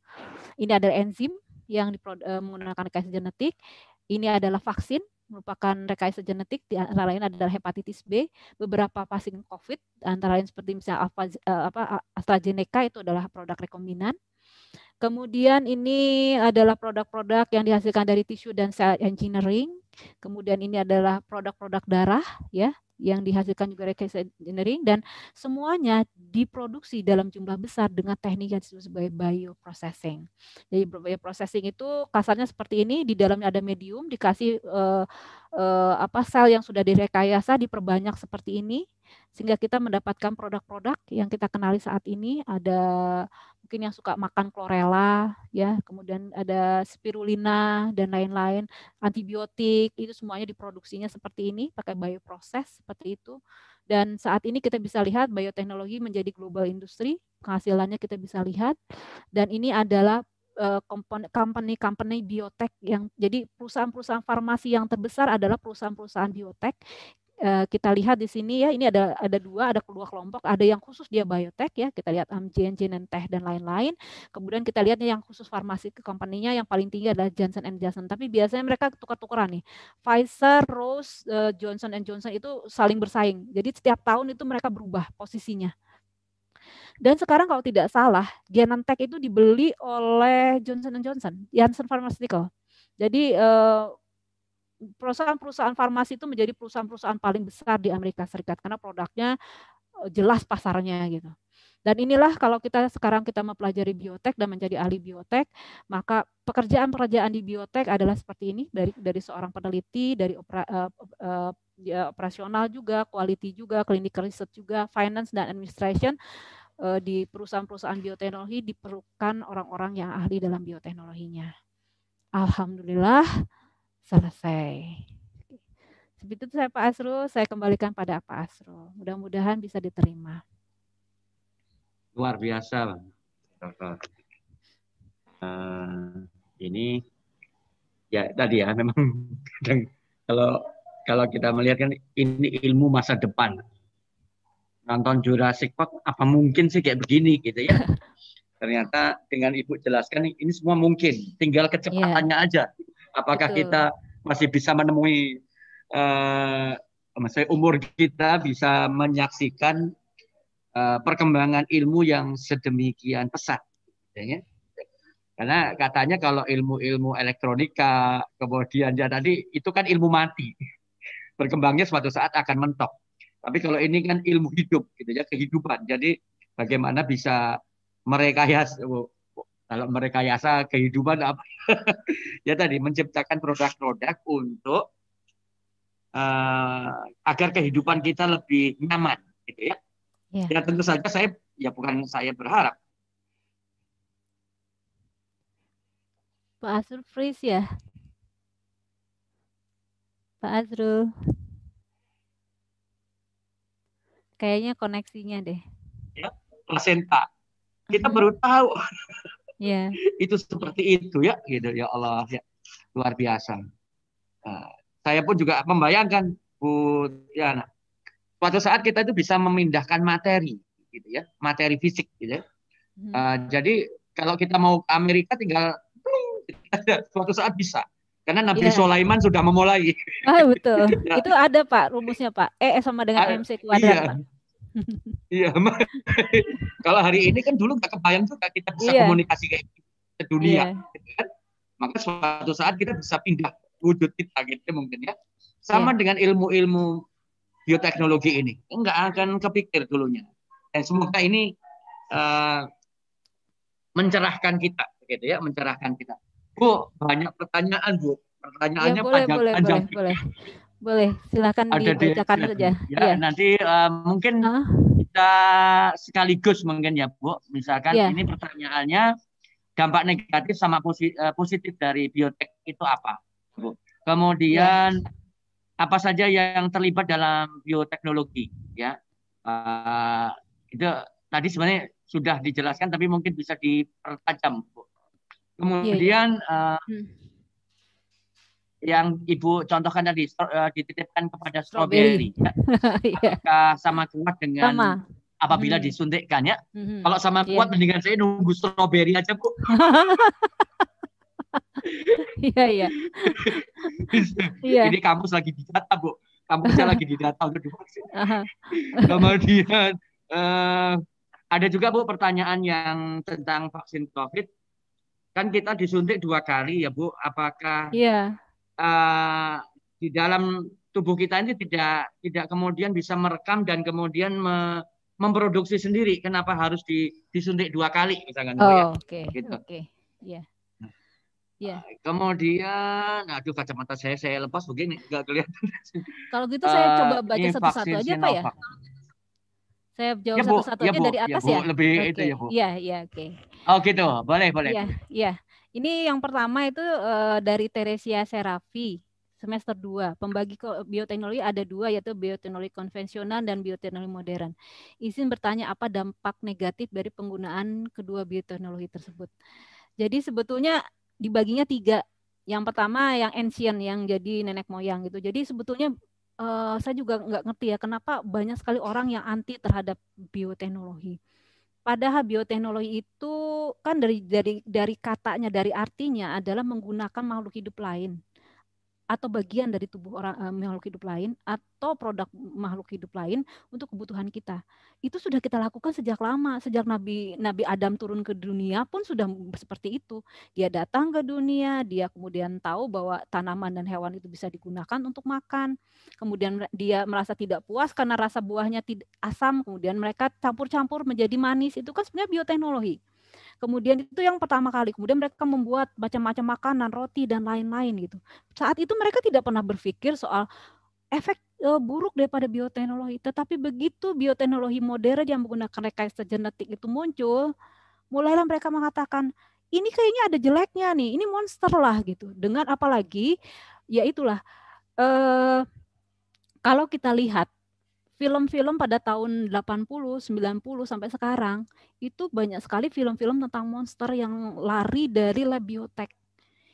Ini adalah enzim yang eh, menggunakan rekayasa genetik. Ini adalah vaksin merupakan rekayasa genetik, di antara lain adalah hepatitis B, beberapa vaksin COVID, antara lain seperti misalnya eh, apa, AstraZeneca itu adalah produk rekombinan. Kemudian ini adalah produk-produk yang dihasilkan dari tisu dan sel engineering. Kemudian ini adalah produk-produk darah ya yang dihasilkan juga rekayasa engineering dan semuanya diproduksi dalam jumlah besar dengan teknik yang disebut sebagai bioprocessing. Jadi bioprocessing itu kasarnya seperti ini di dalamnya ada medium dikasih eh, eh, apa sel yang sudah direkayasa diperbanyak seperti ini sehingga kita mendapatkan produk-produk yang kita kenali saat ini ada mungkin yang suka makan chlorella ya kemudian ada spirulina dan lain-lain antibiotik itu semuanya diproduksinya seperti ini pakai bioproses seperti itu dan saat ini kita bisa lihat bioteknologi menjadi global industri penghasilannya kita bisa lihat dan ini adalah eh, company-company biotek yang jadi perusahaan-perusahaan farmasi yang terbesar adalah perusahaan-perusahaan biotek Eh, kita lihat di sini ya ini ada ada dua ada dua kelompok ada yang khusus dia biotech ya kita lihat um, Amgen, Genentech dan lain-lain kemudian kita lihat yang khusus farmasi ke company-nya yang paling tinggi adalah Johnson and Johnson tapi biasanya mereka tukar-tukaran nih Pfizer, rose eh, Johnson and Johnson itu saling bersaing jadi setiap tahun itu mereka berubah posisinya dan sekarang kalau tidak salah Genentech itu dibeli oleh Johnson and Johnson Janssen Pharmaceutical jadi eh, perusahaan-perusahaan farmasi itu menjadi perusahaan-perusahaan paling besar di Amerika Serikat karena produknya eh, jelas pasarnya gitu. Dan inilah kalau kita sekarang kita mempelajari biotek dan menjadi ahli biotek, maka pekerjaan-pekerjaan di biotek adalah seperti ini dari dari seorang peneliti, dari opera, uh, uh, ya, operasional juga, quality juga, clinical research juga, finance dan administration uh, di perusahaan-perusahaan bioteknologi diperlukan orang-orang yang ahli dalam bioteknologinya. Alhamdulillah selesai. Seperti itu saya Pak Asro, saya kembalikan pada Pak Asro. Mudah-mudahan bisa diterima. Luar biasa, Bang. Uh, ini ya tadi ya memang kadang kalau kalau kita melihat kan ini ilmu masa depan. Nonton Jurassic Park apa mungkin sih kayak begini gitu ya. Ternyata dengan Ibu jelaskan ini semua mungkin, tinggal iya. kecepatannya yeah. aja. Apakah Betul. kita masih bisa menemui uh, umur kita bisa menyaksikan uh, perkembangan ilmu yang sedemikian pesat, ya. Kan? Karena katanya kalau ilmu-ilmu elektronika kemudian ya tadi itu kan ilmu mati, berkembangnya suatu saat akan mentok. Tapi kalau ini kan ilmu hidup, gitu ya kehidupan. Jadi bagaimana bisa merekayasa kalau merekayasa kehidupan apa ya tadi menciptakan produk-produk untuk uh, agar kehidupan kita lebih nyaman gitu ya. ya ya tentu saja saya ya bukan saya berharap Pak Azrul freeze ya Pak Azrul kayaknya koneksinya deh ya Pak kita baru tahu yeah. itu seperti itu ya gitu ya Allah ya luar biasa Uh, saya pun juga membayangkan Bu Tiana suatu saat kita itu bisa memindahkan materi gitu ya materi fisik gitu ya. Hmm. Ah, jadi kalau kita mau ke Amerika tinggal suatu saat bisa karena Nabi yeah. Sulaiman sudah memulai. Ah betul. Nah. itu ada Pak rumusnya Pak. E sama dengan ah, MC kuadrat. Iya. Pak. Iya, kalau hari ini kan dulu nggak kebayang juga kita bisa yeah. komunikasi kayak ke dunia, yeah. gitu kan? Maka suatu saat kita bisa pindah wujud kita gitu ya, mungkin ya. Sama yeah. dengan ilmu-ilmu bioteknologi ini, nggak akan kepikir dulunya. Dan semoga ini uh, mencerahkan kita, gitu ya, mencerahkan kita. Bu, banyak pertanyaan bu, iya, pertanyaannya ya, boleh, panjang boleh, panjang. Boleh, boleh. Boleh, silakan ada di, saja. Ya, ya. nanti uh, mungkin uh. kita sekaligus mungkin ya, Bu. Misalkan yeah. ini pertanyaannya dampak negatif sama eh, positif, dari biotek itu apa, Bu? Kemudian yeah. apa saja yang terlibat dalam bioteknologi, ya? Uh, itu tadi sebenarnya sudah dijelaskan tapi mungkin bisa dipertajam, Bu. Iya, iya. Kemudian yeah, yeah. Uh, hmm yang Ibu contohkan tadi uh, dititipkan kepada stroberi, strawberry. Ya. Iya. Apakah sama kuat dengan sama. apabila hmm. disuntikkan ya? Hmm. Kalau sama iya. kuat yeah. mendingan saya nunggu strawberry aja, Bu. Iya, iya, iya. Ini kampus lagi data Bu. Kampusnya lagi data untuk divaksin. Kemudian uh, ada juga Bu pertanyaan yang tentang vaksin COVID kan kita disuntik dua kali ya Bu. Apakah yeah. Eh, di dalam tubuh kita ini tidak tidak kemudian bisa merekam dan kemudian me, memproduksi sendiri kenapa harus di, disuntik dua kali misalkan gitu ya? oh, ya. Oke. Okay. Gitu. Oke. Okay. Iya. Iya. Yeah. Ya. Yeah. Kemudian, aduh kacamata saya saya lepas begini nggak kelihatan. Kalau gitu saya eh, coba baca satu-satu aja pak ya. Saya jawab ya, satu-satu ya, aja dari ya, atas ya. Bu, ya? Lebih okay. itu ya bu. Iya iya oke. Okay. Oh gitu, boleh boleh. Iya iya. Ini yang pertama itu uh, dari Teresia Serafi semester 2. Pembagi bioteknologi ada dua yaitu bioteknologi konvensional dan bioteknologi modern. Izin bertanya apa dampak negatif dari penggunaan kedua bioteknologi tersebut. Jadi sebetulnya dibaginya tiga. Yang pertama yang ancient yang jadi nenek moyang gitu. Jadi sebetulnya uh, saya juga nggak ngerti ya kenapa banyak sekali orang yang anti terhadap bioteknologi. Padahal bioteknologi itu kan dari dari dari katanya dari artinya adalah menggunakan makhluk hidup lain atau bagian dari tubuh orang uh, makhluk hidup lain atau produk makhluk hidup lain untuk kebutuhan kita. Itu sudah kita lakukan sejak lama, sejak Nabi Nabi Adam turun ke dunia pun sudah seperti itu. Dia datang ke dunia, dia kemudian tahu bahwa tanaman dan hewan itu bisa digunakan untuk makan. Kemudian dia merasa tidak puas karena rasa buahnya tidak asam, kemudian mereka campur-campur menjadi manis. Itu kan sebenarnya bioteknologi Kemudian itu yang pertama kali. Kemudian mereka membuat macam-macam makanan, roti dan lain-lain gitu. Saat itu mereka tidak pernah berpikir soal efek eh, buruk daripada bioteknologi. Tetapi begitu bioteknologi modern yang menggunakan rekayasa genetik itu muncul, mulailah mereka mengatakan ini kayaknya ada jeleknya nih, ini monster lah gitu. Dengan apalagi ya itulah eh, kalau kita lihat film-film pada tahun 80, 90 sampai sekarang itu banyak sekali film-film tentang monster yang lari dari lab biotek.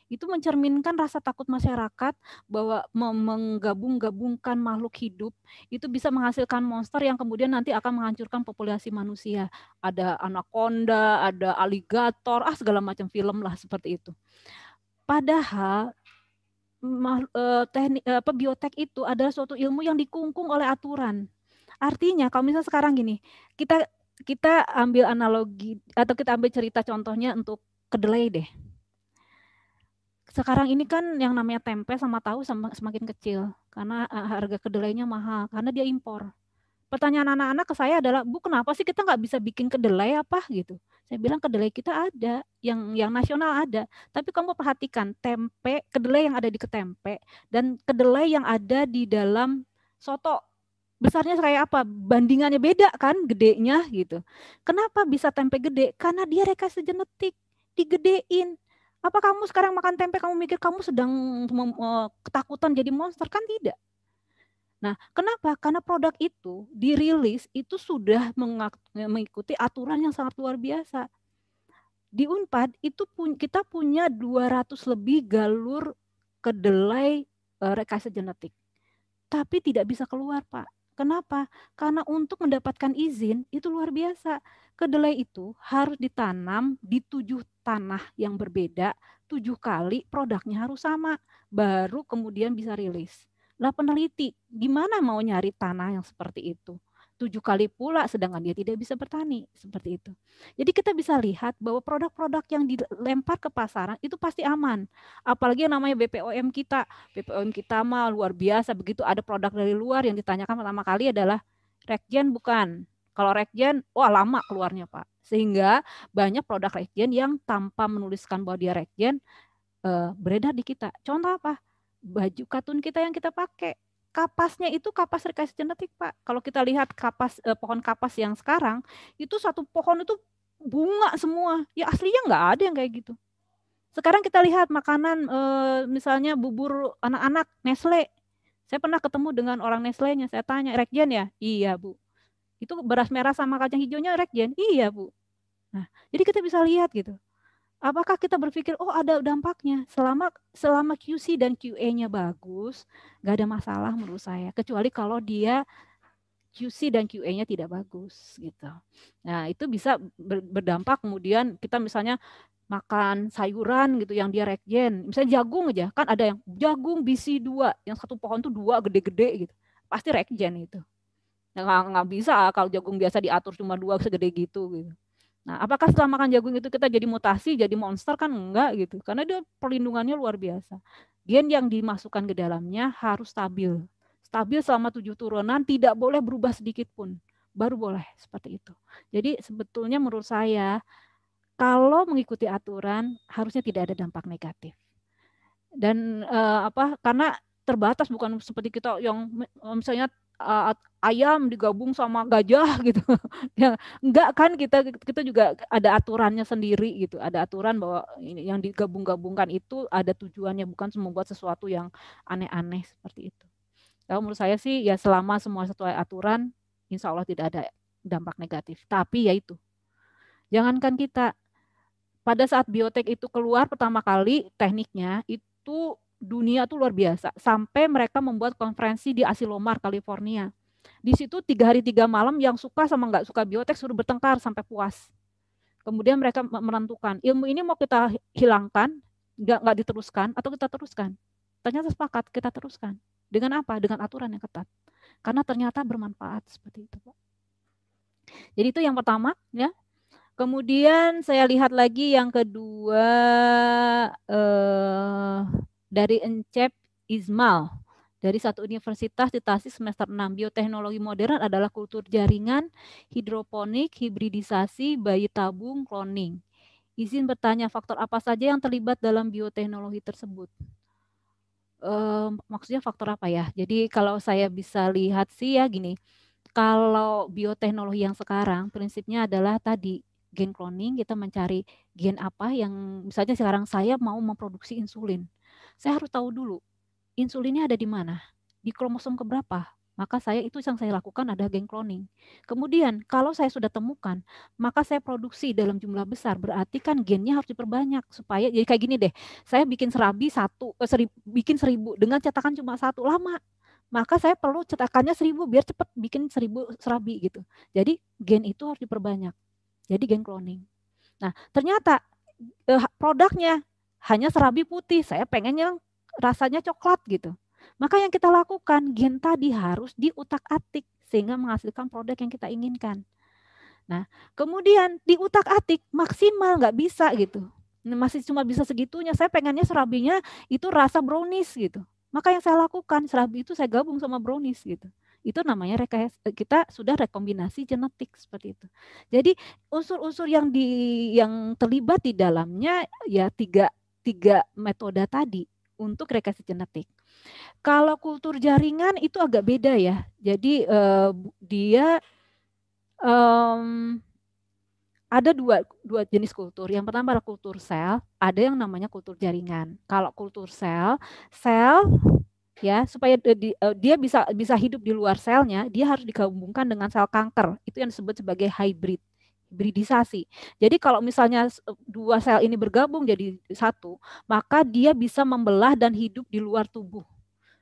Itu mencerminkan rasa takut masyarakat bahwa menggabung-gabungkan makhluk hidup itu bisa menghasilkan monster yang kemudian nanti akan menghancurkan populasi manusia. Ada anaconda, ada aligator, ah segala macam film lah seperti itu. Padahal eh, teknik eh, apa biotek itu adalah suatu ilmu yang dikungkung oleh aturan. Artinya kalau misalnya sekarang gini, kita kita ambil analogi atau kita ambil cerita contohnya untuk kedelai deh. Sekarang ini kan yang namanya tempe sama tahu semakin kecil karena harga kedelainya mahal karena dia impor. Pertanyaan anak-anak ke saya adalah, Bu kenapa sih kita nggak bisa bikin kedelai apa gitu? Saya bilang kedelai kita ada, yang yang nasional ada. Tapi kamu perhatikan tempe, kedelai yang ada di ketempe dan kedelai yang ada di dalam soto besarnya kayak apa? Bandingannya beda kan gedenya gitu. Kenapa bisa tempe gede? Karena dia rekayasa genetik, digedein. Apa kamu sekarang makan tempe kamu mikir kamu sedang e, ketakutan jadi monster kan tidak. Nah, kenapa? Karena produk itu dirilis itu sudah e, mengikuti aturan yang sangat luar biasa. Di Unpad itu pun kita punya 200 lebih galur kedelai e, rekayasa genetik. Tapi tidak bisa keluar, Pak. Kenapa? Karena untuk mendapatkan izin itu luar biasa. Kedelai itu harus ditanam di tujuh tanah yang berbeda, tujuh kali produknya harus sama, baru kemudian bisa rilis. Lah peneliti, gimana mau nyari tanah yang seperti itu? tujuh kali pula sedangkan dia tidak bisa bertani seperti itu. Jadi kita bisa lihat bahwa produk-produk yang dilempar ke pasaran itu pasti aman. Apalagi yang namanya BPOM kita, BPOM kita mah luar biasa. Begitu ada produk dari luar yang ditanyakan pertama kali adalah rekjen bukan. Kalau rekjen, wah lama keluarnya pak. Sehingga banyak produk rekjen yang tanpa menuliskan bahwa dia rekjen eh, beredar di kita. Contoh apa? Baju katun kita yang kita pakai kapasnya itu kapas rekayasa genetik pak kalau kita lihat kapas eh, pohon kapas yang sekarang itu satu pohon itu bunga semua ya aslinya nggak ada yang kayak gitu sekarang kita lihat makanan eh, misalnya bubur anak-anak Nestle saya pernah ketemu dengan orang Nestle-nya saya tanya rekjen ya iya bu itu beras merah sama kacang hijaunya rekjen iya bu nah jadi kita bisa lihat gitu apakah kita berpikir oh ada dampaknya selama selama QC dan QA-nya bagus nggak ada masalah menurut saya kecuali kalau dia QC dan QA-nya tidak bagus gitu. Nah, itu bisa berdampak kemudian kita misalnya makan sayuran gitu yang dia regen Misalnya jagung aja, kan ada yang jagung bisi dua, yang satu pohon tuh dua gede-gede gitu. Pasti regen itu. Nah, nggak bisa kalau jagung biasa diatur cuma dua segede gitu gitu. Nah, apakah setelah makan jagung itu kita jadi mutasi, jadi monster kan enggak gitu. Karena dia perlindungannya luar biasa. Gen yang dimasukkan ke dalamnya harus stabil. Stabil selama tujuh turunan, tidak boleh berubah sedikit pun. Baru boleh seperti itu. Jadi sebetulnya menurut saya, kalau mengikuti aturan harusnya tidak ada dampak negatif. Dan eh, apa? Karena terbatas bukan seperti kita yang misalnya eh, ayam digabung sama gajah gitu. ya, enggak kan kita kita juga ada aturannya sendiri gitu. Ada aturan bahwa ini yang digabung-gabungkan itu ada tujuannya bukan membuat sesuatu yang aneh-aneh seperti itu. Kalau ya, menurut saya sih ya selama semua sesuai aturan, insya Allah tidak ada dampak negatif. Tapi ya itu, jangankan kita pada saat biotek itu keluar pertama kali tekniknya itu dunia tuh luar biasa sampai mereka membuat konferensi di Asilomar California di situ tiga hari tiga malam yang suka sama nggak suka biotek suruh bertengkar sampai puas. Kemudian mereka menentukan ilmu ini mau kita hilangkan, nggak nggak diteruskan atau kita teruskan. Ternyata sepakat kita teruskan. Dengan apa? Dengan aturan yang ketat. Karena ternyata bermanfaat seperti itu, Jadi itu yang pertama, ya. Kemudian saya lihat lagi yang kedua eh, dari Encep Ismail dari satu universitas di Tasik semester 6. Bioteknologi modern adalah kultur jaringan, hidroponik, hibridisasi, bayi tabung, cloning. Izin bertanya faktor apa saja yang terlibat dalam bioteknologi tersebut? E, maksudnya faktor apa ya? Jadi kalau saya bisa lihat sih ya gini, kalau bioteknologi yang sekarang prinsipnya adalah tadi gen cloning kita mencari gen apa yang misalnya sekarang saya mau memproduksi insulin. Saya harus tahu dulu insulinnya ada di mana? Di kromosom keberapa? Maka saya itu yang saya lakukan ada gen cloning. Kemudian kalau saya sudah temukan, maka saya produksi dalam jumlah besar. Berarti kan gennya harus diperbanyak supaya jadi kayak gini deh. Saya bikin serabi satu, eh, bikin seribu dengan cetakan cuma satu lama maka saya perlu cetakannya seribu biar cepat bikin seribu serabi gitu. Jadi gen itu harus diperbanyak. Jadi gen cloning. Nah ternyata eh, produknya hanya serabi putih. Saya pengennya rasanya coklat gitu. Maka yang kita lakukan gen tadi harus diutak-atik sehingga menghasilkan produk yang kita inginkan. Nah, kemudian diutak-atik maksimal nggak bisa gitu. Nah, masih cuma bisa segitunya. Saya pengennya serabinya itu rasa brownies gitu. Maka yang saya lakukan serabi itu saya gabung sama brownies gitu itu namanya rekayasa kita sudah rekombinasi genetik seperti itu. Jadi unsur-unsur yang di yang terlibat di dalamnya ya tiga tiga metode tadi untuk rekayasa genetik. Kalau kultur jaringan itu agak beda ya. Jadi uh, dia um, ada dua dua jenis kultur. Yang pertama adalah kultur sel, ada yang namanya kultur jaringan. Kalau kultur sel, sel ya supaya eh, dia bisa bisa hidup di luar selnya, dia harus digabungkan dengan sel kanker. Itu yang disebut sebagai hybrid hibridisasi. Jadi kalau misalnya e, dua sel ini bergabung jadi satu, maka dia bisa membelah dan hidup di luar tubuh.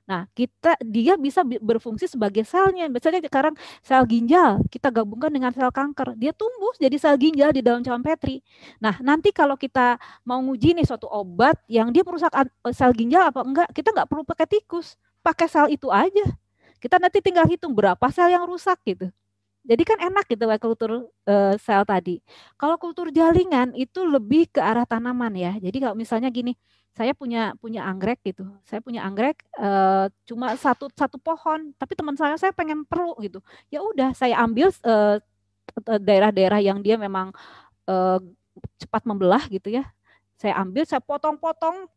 Nah, kita dia bisa berfungsi sebagai selnya. Misalnya sekarang sel ginjal kita gabungkan dengan sel kanker, dia tumbuh jadi sel ginjal di dalam cawan Petri. Nah, nanti kalau kita mau nguji nih suatu obat yang dia merusak e, sel ginjal apa enggak, kita enggak perlu pakai tikus, pakai sel itu aja. Kita nanti tinggal hitung berapa sel yang rusak gitu. Jadi kan enak gitu kultur uh, sel tadi. Kalau kultur jalingan itu lebih ke arah tanaman ya. Jadi kalau misalnya gini, saya punya punya anggrek gitu. Saya punya anggrek uh, cuma satu satu pohon, tapi teman saya saya pengen perlu gitu. Ya udah saya ambil daerah eh, daerah-daerah yang dia memang uh, cepat membelah gitu ya. Saya ambil, saya potong-potong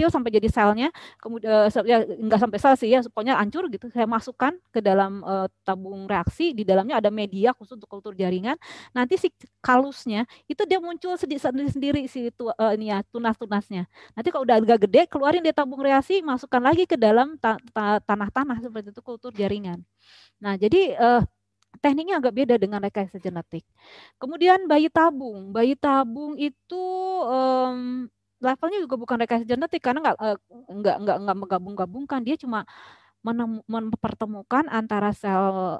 kecil sampai jadi selnya, kemudian eh, ya nggak sampai sel sih ya, pokoknya hancur gitu. Saya masukkan ke dalam uh, tabung reaksi, di dalamnya ada media khusus untuk kultur jaringan. Nanti si kalusnya itu dia muncul sendiri-sendiri si tu, uh, ini ya tunas-tunasnya. Nanti kalau udah agak gede, keluarin dari tabung reaksi, masukkan lagi ke dalam tanah-tanah ta seperti itu kultur jaringan. Nah jadi uh, tekniknya agak beda dengan rekayasa genetik. Kemudian bayi tabung, bayi tabung itu um, levelnya juga bukan rekayasa genetik karena nggak eh, nggak nggak nggak menggabung-gabungkan dia cuma mempertemukan antara sel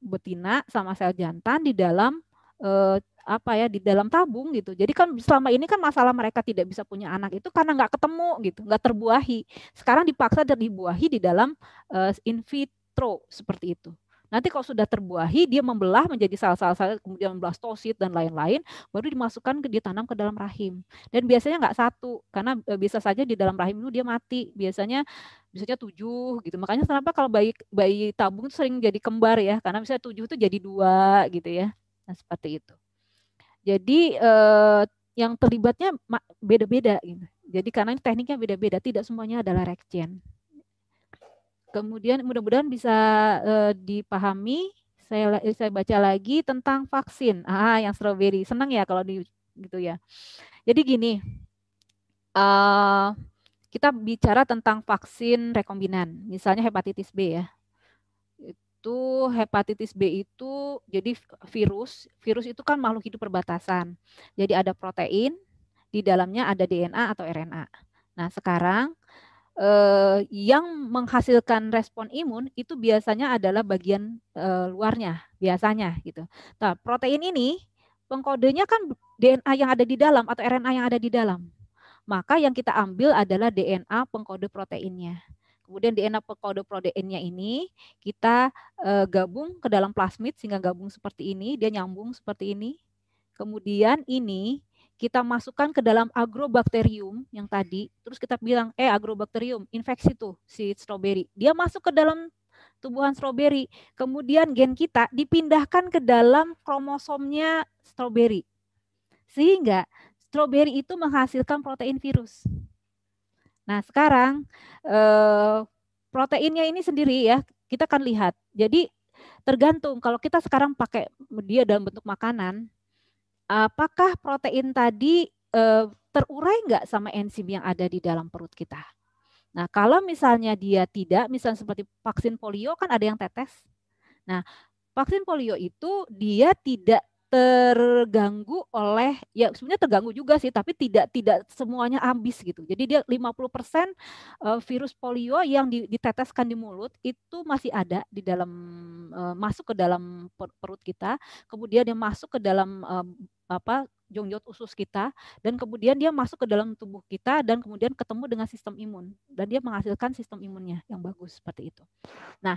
betina sama sel jantan di dalam eh, apa ya di dalam tabung gitu. Jadi kan selama ini kan masalah mereka tidak bisa punya anak itu karena nggak ketemu gitu, nggak terbuahi. Sekarang dipaksa dan dibuahi di dalam uh, in vitro seperti itu. Nanti kalau sudah terbuahi, dia membelah menjadi sel-sel, kemudian blastosit dan lain-lain, baru dimasukkan ke tanam ke dalam rahim. Dan biasanya nggak satu, karena e, bisa saja di dalam rahim itu dia mati. Biasanya biasanya tujuh gitu. Makanya kenapa kalau bayi bayi tabung itu sering jadi kembar ya, karena bisa tujuh itu jadi dua gitu ya. Nah seperti itu. Jadi eh, yang terlibatnya beda-beda gitu. Jadi karena tekniknya beda-beda, tidak semuanya adalah rekjen. Kemudian mudah-mudahan bisa uh, dipahami. Saya eh, saya baca lagi tentang vaksin. Ah, yang strawberry. Senang ya kalau di gitu ya. Jadi gini. Uh, kita bicara tentang vaksin rekombinan, misalnya hepatitis B ya. Itu hepatitis B itu jadi virus, virus itu kan makhluk hidup perbatasan. Jadi ada protein, di dalamnya ada DNA atau RNA. Nah, sekarang eh, yang menghasilkan respon imun itu biasanya adalah bagian eh, luarnya biasanya gitu. Nah, protein ini pengkodenya kan DNA yang ada di dalam atau RNA yang ada di dalam. Maka yang kita ambil adalah DNA pengkode proteinnya. Kemudian DNA pengkode proteinnya ini kita eh, gabung ke dalam plasmid sehingga gabung seperti ini, dia nyambung seperti ini. Kemudian ini kita masukkan ke dalam agrobakterium yang tadi, terus kita bilang, eh agrobakterium, infeksi tuh si stroberi. Dia masuk ke dalam tubuhan stroberi, kemudian gen kita dipindahkan ke dalam kromosomnya stroberi. Sehingga stroberi itu menghasilkan protein virus. Nah sekarang eh, proteinnya ini sendiri ya, kita akan lihat. Jadi tergantung kalau kita sekarang pakai dia dalam bentuk makanan, apakah protein tadi eh, terurai nggak sama enzim yang ada di dalam perut kita? Nah, kalau misalnya dia tidak, misalnya seperti vaksin polio kan ada yang tetes. Nah, vaksin polio itu dia tidak terganggu oleh ya sebenarnya terganggu juga sih tapi tidak tidak semuanya habis gitu. Jadi dia 50% eh, virus polio yang diteteskan di mulut itu masih ada di dalam eh, masuk ke dalam perut kita, kemudian dia masuk ke dalam apa jongjot usus kita dan kemudian dia masuk ke dalam tubuh kita dan kemudian ketemu dengan sistem imun dan dia menghasilkan sistem imunnya yang bagus seperti itu. Nah,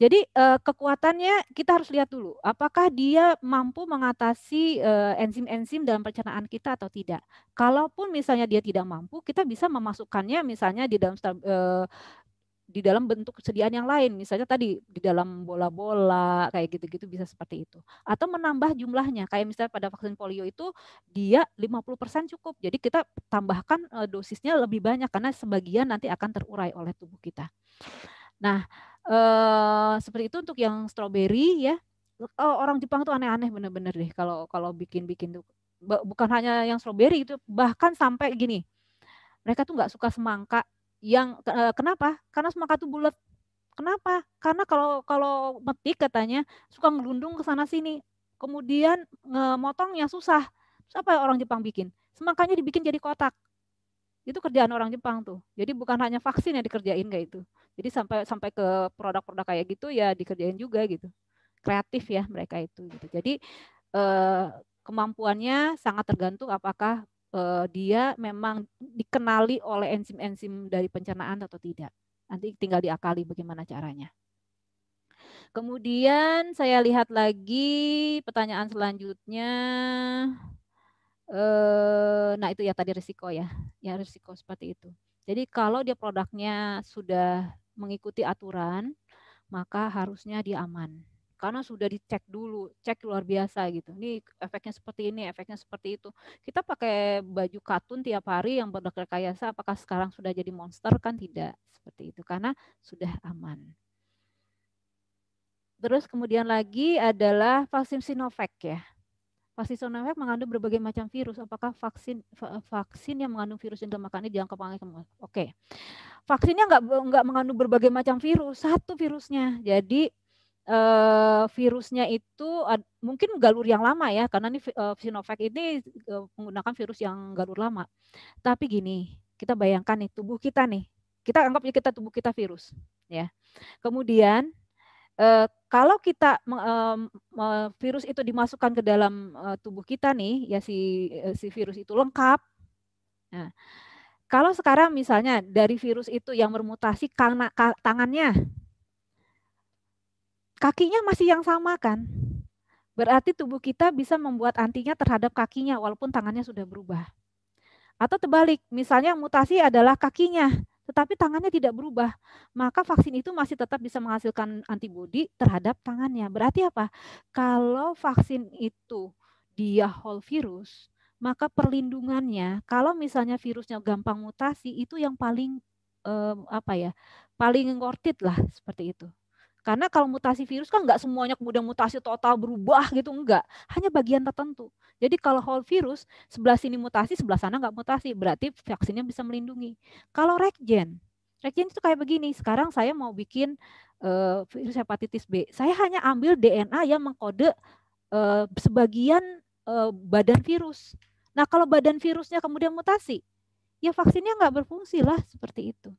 jadi eh, kekuatannya kita harus lihat dulu apakah dia mampu mengatasi eh, enzim-enzim dalam pencernaan kita atau tidak. Kalaupun misalnya dia tidak mampu, kita bisa memasukkannya misalnya di dalam eh, di dalam bentuk kesediaan yang lain misalnya tadi di dalam bola-bola kayak gitu-gitu bisa seperti itu atau menambah jumlahnya kayak misalnya pada vaksin polio itu dia 50% cukup jadi kita tambahkan e, dosisnya lebih banyak karena sebagian nanti akan terurai oleh tubuh kita nah eh, seperti itu untuk yang stroberi ya oh, orang Jepang tuh aneh-aneh bener-bener deh kalau kalau bikin-bikin tuh bukan hanya yang stroberi itu bahkan sampai gini mereka tuh nggak suka semangka yang uh, kenapa? Karena semangka itu bulat. Kenapa? Karena kalau kalau metik katanya suka ngelundung ke sana sini. Kemudian ngemotongnya eh, susah. Terus apa orang Jepang bikin? Semangkanya dibikin jadi kotak. Itu kerjaan orang Jepang tuh. Jadi bukan hanya vaksin yang dikerjain kayak itu. Jadi sampai sampai ke produk-produk kayak gitu ya dikerjain juga gitu. Kreatif ya mereka itu gitu. Jadi eh, kemampuannya sangat tergantung apakah uh, dia memang dikenali oleh enzim-enzim dari pencernaan atau tidak. Nanti tinggal diakali bagaimana caranya. Kemudian saya lihat lagi pertanyaan selanjutnya. Eh, nah itu ya tadi risiko ya, ya risiko seperti itu. Jadi kalau dia produknya sudah mengikuti aturan, maka harusnya dia aman karena sudah dicek dulu, cek luar biasa gitu. Ini efeknya seperti ini, efeknya seperti itu. Kita pakai baju katun tiap hari yang produk rekayasa, apakah sekarang sudah jadi monster kan tidak seperti itu karena sudah aman. Terus kemudian lagi adalah vaksin Sinovac ya. Vaksin Sinovac mengandung berbagai macam virus. Apakah vaksin vaksin yang mengandung virus yang dimakan dimakannya jangka pangan? Oke. Vaksinnya nggak nggak mengandung berbagai macam virus, satu virusnya. Jadi uh, virusnya itu ad, mungkin galur yang lama ya karena ini uh, Sinovac ini uh, menggunakan virus yang galur lama. Tapi gini, kita bayangkan nih tubuh kita nih. Kita anggap kita tubuh kita virus ya. Kemudian uh, kalau kita um, virus itu dimasukkan ke dalam uh, tubuh kita nih ya si uh, si virus itu lengkap. Nah, kalau sekarang misalnya dari virus itu yang bermutasi karena tangannya kakinya masih yang sama kan? Berarti tubuh kita bisa membuat antinya terhadap kakinya walaupun tangannya sudah berubah. Atau terbalik, misalnya mutasi adalah kakinya, tetapi tangannya tidak berubah, maka vaksin itu masih tetap bisa menghasilkan antibodi terhadap tangannya. Berarti apa? Kalau vaksin itu dia whole virus, maka perlindungannya kalau misalnya virusnya gampang mutasi itu yang paling eh, apa ya? paling worth it lah seperti itu. Karena kalau mutasi virus kan nggak semuanya kemudian mutasi total berubah gitu, enggak. Hanya bagian tertentu. Jadi kalau whole virus, sebelah sini mutasi, sebelah sana nggak mutasi. Berarti vaksinnya bisa melindungi. Kalau regen, regen itu kayak begini. Sekarang saya mau bikin uh, virus hepatitis B. Saya hanya ambil DNA yang mengkode uh, sebagian uh, badan virus. Nah kalau badan virusnya kemudian mutasi, ya vaksinnya nggak berfungsi lah seperti itu.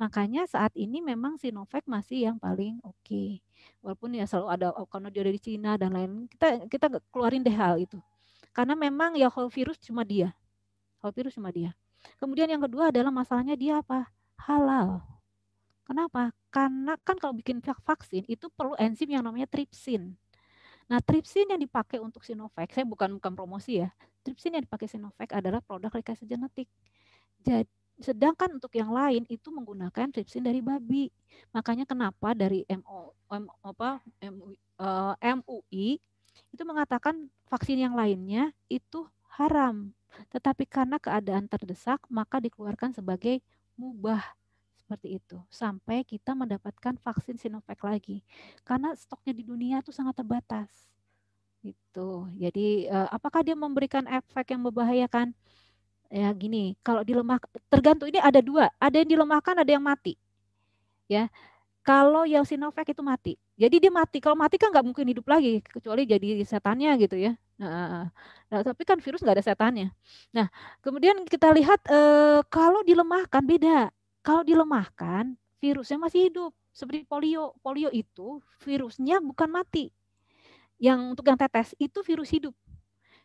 Makanya saat ini memang Sinovac masih yang paling oke. Okay. Walaupun ya selalu ada oh, karena dia dari Cina dan lain. Kita kita keluarin deh hal itu. Karena memang ya whole virus cuma dia. Whole virus cuma dia. Kemudian yang kedua adalah masalahnya dia apa? Halal. Kenapa? Karena kan kalau bikin vaksin itu perlu enzim yang namanya tripsin. Nah, tripsin yang dipakai untuk Sinovac, saya bukan bukan promosi ya. Tripsin yang dipakai Sinovac adalah produk rekayasa genetik. Jadi Sedangkan untuk yang lain itu menggunakan tripsin dari babi. Makanya kenapa dari MO, M, apa, M, uh, eh, MUI itu mengatakan vaksin yang lainnya itu haram. Tetapi karena keadaan terdesak maka dikeluarkan sebagai mubah seperti itu sampai kita mendapatkan vaksin Sinovac lagi karena stoknya di dunia itu sangat terbatas gitu jadi eh, apakah dia memberikan efek yang membahayakan ya gini kalau dilemah tergantung ini ada dua ada yang dilemahkan ada yang mati ya kalau yang Sinovac itu mati jadi dia mati kalau mati kan nggak mungkin hidup lagi kecuali jadi setannya gitu ya nah, nah tapi kan virus nggak ada setannya nah kemudian kita lihat eh, kalau dilemahkan beda kalau dilemahkan virusnya masih hidup seperti polio polio itu virusnya bukan mati yang untuk yang tetes itu virus hidup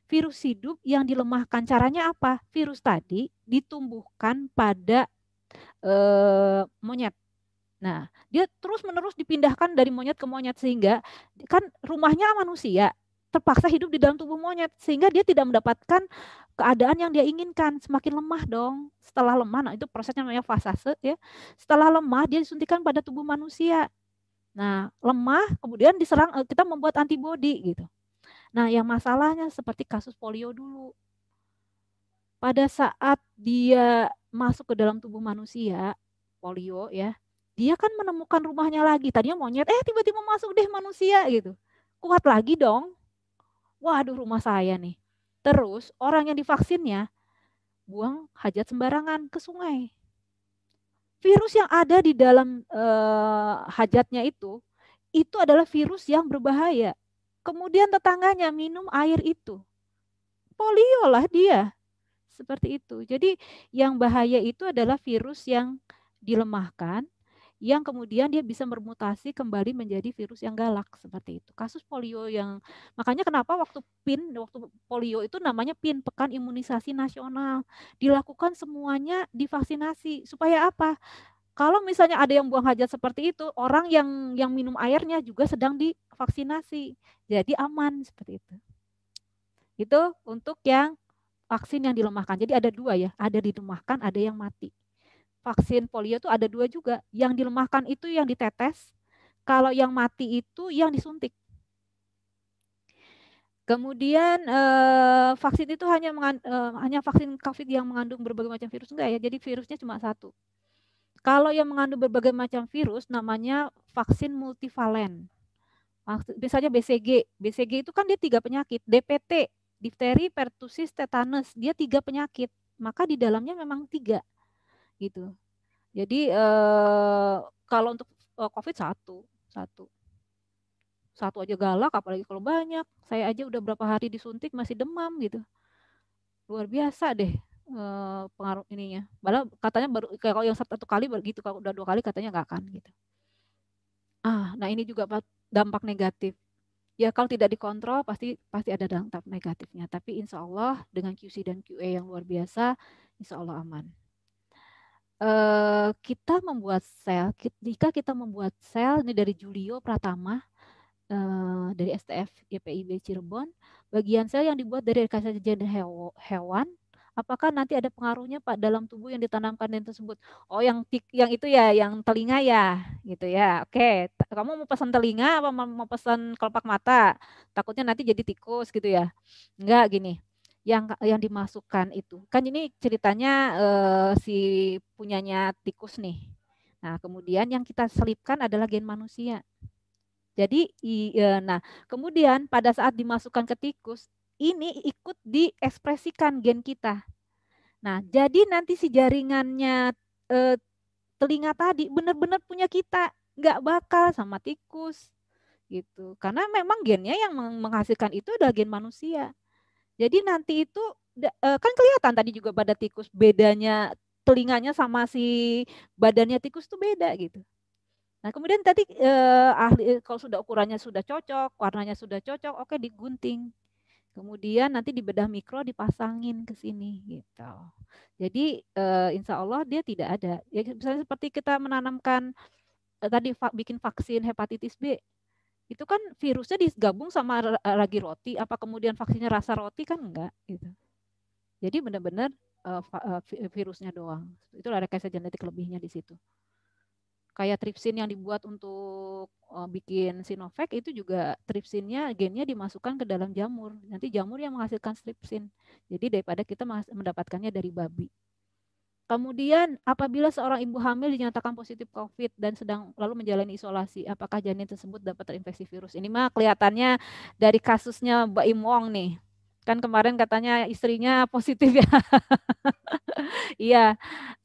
virus hidup yang dilemahkan. Caranya apa? Virus tadi ditumbuhkan pada eh, monyet. Nah, dia terus-menerus dipindahkan dari monyet ke monyet sehingga kan rumahnya manusia terpaksa hidup di dalam tubuh monyet sehingga dia tidak mendapatkan keadaan yang dia inginkan semakin lemah dong setelah lemah nah itu prosesnya namanya fasase ya setelah lemah dia disuntikan pada tubuh manusia nah lemah kemudian diserang eh, kita membuat antibodi gitu Nah, yang masalahnya seperti kasus polio dulu. Pada saat dia masuk ke dalam tubuh manusia, polio ya, dia kan menemukan rumahnya lagi. Tadinya monyet, eh tiba-tiba masuk deh manusia gitu. Kuat lagi dong. Waduh rumah saya nih. Terus orang yang divaksinnya buang hajat sembarangan ke sungai. Virus yang ada di dalam e, hajatnya itu, itu adalah virus yang berbahaya. Kemudian tetangganya minum air itu. Polio lah dia. Seperti itu. Jadi yang bahaya itu adalah virus yang dilemahkan, yang kemudian dia bisa bermutasi kembali menjadi virus yang galak seperti itu. Kasus polio yang makanya kenapa waktu PIN waktu polio itu namanya PIN Pekan Imunisasi Nasional dilakukan semuanya divaksinasi supaya apa? Kalau misalnya ada yang buang hajat seperti itu, orang yang yang minum airnya juga sedang divaksinasi. Jadi aman seperti itu. Itu untuk yang vaksin yang dilemahkan. Jadi ada dua ya, ada dilemahkan, ada yang mati. Vaksin polio itu ada dua juga. Yang dilemahkan itu yang ditetes, kalau yang mati itu yang disuntik. Kemudian eh, vaksin itu hanya mengan, eh, hanya vaksin COVID yang mengandung berbagai macam virus enggak ya. Jadi virusnya cuma satu. Kalau yang mengandung berbagai macam virus namanya vaksin multivalen. Misalnya BCG. BCG itu kan dia tiga penyakit. DPT, difteri, pertusis, tetanus. Dia tiga penyakit. Maka di dalamnya memang tiga. Gitu. Jadi eh, kalau untuk eh, COVID satu, satu satu aja galak apalagi kalau banyak saya aja udah berapa hari disuntik masih demam gitu luar biasa deh uh, pengaruh ininya. Padahal katanya baru kalau yang satu kali begitu, kalau udah dua kali katanya nggak akan gitu. Ah, nah ini juga dampak negatif. Ya kalau tidak dikontrol pasti pasti ada dampak negatifnya. Tapi insya Allah dengan QC dan QA yang luar biasa, insya Allah aman. Uh, kita membuat sel, jika kita membuat sel ini dari Julio Pratama, Uh, dari STF YPIB e Cirebon, bagian sel yang dibuat dari kaca jajan hewan apakah nanti ada pengaruhnya Pak dalam tubuh yang ditanamkan dan tersebut? Oh, yang tik, yang itu ya, yang telinga ya, gitu ya. Oke, kamu mau pesan telinga apa mau pesan kelopak mata? Takutnya nanti jadi tikus gitu ya. Enggak gini yang yang dimasukkan itu kan ini ceritanya eh, si punyanya tikus nih nah kemudian yang kita selipkan adalah gen manusia jadi i, eh, nah kemudian pada saat dimasukkan ke tikus ini ikut diekspresikan gen kita. Nah, jadi nanti si jaringannya e, telinga tadi benar-benar punya kita, nggak bakal sama tikus gitu. Karena memang gennya yang menghasilkan itu adalah gen manusia. Jadi nanti itu e, kan kelihatan tadi juga pada tikus bedanya telinganya sama si badannya tikus tuh beda gitu. Nah, kemudian tadi eh, ahli eh, kalau sudah ukurannya sudah cocok, warnanya sudah cocok, oke digunting. Kemudian nanti di bedah mikro dipasangin ke sini gitu. Jadi uh, insya Allah dia tidak ada. Ya misalnya seperti kita menanamkan uh, tadi va bikin vaksin hepatitis B, itu kan virusnya digabung sama ragi roti. Apa kemudian vaksinnya rasa roti kan enggak gitu. Jadi benar-benar uh, virusnya doang. Itu ada rekayasa genetik lebihnya di situ kayak tripsin yang dibuat untuk uh, bikin Sinovac itu juga tripsinnya gennya dimasukkan ke dalam jamur. Nanti jamur yang menghasilkan tripsin. Jadi daripada kita mendapatkannya dari babi. Kemudian apabila seorang ibu hamil dinyatakan positif COVID dan sedang lalu menjalani isolasi, apakah janin tersebut dapat terinfeksi virus? Ini mah kelihatannya dari kasusnya Mbak Imong nih. Kan kemarin katanya istrinya positif ya. iya,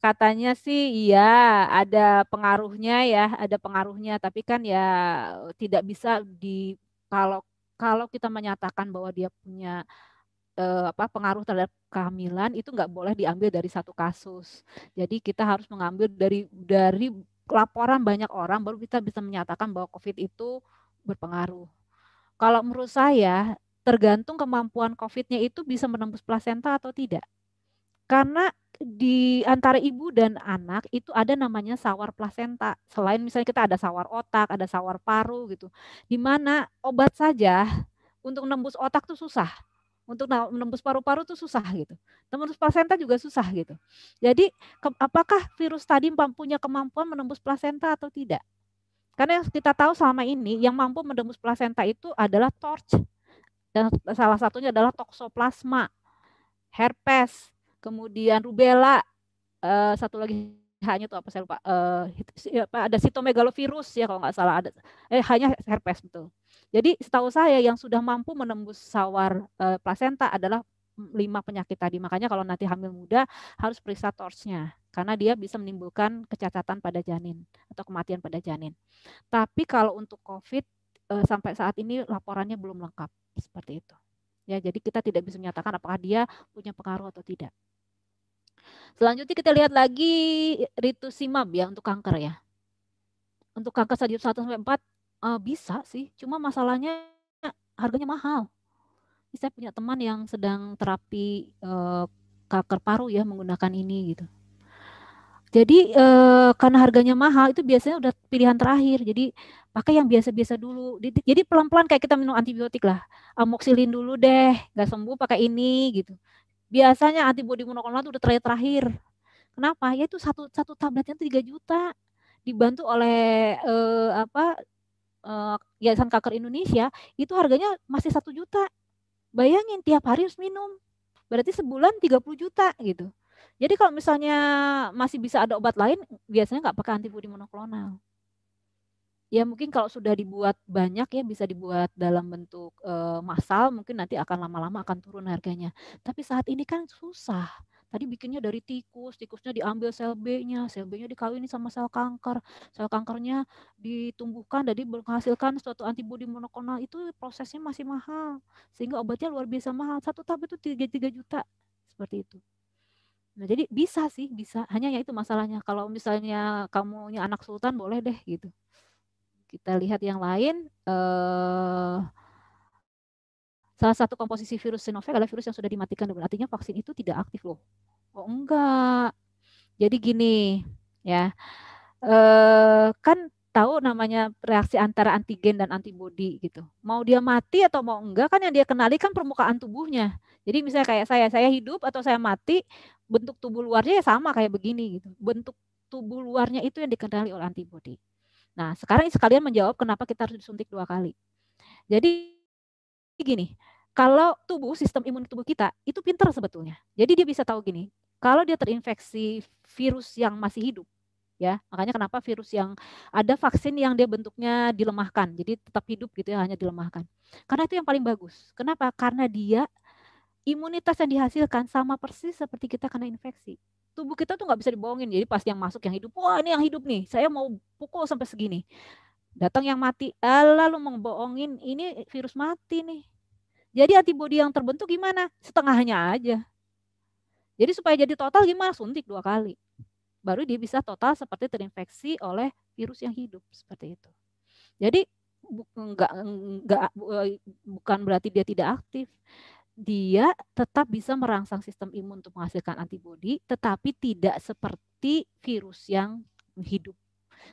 katanya sih iya ada pengaruhnya ya, ada pengaruhnya tapi kan ya tidak bisa di kalau kalau kita menyatakan bahwa dia punya eh, apa pengaruh terhadap kehamilan itu nggak boleh diambil dari satu kasus. Jadi kita harus mengambil dari dari laporan banyak orang baru kita bisa menyatakan bahwa COVID itu berpengaruh. Kalau menurut saya tergantung kemampuan COVID-nya itu bisa menembus plasenta atau tidak. Karena di antara ibu dan anak itu ada namanya sawar plasenta. Selain misalnya kita ada sawar otak, ada sawar paru gitu. Di mana obat saja untuk menembus otak tuh susah. Untuk menembus paru-paru tuh susah gitu. Menembus plasenta juga susah gitu. Jadi ke, apakah virus tadi punya kemampuan menembus plasenta atau tidak? Karena yang kita tahu selama ini yang mampu menembus plasenta itu adalah torch dan salah satunya adalah toksoplasma, herpes, kemudian rubella, uh, satu lagi hanya tuh apa saya lupa. Eh, ada sitomegalovirus ya kalau nggak salah ada eh hanya herpes betul. Jadi setahu saya yang sudah mampu menembus sawar uh, plasenta adalah lima penyakit tadi. Makanya kalau nanti hamil muda harus periksa torsnya karena dia bisa menimbulkan kecacatan pada janin atau kematian pada janin. Tapi kalau untuk COVID sampai saat ini laporannya belum lengkap seperti itu. Ya, jadi kita tidak bisa menyatakan apakah dia punya pengaruh atau tidak. Selanjutnya kita lihat lagi ritusimab ya untuk kanker ya. Untuk kanker stadium 1 sampai 4 uh, eh, bisa sih, cuma masalahnya harganya mahal. saya punya teman yang sedang terapi uh, kanker paru ya menggunakan ini gitu. Jadi eh, karena harganya mahal itu biasanya udah pilihan terakhir. Jadi pakai yang biasa-biasa dulu. Jadi pelan-pelan kayak kita minum antibiotik lah. Amoxilin dulu deh, nggak sembuh pakai ini gitu. Biasanya antibodi monoklonal itu udah terakhir-terakhir. Kenapa? Ya itu satu satu tabletnya tiga 3 juta dibantu oleh eh, apa eh, Yayasan Kanker Indonesia itu harganya masih satu juta. Bayangin tiap hari harus minum. Berarti sebulan 30 juta gitu jadi kalau misalnya masih bisa ada obat lain, biasanya nggak pakai antibodi monoklonal. Ya mungkin kalau sudah dibuat banyak ya bisa dibuat dalam bentuk e, massal, mungkin nanti akan lama-lama akan turun harganya. Tapi saat ini kan susah. Tadi bikinnya dari tikus, tikusnya diambil sel B-nya, sel B-nya dikawini sama sel kanker, sel kankernya ditumbuhkan jadi menghasilkan suatu antibodi monoklonal itu prosesnya masih mahal, sehingga obatnya luar biasa mahal. Satu tab itu tiga tiga juta seperti itu. Nah, jadi bisa sih, bisa. Hanya ya itu masalahnya. Kalau misalnya kamu anak sultan boleh deh gitu. Kita lihat yang lain eh salah satu komposisi virus Sinovac adalah virus yang sudah dimatikan artinya vaksin itu tidak aktif loh. Oh, enggak. Jadi gini, ya. Eh kan tahu namanya reaksi antara antigen dan antibodi gitu. Mau dia mati atau mau enggak kan yang dia kenali kan permukaan tubuhnya. Jadi misalnya kayak saya, saya hidup atau saya mati, bentuk tubuh luarnya ya sama kayak begini gitu. Bentuk tubuh luarnya itu yang dikenali oleh antibodi. Nah, sekarang sekalian menjawab kenapa kita harus disuntik dua kali. Jadi gini, kalau tubuh sistem imun tubuh kita itu pintar sebetulnya. Jadi dia bisa tahu gini, kalau dia terinfeksi virus yang masih hidup, ya makanya kenapa virus yang ada vaksin yang dia bentuknya dilemahkan jadi tetap hidup gitu ya hanya dilemahkan karena itu yang paling bagus kenapa karena dia imunitas yang dihasilkan sama persis seperti kita kena infeksi tubuh kita tuh nggak bisa dibohongin jadi pasti yang masuk yang hidup wah ini yang hidup nih saya mau pukul sampai segini datang yang mati lalu membohongin ini virus mati nih jadi antibodi yang terbentuk gimana setengahnya aja jadi supaya jadi total gimana suntik dua kali baru dia bisa total seperti terinfeksi oleh virus yang hidup seperti itu. Jadi enggak enggak eh, bukan berarti dia tidak aktif. Dia tetap bisa merangsang sistem imun untuk menghasilkan antibodi, tetapi tidak seperti virus yang hidup.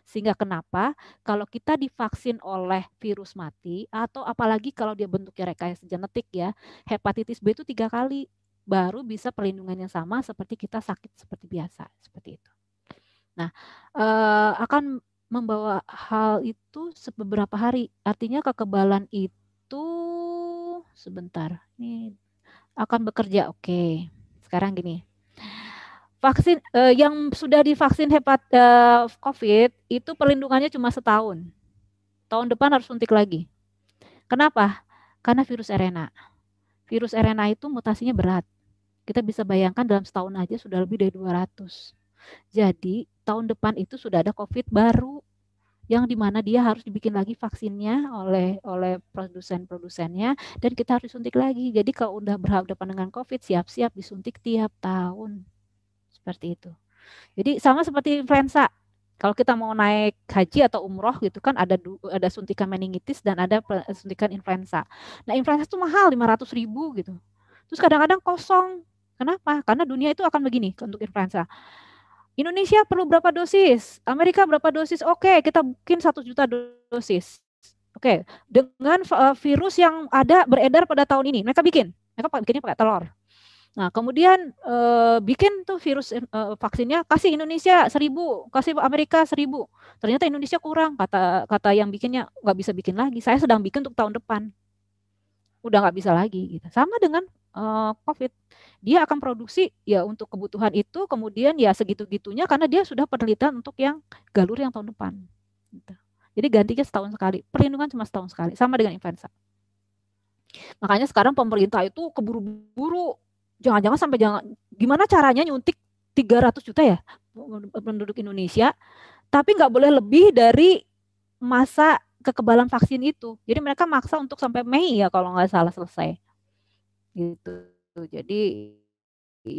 Sehingga kenapa kalau kita divaksin oleh virus mati atau apalagi kalau dia bentuknya rekayasa genetik ya, hepatitis B itu tiga kali baru bisa perlindungan yang sama seperti kita sakit seperti biasa seperti itu. Nah, eh, akan membawa hal itu sebeberapa beberapa hari, artinya kekebalan itu sebentar, ini akan bekerja, oke. Sekarang gini, vaksin, eh, yang sudah divaksin hepat eh, COVID itu perlindungannya cuma setahun. Tahun depan harus suntik lagi. Kenapa? Karena virus RNA. Virus RNA itu mutasinya berat. Kita bisa bayangkan dalam setahun aja sudah lebih dari 200. Jadi tahun depan itu sudah ada COVID baru yang dimana dia harus dibikin lagi vaksinnya oleh oleh produsen-produsennya dan kita harus suntik lagi. Jadi kalau udah berhadapan dengan COVID siap-siap disuntik tiap tahun seperti itu. Jadi sama seperti influenza. Kalau kita mau naik haji atau umroh gitu kan ada ada suntikan meningitis dan ada suntikan influenza. Nah influenza itu mahal 500 ribu gitu. Terus kadang-kadang kosong. Kenapa? Karena dunia itu akan begini untuk influenza Indonesia perlu berapa dosis? Amerika berapa dosis? Oke, okay, kita bikin satu juta dosis. Oke, okay. dengan uh, virus yang ada beredar pada tahun ini, mereka bikin, mereka bikinnya pakai telur. Nah, kemudian uh, bikin tuh virus uh, vaksinnya, kasih Indonesia seribu, kasih Amerika seribu. Ternyata Indonesia kurang, kata kata yang bikinnya nggak bisa bikin lagi. Saya sedang bikin untuk tahun depan, udah nggak bisa lagi. Gitu. Sama dengan Eh, COVID. Dia akan produksi ya untuk kebutuhan itu, kemudian ya segitu-gitunya karena dia sudah penelitian untuk yang galur yang tahun depan. Gitu. Jadi gantinya setahun sekali. Perlindungan cuma setahun sekali, sama dengan influenza. Makanya sekarang pemerintah itu keburu-buru. Jangan-jangan sampai jangan gimana caranya nyuntik 300 juta ya penduduk Indonesia, tapi nggak boleh lebih dari masa kekebalan vaksin itu. Jadi mereka maksa untuk sampai Mei ya kalau nggak salah selesai gitu jadi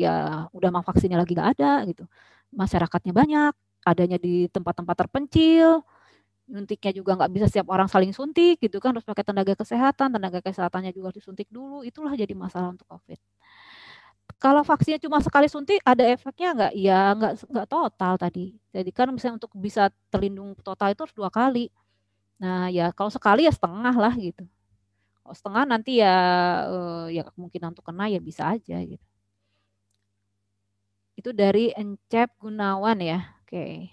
ya udah mah vaksinnya lagi nggak ada gitu masyarakatnya banyak adanya di tempat-tempat terpencil nyuntiknya juga nggak bisa setiap orang saling suntik gitu kan harus pakai tenaga kesehatan tenaga kesehatannya juga harus disuntik dulu itulah jadi masalah untuk covid kalau vaksinnya cuma sekali suntik ada efeknya nggak ya nggak nggak total tadi jadi kan misalnya untuk bisa terlindung total itu harus dua kali nah ya kalau sekali ya setengah lah gitu Oh, setengah nanti ya uh, ya kemungkinan untuk kena ya bisa aja gitu. Itu dari Encep Gunawan ya. Oke. Okay.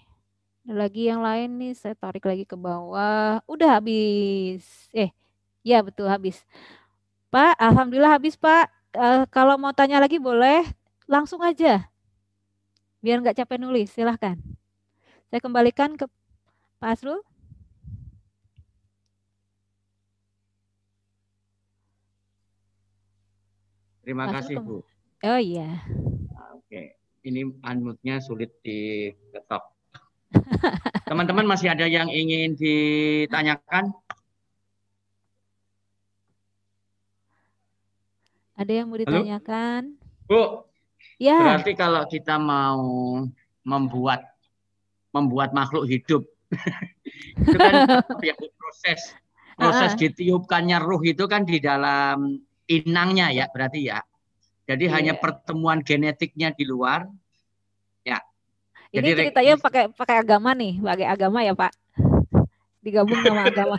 lagi yang lain nih saya tarik lagi ke bawah. Udah habis. Eh, ya betul habis. Pak, alhamdulillah habis, Pak. Uh, kalau mau tanya lagi boleh langsung aja. Biar nggak capek nulis, silahkan. Saya kembalikan ke Pak Asrul. Terima Masuk kasih Bu. Oh iya. Ah, oke, ini unmute-nya sulit diketok. Teman-teman masih ada yang ingin ditanyakan? Ada yang mau ditanyakan? Halo? Bu. Ya. Berarti kalau kita mau membuat membuat makhluk hidup itu kan ya, proses proses ditiupkannya ruh itu kan di dalam inangnya ya berarti ya. Jadi iya. hanya pertemuan genetiknya di luar. Ya. Ini Jadi ceritanya pakai pakai agama nih, pakai agama ya Pak. Digabung sama agama.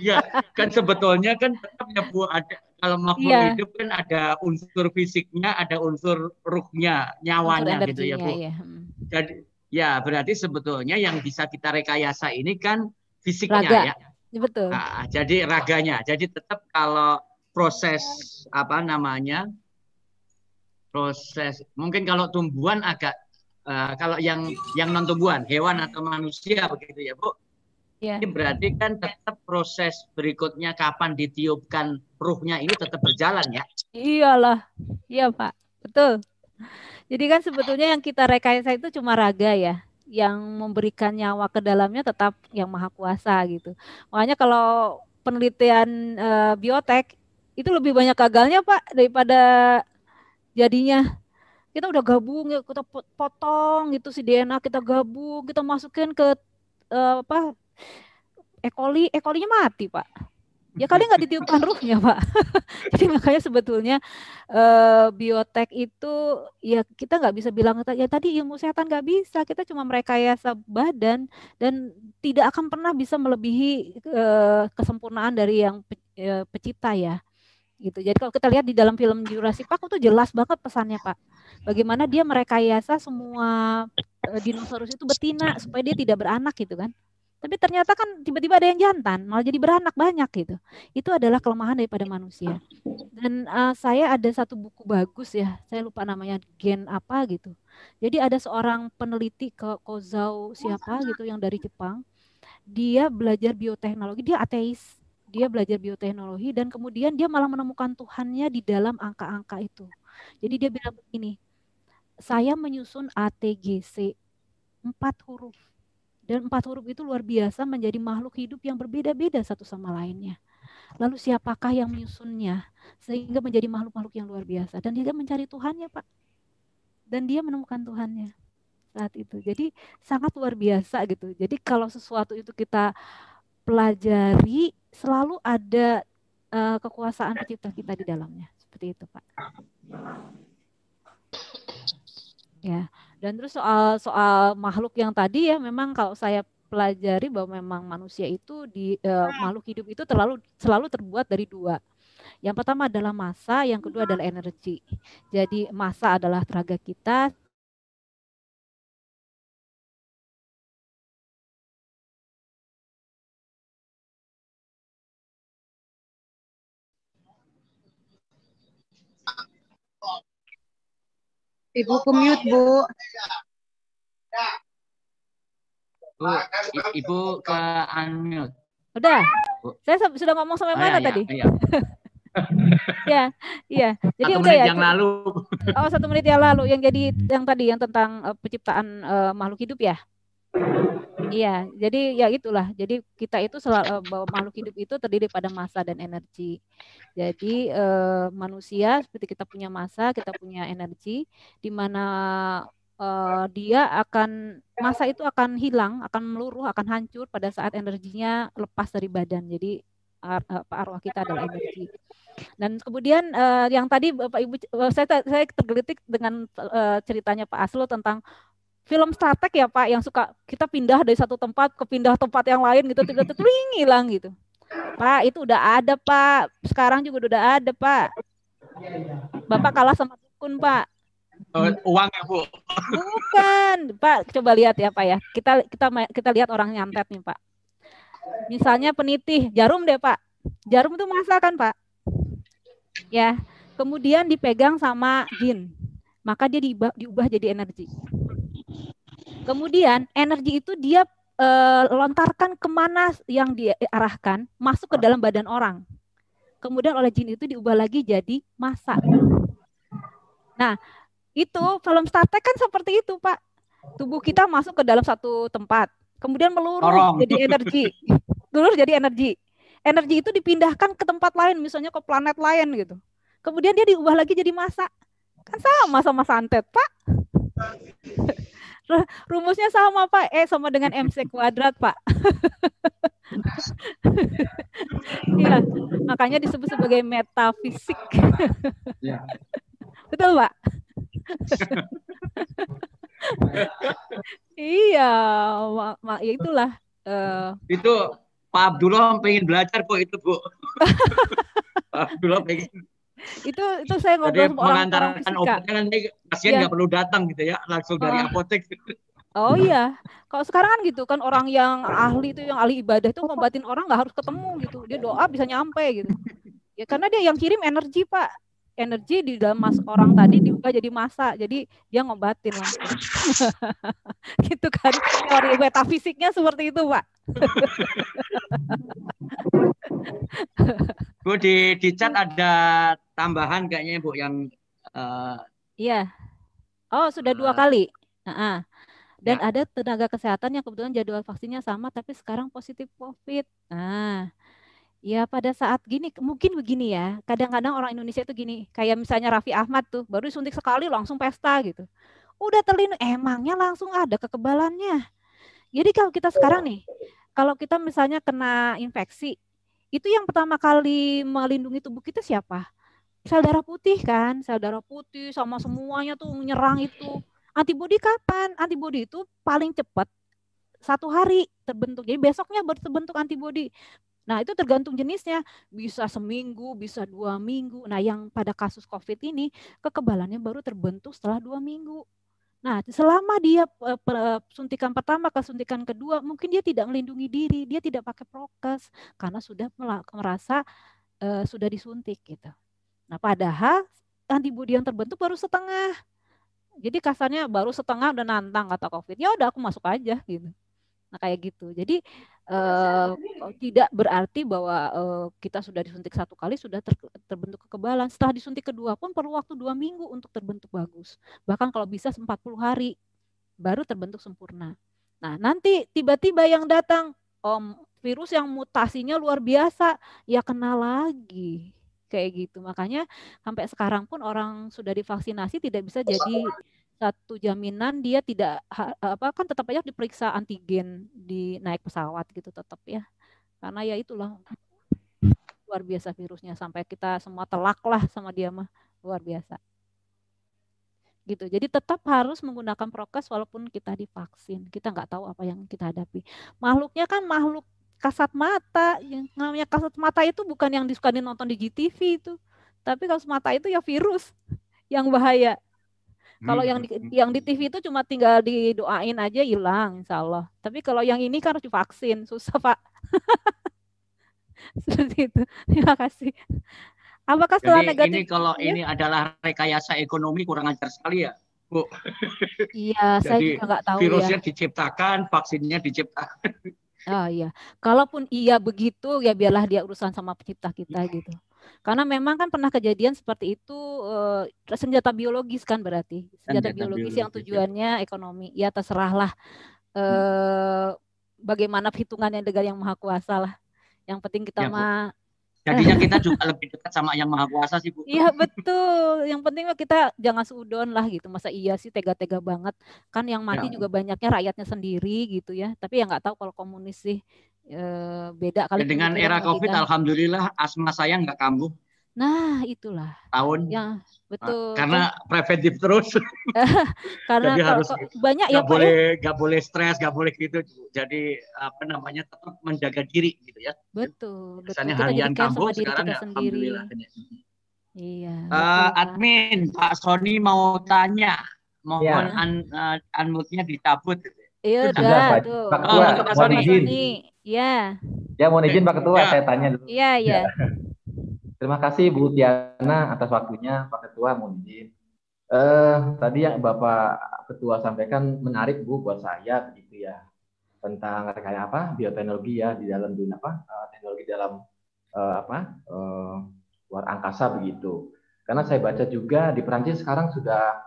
Iya, kan sebetulnya kan tetap ya Bu ada kalau makhluk iya. hidup kan ada unsur fisiknya, ada unsur ruhnya, nyawanya unsur gitu ya Bu. Iya. Hmm. Jadi ya berarti sebetulnya yang bisa kita rekayasa ini kan fisiknya Raga. ya. Betul. Nah, jadi raganya. Jadi tetap kalau proses apa namanya proses mungkin kalau tumbuhan agak uh, kalau yang yang non tumbuhan hewan atau manusia begitu ya bu yeah. ini berarti kan tetap proses berikutnya kapan ditiupkan ruhnya ini tetap berjalan ya iyalah iya pak betul jadi kan sebetulnya yang kita rekayasa itu cuma raga ya yang memberikan nyawa ke dalamnya tetap yang maha kuasa gitu. Makanya kalau penelitian e, eh, biotek itu lebih banyak gagalnya Pak daripada jadinya kita udah gabung ya kita potong gitu si DNA kita gabung kita masukin ke uh, apa E. coli E. coli-nya mati pak ya kali nggak ditiupkan ruhnya pak jadi makanya sebetulnya uh, eh, biotek itu ya kita nggak bisa bilang ya tadi ilmu kesehatan nggak bisa kita cuma merekayasa badan dan tidak akan pernah bisa melebihi uh, kesempurnaan dari yang pe, uh, ya gitu. Jadi kalau kita lihat di dalam film Jurassic Park itu jelas banget pesannya Pak. Bagaimana dia merekayasa semua eh, dinosaurus itu betina supaya dia tidak beranak gitu kan. Tapi ternyata kan tiba-tiba ada yang jantan, malah jadi beranak banyak gitu. Itu adalah kelemahan daripada manusia. Dan uh, saya ada satu buku bagus ya, saya lupa namanya gen apa gitu. Jadi ada seorang peneliti ke Kozau siapa gitu yang dari Jepang. Dia belajar bioteknologi, dia ateis dia belajar bioteknologi dan kemudian dia malah menemukan Tuhannya di dalam angka-angka itu. Jadi dia bilang begini, saya menyusun ATGC empat huruf dan empat huruf itu luar biasa menjadi makhluk hidup yang berbeda-beda satu sama lainnya. Lalu siapakah yang menyusunnya sehingga menjadi makhluk-makhluk yang luar biasa dan dia mencari Tuhannya pak dan dia menemukan Tuhannya saat itu. Jadi sangat luar biasa gitu. Jadi kalau sesuatu itu kita pelajari selalu ada uh, kekuasaan pencipta kita di dalamnya seperti itu pak ya dan terus soal soal makhluk yang tadi ya memang kalau saya pelajari bahwa memang manusia itu di uh, makhluk hidup itu terlalu selalu terbuat dari dua yang pertama adalah masa, yang kedua adalah energi. Jadi masa adalah tenaga kita, Ibu ke mute, Bu. Bu, Ibu ke unmute. Udah. Saya sudah ngomong sampai oh, mana ya, tadi? Iya. ya, iya. Jadi satu udah ya, menit ya. yang lalu. Oh, satu menit yang lalu yang jadi yang tadi yang tentang uh, penciptaan uh, makhluk hidup ya. Hmm. Iya, jadi ya itulah. Jadi kita itu selalu eh, bahwa makhluk hidup itu terdiri pada massa dan energi. Jadi eh, manusia seperti kita punya massa, kita punya energi di mana eh, dia akan massa itu akan hilang, akan meluruh, akan hancur pada saat energinya lepas dari badan. Jadi pak arwah kita adalah energi. Dan kemudian uh, yang tadi Bapak Ibu eh, saya saya tergelitik dengan uh, ceritanya Pak Aslo tentang film Trek ya Pak yang suka kita pindah dari satu tempat ke pindah tempat yang lain gitu tiba-tiba hilang gitu. Pak, itu udah ada, Pak. Sekarang juga udah ada, Pak. Bapak kalah sama dukun, Pak. Uh, uang ya, Bu. Bukan, Pak. Coba lihat ya, Pak ya. Kita kita kita lihat orang nyantet nih, Pak. Misalnya peniti, jarum deh, Pak. Jarum itu masa kan, Pak? Ya. Kemudian dipegang sama jin. Maka dia diubah, diubah jadi energi. Kemudian energi itu dia e, lontarkan kemana yang diarahkan masuk ke ah. dalam badan orang. Kemudian oleh jin itu diubah lagi jadi masa. Nah, itu film Star Trek kan seperti itu, Pak. Tubuh kita masuk ke dalam satu tempat, kemudian meluruh Orang. jadi energi. Melurus jadi energi. Energi itu dipindahkan ke tempat lain, misalnya ke planet lain gitu. Kemudian dia diubah lagi jadi masa. Kan sama sama santet, Pak. rumusnya sama Pak, eh sama dengan MC kuadrat Pak. Iya, makanya disebut sebagai metafisik. Iya. Betul Pak? iya, mak, mak ya itulah. Uh, itu Pak Abdullah pengen belajar kok itu Bu. Pak Abdullah pengen itu itu saya ngobrol Jadi sama mengantarkan orang obatnya nanti pasien iya. nggak ya. perlu datang gitu ya langsung dari oh. apotek Oh iya, kalau sekarang kan gitu kan orang yang ahli itu yang ahli ibadah itu ngobatin orang nggak harus ketemu gitu, dia doa bisa nyampe gitu. Ya karena dia yang kirim energi pak, energi di dalam mas orang tadi diubah jadi masa jadi dia ngobatin langsung gitu kan teori metafisiknya seperti itu pak Bu di di chat ada tambahan kayaknya Bu yang uh, Iya. Oh, sudah uh, dua eh, kali. Uh-uh. Dan ya. ada tenaga kesehatan yang kebetulan jadwal vaksinnya sama tapi sekarang positif Covid. Nah, ya pada saat gini mungkin begini ya. Kadang-kadang orang Indonesia itu gini, kayak misalnya Raffi Ahmad tuh baru suntik sekali langsung pesta gitu. Udah terlindung, emangnya langsung ada kekebalannya jadi kalau kita sekarang nih, kalau kita misalnya kena infeksi, itu yang pertama kali melindungi tubuh kita siapa? Sel darah putih kan, sel darah putih sama semuanya tuh menyerang itu. Antibodi kapan? Antibodi itu paling cepat satu hari terbentuk. Jadi besoknya baru terbentuk antibodi. Nah itu tergantung jenisnya, bisa seminggu, bisa dua minggu. Nah yang pada kasus COVID ini kekebalannya baru terbentuk setelah dua minggu. Nah, selama dia eh, eh, suntikan pertama ke suntikan kedua, mungkin dia tidak melindungi diri, dia tidak pakai prokes karena sudah merasa uh, sudah disuntik gitu. Nah, padahal antibodi yang terbentuk baru setengah. Jadi kasarnya baru setengah udah nantang kata COVID. Ya udah aku masuk aja gitu. Nah, kayak gitu. Jadi uh, tidak berarti bahwa uh, kita sudah disuntik satu kali sudah ter, terbentuk kekebalan. Setelah disuntik kedua pun perlu waktu dua minggu untuk terbentuk bagus. Bahkan kalau bisa 40 hari baru terbentuk sempurna. Nah nanti tiba-tiba yang datang om virus yang mutasinya luar biasa ya kena lagi kayak gitu. Makanya sampai sekarang pun orang sudah divaksinasi tidak bisa jadi iya satu jaminan dia tidak apa kan tetap aja diperiksa antigen di naik pesawat gitu tetap ya karena ya itulah luar biasa virusnya sampai kita semua telak lah sama dia mah luar biasa gitu jadi tetap harus menggunakan prokes walaupun kita divaksin kita nggak tahu apa yang kita hadapi makhluknya kan makhluk kasat mata yang namanya kasat mata itu bukan yang disukain nonton di GTV itu tapi kasat mata itu ya virus yang bahaya kalau yang di, hmm. yang di TV itu cuma tinggal didoain aja hilang, insya Allah. Tapi kalau yang ini kan harus divaksin, susah pak. Seperti itu. Terima kasih. Apakah setelah Jadi negatif? Ini kalau ya? ini adalah rekayasa ekonomi kurang ajar sekali ya, Bu. Iya, saya juga nggak tahu. Ya. Virusnya ya. diciptakan, vaksinnya diciptakan. Oh iya, kalaupun iya begitu ya biarlah dia urusan sama pencipta kita iya. gitu. Karena memang kan pernah kejadian seperti itu uh, senjata biologis kan berarti senjata, senjata biologis, biologis yang tujuannya ya. ekonomi. Ya terserahlah uh, eh, hmm. bagaimana hitungannya dengan yang maha kuasa lah. Yang penting kita ya, mah Jadinya kita juga lebih dekat sama yang maha kuasa sih bu. Iya betul. Yang penting kita jangan seudon lah gitu. Masa iya sih tega-tega banget. Kan yang mati ya. juga banyaknya rakyatnya sendiri gitu ya. Tapi yang nggak tahu kalau komunis sih eh, beda kali. Dengan gitu ya, era COVID, kan. alhamdulillah asma saya nggak kambuh. Nah, itulah. Tahun. Ya, betul. Ah, karena preventif terus. karena Jadi harus banyak ya, ya, boleh nggak ya? boleh stres, nggak boleh gitu. Jadi apa namanya tetap menjaga diri gitu ya. Betul. Biasanya harian kambuh sekarang ya, alhamdulillah. Iya. Eh, betul, admin admin Pak Sony mau tanya, mohon ya. un, uh, eh, unmute-nya dicabut. Iya, udah. Pak, Pak, Pak, Pak, Sony. Ya. Ya, mohon izin Pak Ketua, ya. saya tanya dulu. Iya, iya. Ya. Terima kasih Bu Tiana atas waktunya, Pak Ketua, mohon izin. Eh, tadi yang Bapak Ketua sampaikan menarik Bu buat saya begitu ya tentang kayak apa bioteknologi ya di dalam dunia apa eh, teknologi dalam eh, apa eh, luar angkasa begitu. Karena saya baca juga di Perancis sekarang sudah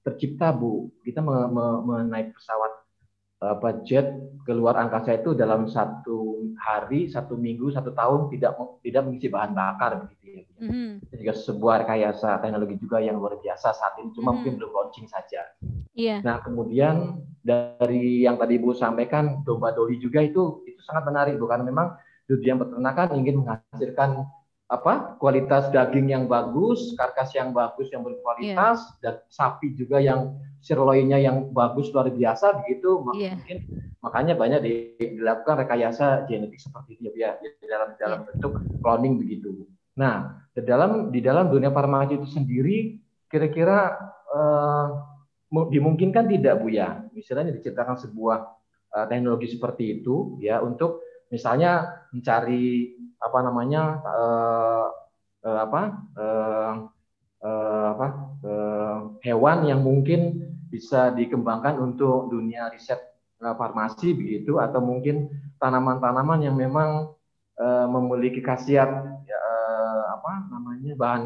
tercipta Bu kita menaik pesawat Eh, budget keluar angkasa itu dalam satu hari, satu minggu, satu tahun tidak tidak mengisi bahan bakar begitu ya. Mm -hmm. juga sebuah rekayasa teknologi juga yang luar biasa saat ini, cuma mm -hmm. mungkin belum launching saja. Yeah. Nah kemudian dari yang tadi Ibu sampaikan domba doli juga itu itu sangat menarik, bukan memang dunia peternakan ingin menghasilkan apa kualitas daging yang bagus, karkas yang bagus yang berkualitas yeah. dan sapi juga yang sirloinnya yang bagus luar biasa begitu yeah. mungkin makanya banyak di, dilakukan rekayasa genetik seperti itu ya di dalam iya. dalam bentuk cloning begitu. Nah, di dalam di dalam dunia farmasi itu sendiri kira-kira uh, dimungkinkan tidak Bu ya misalnya diciptakan sebuah uh, teknologi seperti itu ya untuk misalnya mencari apa namanya uh, uh, apa uh, uh, apa uh, hewan yang mungkin bisa dikembangkan untuk dunia riset e, farmasi begitu atau mungkin tanaman-tanaman yang memang e, memiliki khasiat ya, e, apa namanya bahan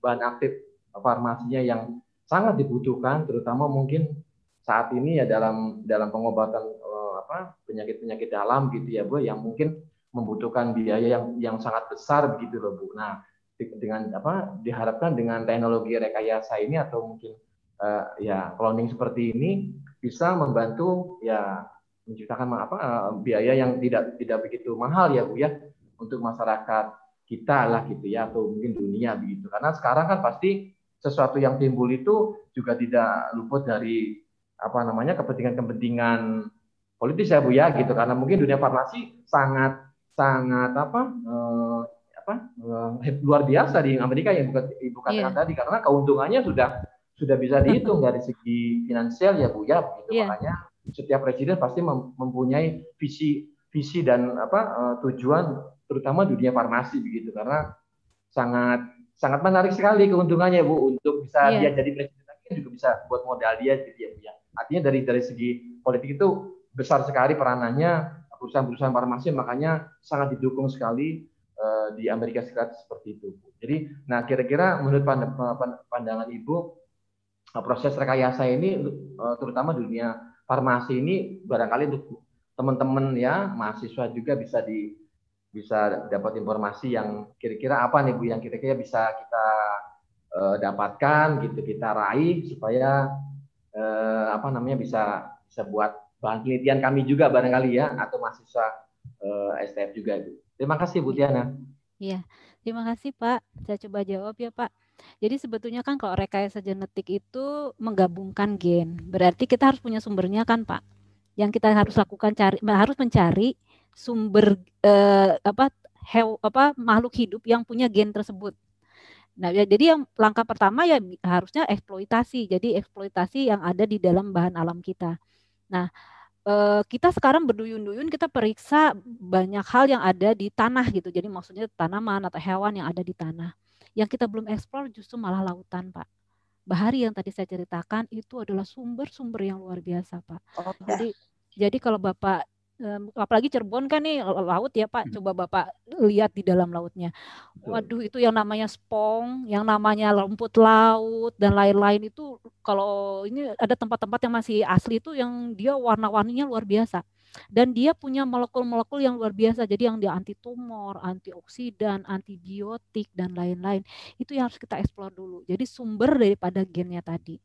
bahan aktif farmasinya yang sangat dibutuhkan terutama mungkin saat ini ya dalam dalam pengobatan e, apa penyakit-penyakit dalam gitu ya Bu yang mungkin membutuhkan biaya yang yang sangat besar begitu loh Bu. Nah, dengan apa diharapkan dengan teknologi rekayasa ini atau mungkin uh, ya cloning seperti ini bisa membantu ya menciptakan apa uh, biaya yang tidak tidak begitu mahal ya Bu ya untuk masyarakat kita lah gitu ya atau mungkin dunia begitu karena sekarang kan pasti sesuatu yang timbul itu juga tidak luput dari apa namanya kepentingan-kepentingan politis ya Bu ya gitu karena mungkin dunia farmasi sangat sangat apa eh, apa eh, luar biasa di Amerika yang bukan bukan yeah. tadi karena keuntungannya sudah sudah bisa dihitung dari segi finansial ya Bu ya begitu yeah. makanya setiap presiden pasti mempunyai visi visi dan apa eh, tujuan terutama dunia farmasi begitu karena sangat sangat menarik sekali keuntungannya Bu untuk bisa yeah. dia jadi presiden lagi juga bisa buat modal dia jadi gitu, ya Bu ya artinya dari dari segi politik itu besar sekali peranannya perusahaan-perusahaan farmasi makanya sangat didukung sekali eh, di Amerika Serikat seperti itu Bu jadi nah kira-kira menurut pandangan Ibu Nah, proses rekayasa ini eh, terutama dunia farmasi ini barangkali untuk teman-teman ya mahasiswa juga bisa di bisa dapat informasi yang kira-kira apa nih Bu yang kira-kira bisa kita uh, dapatkan gitu kita raih supaya uh, apa namanya bisa bisa buat bahan penelitian kami juga barangkali ya atau mahasiswa uh, STF juga Bu. Terima kasih Bu Tiana. Iya, terima kasih Pak. Saya coba jawab ya Pak. Jadi sebetulnya kan kalau rekayasa genetik itu menggabungkan gen. Berarti kita harus punya sumbernya kan, Pak. Yang kita harus lakukan cari harus mencari sumber eh, apa hew, apa makhluk hidup yang punya gen tersebut. Nah, ya, jadi yang langkah pertama ya harusnya eksploitasi. Jadi eksploitasi yang ada di dalam bahan alam kita. Nah, eh, kita sekarang berduyun-duyun kita periksa banyak hal yang ada di tanah gitu. Jadi maksudnya tanaman atau hewan yang ada di tanah. Yang kita belum eksplor justru malah lautan, Pak. Bahari yang tadi saya ceritakan itu adalah sumber-sumber yang luar biasa, Pak. Oh, iya. Jadi jadi kalau Bapak apalagi Cirebon kan nih laut ya Pak. Hmm. Coba Bapak lihat di dalam lautnya. Waduh itu yang namanya spong, yang namanya rumput laut dan lain-lain itu kalau ini ada tempat-tempat yang masih asli itu yang dia warna-warninya luar biasa dan dia punya molekul-molekul yang luar biasa jadi yang dia anti tumor, antioksidan, antibiotik dan lain-lain itu yang harus kita eksplor dulu jadi sumber daripada gennya tadi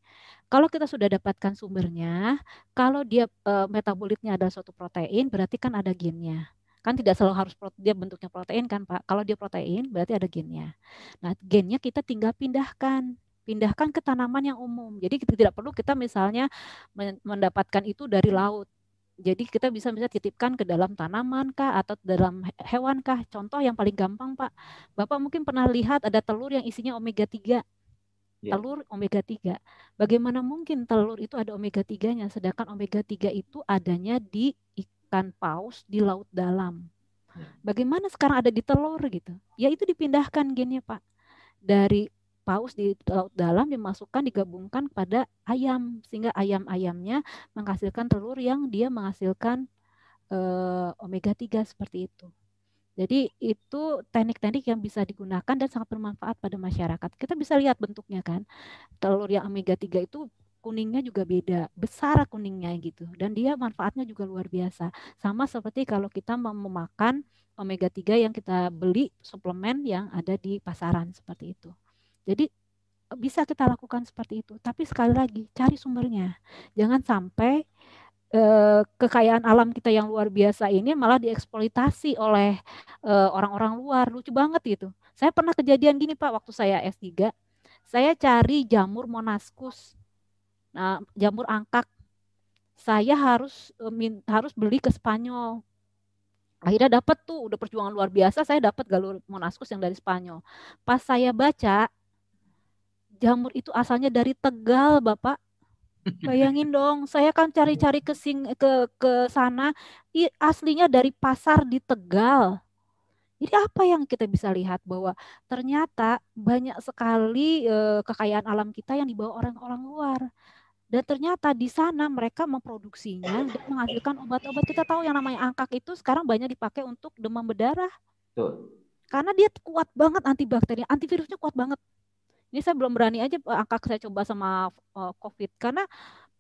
kalau kita sudah dapatkan sumbernya kalau dia e, metabolitnya ada suatu protein berarti kan ada gennya kan tidak selalu harus dia bentuknya protein kan pak kalau dia protein berarti ada gennya nah gennya kita tinggal pindahkan pindahkan ke tanaman yang umum jadi kita tidak perlu kita misalnya mendapatkan itu dari laut jadi kita bisa bisa titipkan ke dalam tanaman kah atau dalam hewan kah? Contoh yang paling gampang, Pak. Bapak mungkin pernah lihat ada telur yang isinya omega 3. Yeah. Telur omega 3. Bagaimana mungkin telur itu ada omega 3-nya sedangkan omega 3 itu adanya di ikan paus di laut dalam. Ya. Bagaimana sekarang ada di telur gitu? Ya itu dipindahkan gennya, Pak. Dari paus di laut dalam dimasukkan digabungkan pada ayam sehingga ayam-ayamnya menghasilkan telur yang dia menghasilkan eh, omega 3 seperti itu. Jadi itu teknik-teknik yang bisa digunakan dan sangat bermanfaat pada masyarakat. Kita bisa lihat bentuknya kan. Telur yang omega 3 itu kuningnya juga beda, besar kuningnya gitu. Dan dia manfaatnya juga luar biasa. Sama seperti kalau kita mau memakan omega 3 yang kita beli suplemen yang ada di pasaran seperti itu. Jadi e, bisa kita lakukan seperti itu. Tapi sekali lagi cari sumbernya. Jangan sampai eh, kekayaan alam kita yang luar biasa ini malah dieksploitasi oleh orang e, orang-orang luar. Lucu banget itu. Saya pernah kejadian gini Pak waktu saya S3. Saya cari jamur monaskus. Nah, jamur angkak. Saya harus e, min, harus beli ke Spanyol akhirnya dapat tuh udah perjuangan luar biasa saya dapat galur monaskus yang dari Spanyol pas saya baca jamur itu asalnya dari Tegal, Bapak. Bayangin dong, saya kan cari-cari iya. ke sing ke ke sana, aslinya dari pasar di Tegal. Jadi apa yang kita bisa lihat bahwa ternyata banyak sekali e, kekayaan alam kita yang dibawa orang-orang luar. Dan ternyata di sana mereka memproduksinya dan menghasilkan obat-obat. Kita tahu yang namanya angkak itu sekarang banyak dipakai untuk demam berdarah. Tuh. Karena dia kuat banget antibakteri, antivirusnya kuat banget ini saya belum berani aja eh, angka saya coba sama eh, COVID karena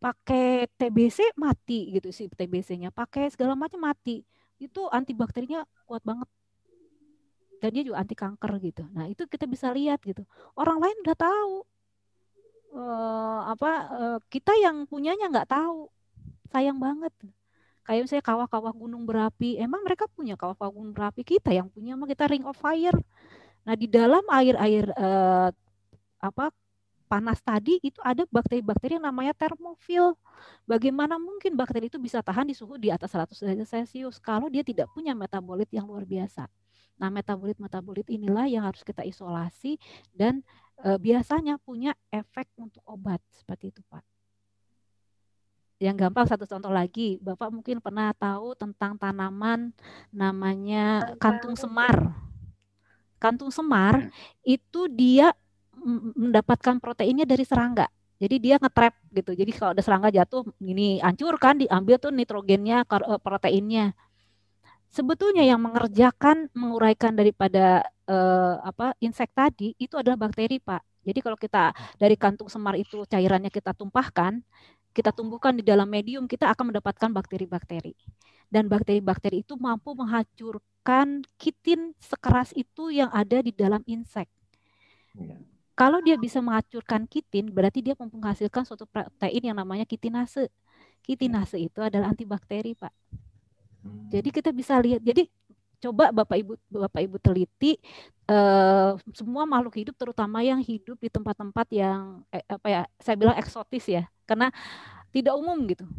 pakai TBC mati gitu sih TBC-nya, pakai segala macam mati. Itu antibakterinya kuat banget. Dan dia juga anti kanker gitu. Nah, itu kita bisa lihat gitu. Orang lain udah tahu. Uh, apa uh, kita yang punyanya nggak tahu. Sayang banget. Kayak misalnya kawah-kawah gunung berapi, emang mereka punya kawah-kawah gunung berapi kita yang punya, mah kita ring of fire. Nah, di dalam air-air uh, apa panas tadi itu ada bakteri-bakteri yang namanya termofil. Bagaimana mungkin bakteri itu bisa tahan di suhu di atas 100 derajat Celcius kalau dia tidak punya metabolit yang luar biasa. Nah, metabolit-metabolit inilah yang harus kita isolasi dan e, biasanya punya efek untuk obat seperti itu, Pak. Yang gampang satu contoh lagi, Bapak mungkin pernah tahu tentang tanaman namanya kantung semar. Kantung semar hmm. itu dia mendapatkan proteinnya dari serangga. Jadi dia ngetrap gitu. Jadi kalau ada serangga jatuh ini hancur kan diambil tuh nitrogennya, eh, proteinnya. Sebetulnya yang mengerjakan menguraikan daripada eh, apa insek tadi itu adalah bakteri, Pak. Jadi kalau kita dari kantung semar itu cairannya kita tumpahkan, kita tumbuhkan di dalam medium, kita akan mendapatkan bakteri-bakteri. Dan bakteri-bakteri itu mampu menghancurkan kitin sekeras itu yang ada di dalam insek. Iya. Kalau dia bisa menghancurkan kitin, berarti dia menghasilkan suatu protein yang namanya kitinase. Kitinase itu adalah antibakteri, Pak. Hmm. Jadi kita bisa lihat. Jadi coba Bapak Ibu Bapak Ibu teliti eh, semua makhluk hidup terutama yang hidup di tempat-tempat yang eh, apa ya saya bilang eksotis ya karena tidak umum gitu.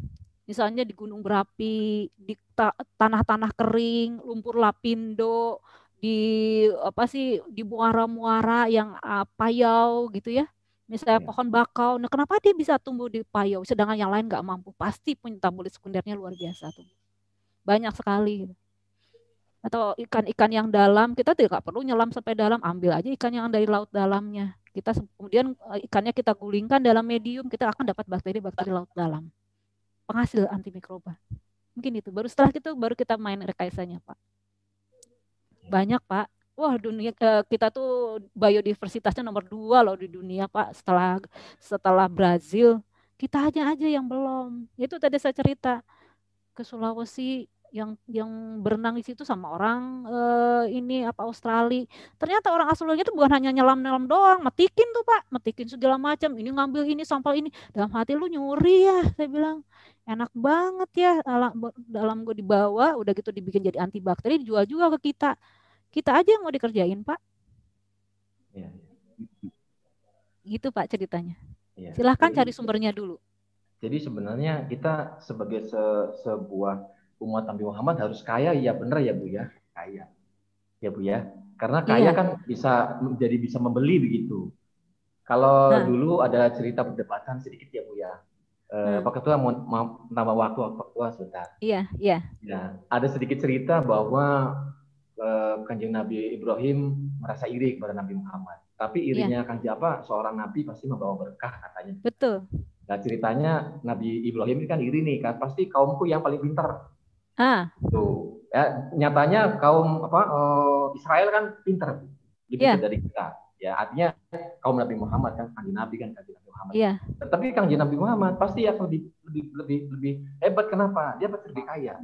Misalnya di gunung berapi, di tanah-tanah kering, lumpur lapindo, di apa sih di muara-muara yang uh, payau gitu ya misalnya ya. pohon bakau nah kenapa dia bisa tumbuh di payau sedangkan yang lain nggak mampu pasti punya metabolit sekundernya luar biasa tuh banyak sekali atau ikan-ikan yang dalam kita tidak perlu nyelam sampai dalam ambil aja ikan yang dari laut dalamnya kita kemudian eh, ikannya kita gulingkan dalam medium kita akan dapat bakteri-bakteri laut dalam penghasil antimikroba mungkin itu baru setelah itu baru kita main rekayasanya pak banyak Pak. Wah dunia eh, kita tuh biodiversitasnya nomor dua loh di dunia Pak setelah setelah Brazil. Kita aja aja yang belum. Itu tadi saya cerita ke Sulawesi yang yang berenang di situ sama orang uh, ini apa Australia. Ternyata orang Australia itu bukan hanya nyelam-nyelam doang, metikin tuh Pak, metikin segala macam. Ini ngambil ini sampel ini. Dalam hati lu nyuri ya, saya bilang. Enak banget ya dalam, dalam gue dibawa udah gitu dibikin jadi antibakteri dijual juga ke kita. Kita aja yang mau dikerjain, Pak. Ya. Gitu Pak ceritanya. Ya. Silahkan cari sumbernya dulu. Jadi sebenarnya kita sebagai se sebuah umat Nabi Muhammad harus kaya, iya benar ya Bu ya, kaya. Ya Bu ya. Karena iya. kaya iya. kan bisa jadi bisa membeli begitu. Kalau nah. dulu ada cerita perdebatan sedikit ya Bu ya. Eh, hmm. Pak Ketua mau, nama nambah waktu Pak Ketua sebentar. Iya, iya. Ya, ada sedikit cerita bahwa eh, Kanjeng Nabi Ibrahim merasa iri kepada Nabi Muhammad. Tapi iya. irinya kan siapa? apa? Seorang nabi pasti membawa berkah katanya. Betul. Nah, ceritanya Nabi Ibrahim ini kan iri nih kan pasti kaumku yang paling pintar Ah. Tuh. Ya, nyatanya kaum apa uh, Israel kan pinter lebih iya. yeah. dari kita. Ya, artinya kaum Nabi Muhammad kan kanji Nabi kan kanji Nabi Muhammad. Iya. Yeah. Tapi kanji Nabi Muhammad pasti akan lebih lebih lebih lebih hebat kenapa? Dia pasti lebih kaya.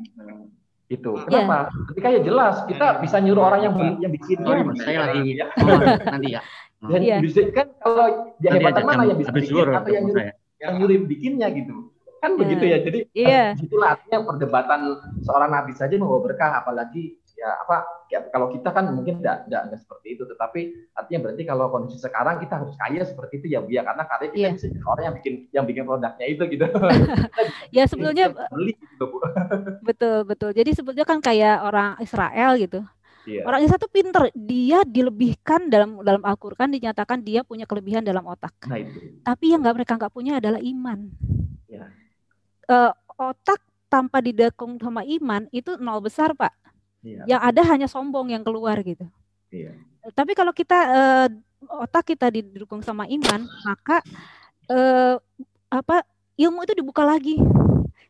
Gitu. Iya. Kenapa? Yeah. Lebih kaya jelas kita bisa nyuruh orang yang yang bikin. Oh, saya lagi ya. nanti ya. Dan yeah. kan kalau dia hebat mana kan yang bisa bikin atau yang yang nyuruh bikinnya gitu kan yeah. begitu ya jadi yeah. Iya. itulah artinya perdebatan seorang nabi saja membawa berkah apalagi ya apa ya, kalau kita kan mungkin tidak tidak seperti itu tetapi artinya berarti kalau kondisi sekarang kita harus kaya seperti itu ya bu ya karena karya kita yeah. bisa jadi orang yang bikin yang bikin produknya itu gitu ya sebetulnya gitu, betul betul jadi sebetulnya kan kayak orang Israel gitu Yeah. Orang Israel itu pinter, dia dilebihkan dalam dalam Al-Qur'an dinyatakan dia punya kelebihan dalam otak. Nah, itu. Tapi yang nggak mereka nggak punya adalah iman uh, otak tanpa didukung sama iman itu nol besar pak. Iya. Yang ada hanya sombong yang keluar gitu. Iya. Tapi kalau kita uh, otak kita didukung sama iman maka uh, apa ilmu itu dibuka lagi.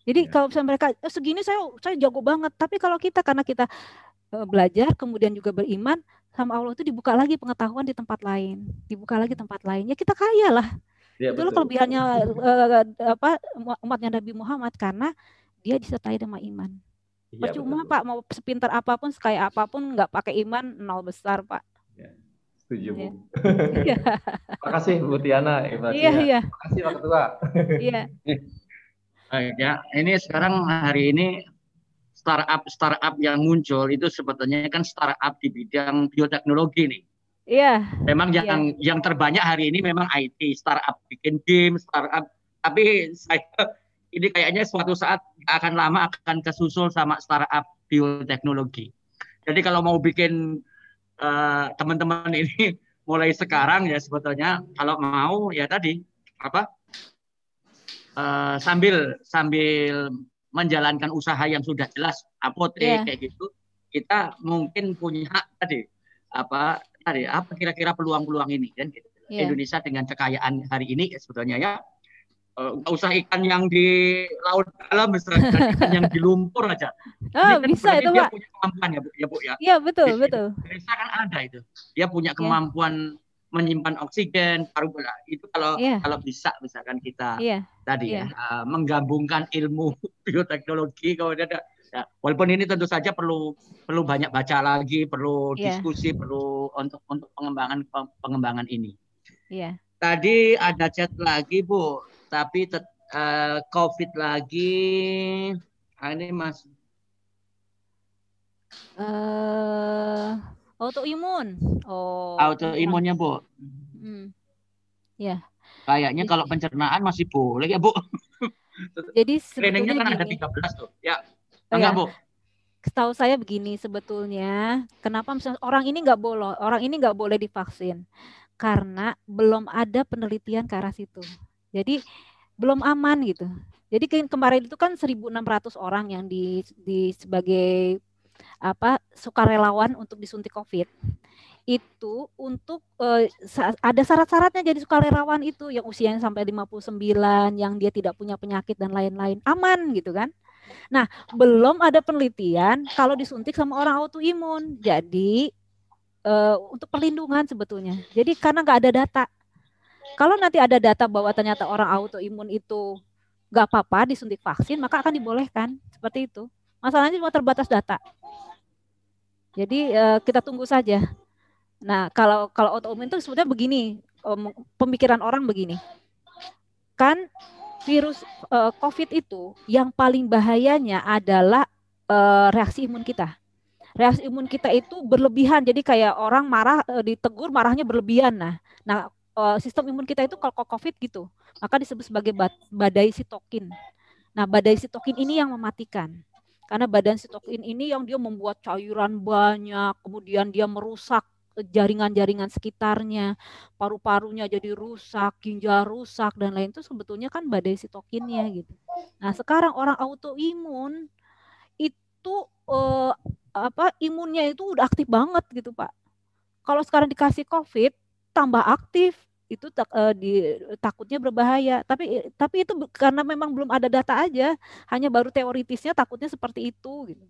Jadi iya. kalau misalnya mereka oh, segini saya saya jago banget, tapi kalau kita karena kita belajar kemudian juga beriman sama Allah itu dibuka lagi pengetahuan di tempat lain, dibuka lagi tempat lainnya kita kaya lah. Ya, Itulah kelebihannya eh, eh, apa umatnya Nabi Muhammad karena dia disertai dengan iman. Ya, Percuma betul. Pak mau sepintar apapun, sekaya apapun nggak pakai iman nol besar Pak. Ya, setuju Bu. Ya. Makasih Bu Tiana. Iya iya. Makasih Pak Ketua. Iya. Ya, ini sekarang hari ini startup startup yang muncul itu sebetulnya kan startup di bidang bioteknologi nih. Iya. Memang iya. yang yang terbanyak hari ini memang IT, startup bikin game, startup. Tapi saya ini kayaknya suatu saat akan lama akan kesusul sama startup bioteknologi. Jadi kalau mau bikin teman eh, teman-teman ini mulai sekarang ya sebetulnya kalau mau ya tadi apa uh, sambil sambil menjalankan usaha yang sudah jelas apotek yeah. kayak gitu kita mungkin punya tadi apa ya apa kira-kira peluang-peluang ini kan gitu. Yeah. Indonesia dengan kekayaan hari ini ya, sebetulnya ya eh, nggak uh, usah ikan yang di laut dalam misalnya ikan yang di lumpur aja. Oh, kan bisa itu dia Pak. punya kemampuan ya Bu ya Bu ya. Iya betul di, betul. Indonesia kan ada itu. Dia punya iya. kemampuan yeah. menyimpan oksigen paru itu kalau yeah. kalau bisa misalkan kita yeah. tadi yeah. ya uh, menggabungkan ilmu bioteknologi kalau ada Ya, walaupun ini tentu saja perlu perlu banyak baca lagi, perlu yeah. diskusi, perlu untuk untuk pengembangan pengembangan ini. Yeah. Tadi ada chat lagi Bu, tapi te, uh, eh, COVID lagi. Ah, ini Mas. Uh, autoimun. Oh. Autoimunnya Bu. Hmm. Ya. Yeah. Kayaknya kalau pencernaan masih boleh ya Bu. Jadi screeningnya kan ada 13 tuh. Ya. Oh, Enggak, ya. Bu. Setahu saya begini sebetulnya, kenapa misalnya orang ini nggak boleh, orang ini nggak boleh divaksin karena belum ada penelitian ke arah situ. Jadi belum aman gitu. Jadi kemarin itu kan 1.600 orang yang di, di sebagai apa sukarelawan untuk disuntik COVID itu untuk eh, ada syarat-syaratnya jadi sukarelawan itu yang usianya sampai 59 yang dia tidak punya penyakit dan lain-lain aman gitu kan Nah, belum ada penelitian kalau disuntik sama orang autoimun. Jadi uh, untuk perlindungan sebetulnya. Jadi karena nggak ada data. Kalau nanti ada data bahwa ternyata orang autoimun itu nggak apa-apa disuntik vaksin, maka akan dibolehkan seperti itu. Masalahnya cuma terbatas data. Jadi uh, kita tunggu saja. Nah, kalau kalau autoimun itu sebetulnya begini, pemikiran orang begini. Kan virus uh, COVID itu yang paling bahayanya adalah uh, reaksi imun kita. Reaksi imun kita itu berlebihan. Jadi kayak orang marah uh, ditegur marahnya berlebihan. Nah, nah uh, sistem imun kita itu kalau COVID gitu, maka disebut sebagai badai sitokin. Nah, badai sitokin ini yang mematikan. Karena badan sitokin ini yang dia membuat cairan banyak, kemudian dia merusak jaringan-jaringan sekitarnya, paru-parunya jadi rusak, ginjal rusak dan lain itu sebetulnya kan badai sitokinnya gitu. Nah, sekarang orang autoimun itu eh, apa imunnya itu udah aktif banget gitu, Pak. Kalau sekarang dikasih COVID tambah aktif itu tak, eh, di, takutnya berbahaya. Tapi tapi itu karena memang belum ada data aja, hanya baru teoritisnya takutnya seperti itu. Gitu.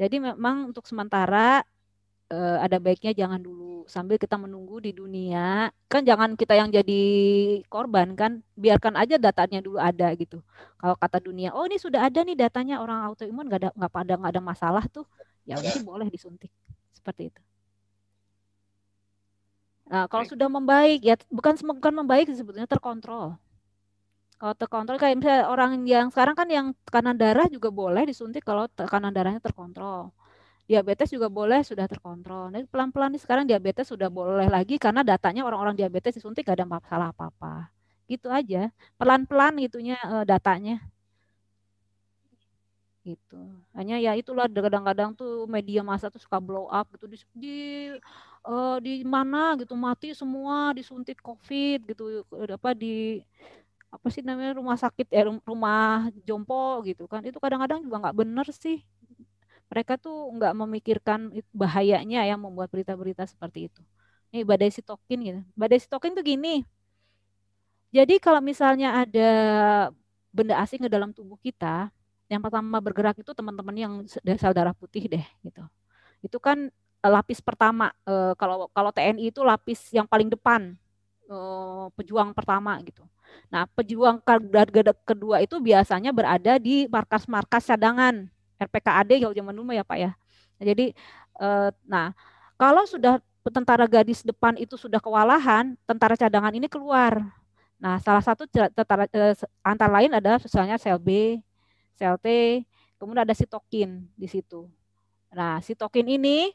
Jadi memang untuk sementara uh, ada baiknya jangan dulu sambil kita menunggu di dunia kan jangan kita yang jadi korban kan biarkan aja datanya dulu ada gitu kalau kata dunia oh ini sudah ada nih datanya orang autoimun nggak ada nggak pada nggak ada masalah tuh ya mesti boleh disuntik seperti itu Nah, kalau sudah membaik ya bukan bukan membaik sebetulnya terkontrol. Kalau terkontrol kayak misalnya orang yang sekarang kan yang tekanan darah juga boleh disuntik kalau tekanan darahnya terkontrol diabetes juga boleh sudah terkontrol. Nah, pelan-pelan nih sekarang diabetes sudah boleh lagi karena datanya orang-orang diabetes disuntik gak ada masalah apa-apa. Gitu aja. Pelan-pelan itunya eh, datanya gitu. Hanya ya itulah kadang-kadang tuh media massa tuh suka blow up gitu di di, uh, eh, di mana gitu mati semua disuntik covid gitu apa di apa sih namanya rumah sakit eh rumah jompo gitu kan itu kadang-kadang juga nggak bener sih mereka tuh nggak memikirkan bahayanya yang membuat berita-berita seperti itu. Ini badai sitokin gitu. Badai sitokin tuh gini. Jadi kalau misalnya ada benda asing ke dalam tubuh kita, yang pertama bergerak itu teman-teman yang sel darah putih deh gitu. Itu kan e, lapis pertama e, kalau kalau TNI itu lapis yang paling depan e, pejuang pertama gitu. Nah, pejuang kedua itu biasanya berada di markas-markas cadangan RPKAD kalau zaman dulu ya Pak ya. Nah, jadi eh, nah kalau sudah tentara gadis depan itu sudah kewalahan, tentara cadangan ini keluar. Nah, salah satu tentara eh, antara lain adalah misalnya sel B, sel T, kemudian ada sitokin di situ. Nah, sitokin ini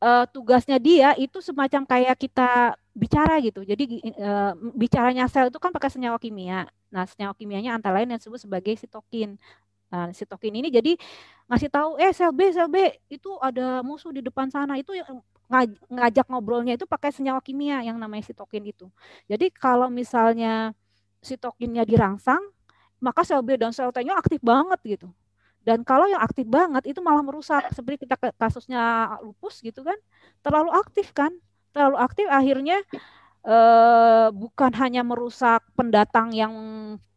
eh, tugasnya dia itu semacam kayak kita bicara gitu. Jadi eh, bicaranya sel itu kan pakai senyawa kimia. Nah, senyawa kimianya antara lain yang disebut sebagai sitokin. Nah, si Tokin ini jadi ngasih tahu, eh sel B, sel B itu ada musuh di depan sana. Itu ngajak ngobrolnya itu pakai senyawa kimia yang namanya sitokin itu. Jadi kalau misalnya sitokinnya dirangsang, maka sel B dan sel T-nya aktif banget gitu. Dan kalau yang aktif banget itu malah merusak. Seperti kita kasusnya lupus gitu kan, terlalu aktif kan, terlalu aktif akhirnya eh, bukan hanya merusak pendatang yang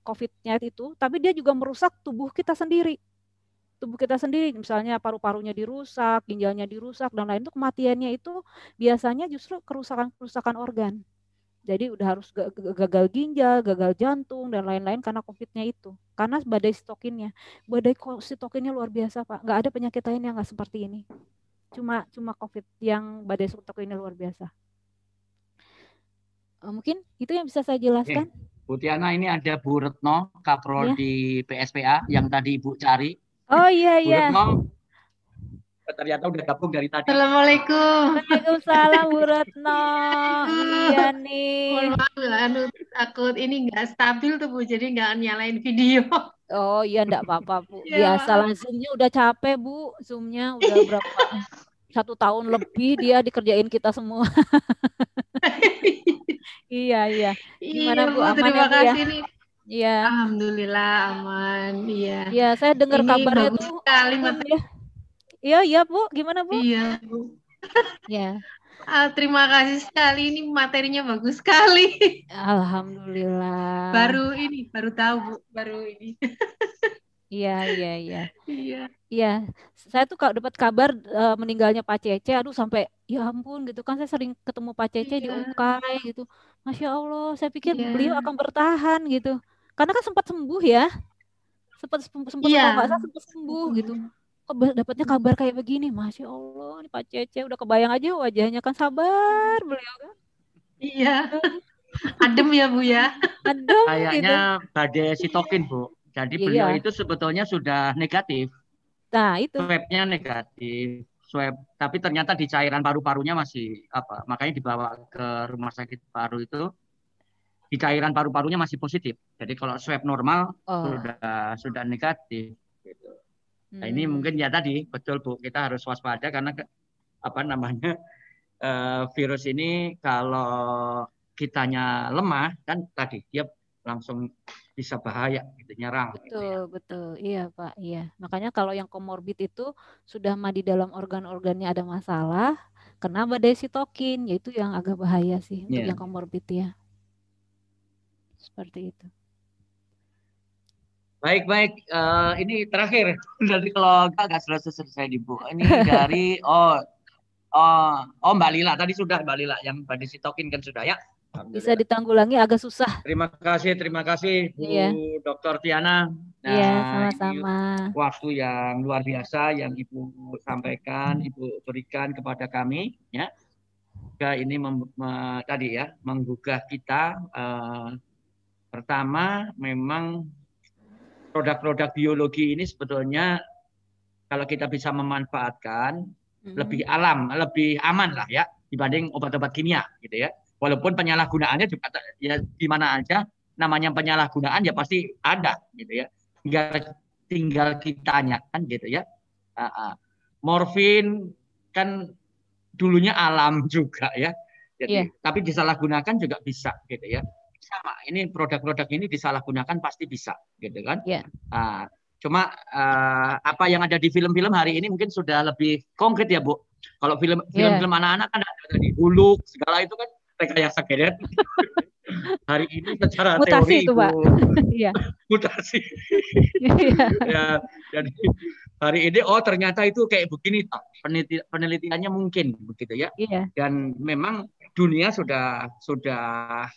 COVID-nya itu, tapi dia juga merusak tubuh kita sendiri. Tubuh kita sendiri, misalnya paru-parunya dirusak, ginjalnya dirusak, dan lain itu kematiannya itu biasanya justru kerusakan-kerusakan organ. Jadi udah harus gagal ginjal, gagal jantung, dan lain-lain karena COVID-nya itu. Karena badai sitokinnya. Badai sitokinnya luar biasa, Pak. Nggak ada penyakit lain yang gak seperti ini. Cuma cuma COVID yang badai sitokinnya luar biasa. Eh, mungkin itu yang bisa saya jelaskan. Bu ini ada Bu Retno, kaprol iya. di PSPA yang tadi Ibu cari. Oh iya iya. Bu Retno ternyata udah gabung dari tadi. Assalamualaikum. Waalaikumsalam Bu Retno. iya nih. Mohon takut ini enggak stabil tuh Bu, jadi enggak nyalain video. Oh iya enggak apa-apa Bu. Iya. Biasa ya, salah udah capek Bu, zoomnya udah berapa? satu tahun lebih dia dikerjain kita semua. iya iya. Gimana iya, Bu? Aman terima ya, Bu, ya? kasih ya? nih. Iya. Alhamdulillah aman. Iya. Iya, saya dengar kabarnya bagus tuh. Sekali ya. Iya, iya, Bu. Gimana, Bu? Iya, Bu. Iya. Ah, terima kasih sekali ini materinya bagus sekali. Alhamdulillah. Baru ini, baru tahu Bu, baru ini. Iya, iya, iya. Iya. Iya, saya tuh kalau dapat kabar uh, meninggalnya Pak Cece, aduh sampai ya ampun gitu kan saya sering ketemu Pak Cece iya. di Unkai gitu. Masya Allah, saya pikir iya. beliau akan bertahan gitu. Karena kan sempat sembuh ya, sempat sempat iya. kalau Saya sempat sembuh gitu. Kok dapatnya kabar kayak begini, masya Allah, ini Pak Cece udah kebayang aja wajahnya kan sabar beliau kan. Iya, adem ya bu ya. Adem. Kayaknya gitu. badai sitokin bu. Jadi iya. beliau itu sebetulnya sudah negatif Nah, itu. Swabnya negatif. Swab, tapi ternyata di cairan paru-parunya masih apa? Makanya dibawa ke rumah sakit paru itu di cairan paru-parunya masih positif. Jadi kalau swab normal oh. sudah sudah negatif gitu. Hmm. Nah, ini hmm. mungkin ya tadi betul Bu, kita harus waspada karena ke, apa namanya? Uh, virus ini kalau kitanya lemah kan tadi dia langsung bisa bahaya gitu nyerang gitu betul gitu ya. betul iya pak iya makanya kalau yang komorbid itu sudah mah di dalam organ-organnya ada masalah kena badai sitokin yaitu yang agak bahaya sih untuk iya. yang komorbid ya seperti itu baik baik uh, ini terakhir dari kalau nggak selesai selesai dibuka ini dari oh Oh, oh Mbak Lila tadi sudah Mbak Lila yang Mbak sitokin kan sudah ya bisa ditanggulangi agak susah. Terima kasih, terima kasih Bu iya. Dr. Tiana. Nah, iya, sama-sama. Waktu yang luar biasa yang Ibu sampaikan, Ibu berikan kepada kami ya. Juga ini mem, me, tadi ya menggugah kita eh, pertama memang produk-produk biologi ini sebetulnya kalau kita bisa memanfaatkan hmm. lebih alam, lebih aman lah ya dibanding obat-obat kimia gitu ya. Walaupun penyalahgunaannya juga ya di mana aja namanya penyalahgunaan ya pasti ada gitu ya. Tinggal tinggal ditanyakan gitu ya. Uh, uh. Morfin kan dulunya alam juga ya. Jadi, yeah. tapi disalahgunakan juga bisa gitu ya. Sama, ini produk-produk ini disalahgunakan pasti bisa gitu kan. Yeah. Iya. Uh, cuma uh, apa yang ada di film-film hari ini mungkin sudah lebih konkret ya Bu. Kalau film film-film iya. anak-anak kan ada di huluk segala itu kan rekayasa genetik. Hari ini secara mutasi teori itu, Pak. Iya. mutasi. Iya. ya, jadi hari ini oh ternyata itu kayak begini Pak. Peneliti penelitiannya mungkin begitu ya. Iya. Dan memang dunia sudah sudah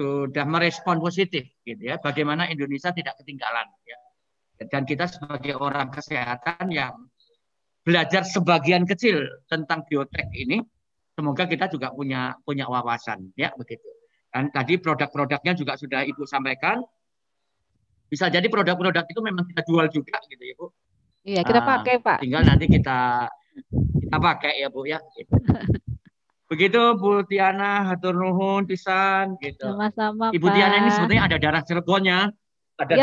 sudah merespon positif gitu ya. Bagaimana Indonesia tidak ketinggalan ya. Dan kita sebagai orang kesehatan yang belajar sebagian kecil tentang biotek ini semoga kita juga punya punya wawasan ya begitu. Dan tadi produk-produknya juga sudah Ibu sampaikan. Bisa jadi produk-produk itu memang kita jual juga gitu ya bu. Iya, kita nah, pakai, Pak. Tinggal nanti kita kita pakai ya, Bu ya. Gitu. Begitu Bu Tiana, hatur nuhun pisan gitu. Sama-sama, Ibu Tiana ini sebetulnya ada darah Cirebonnya. Ada ya.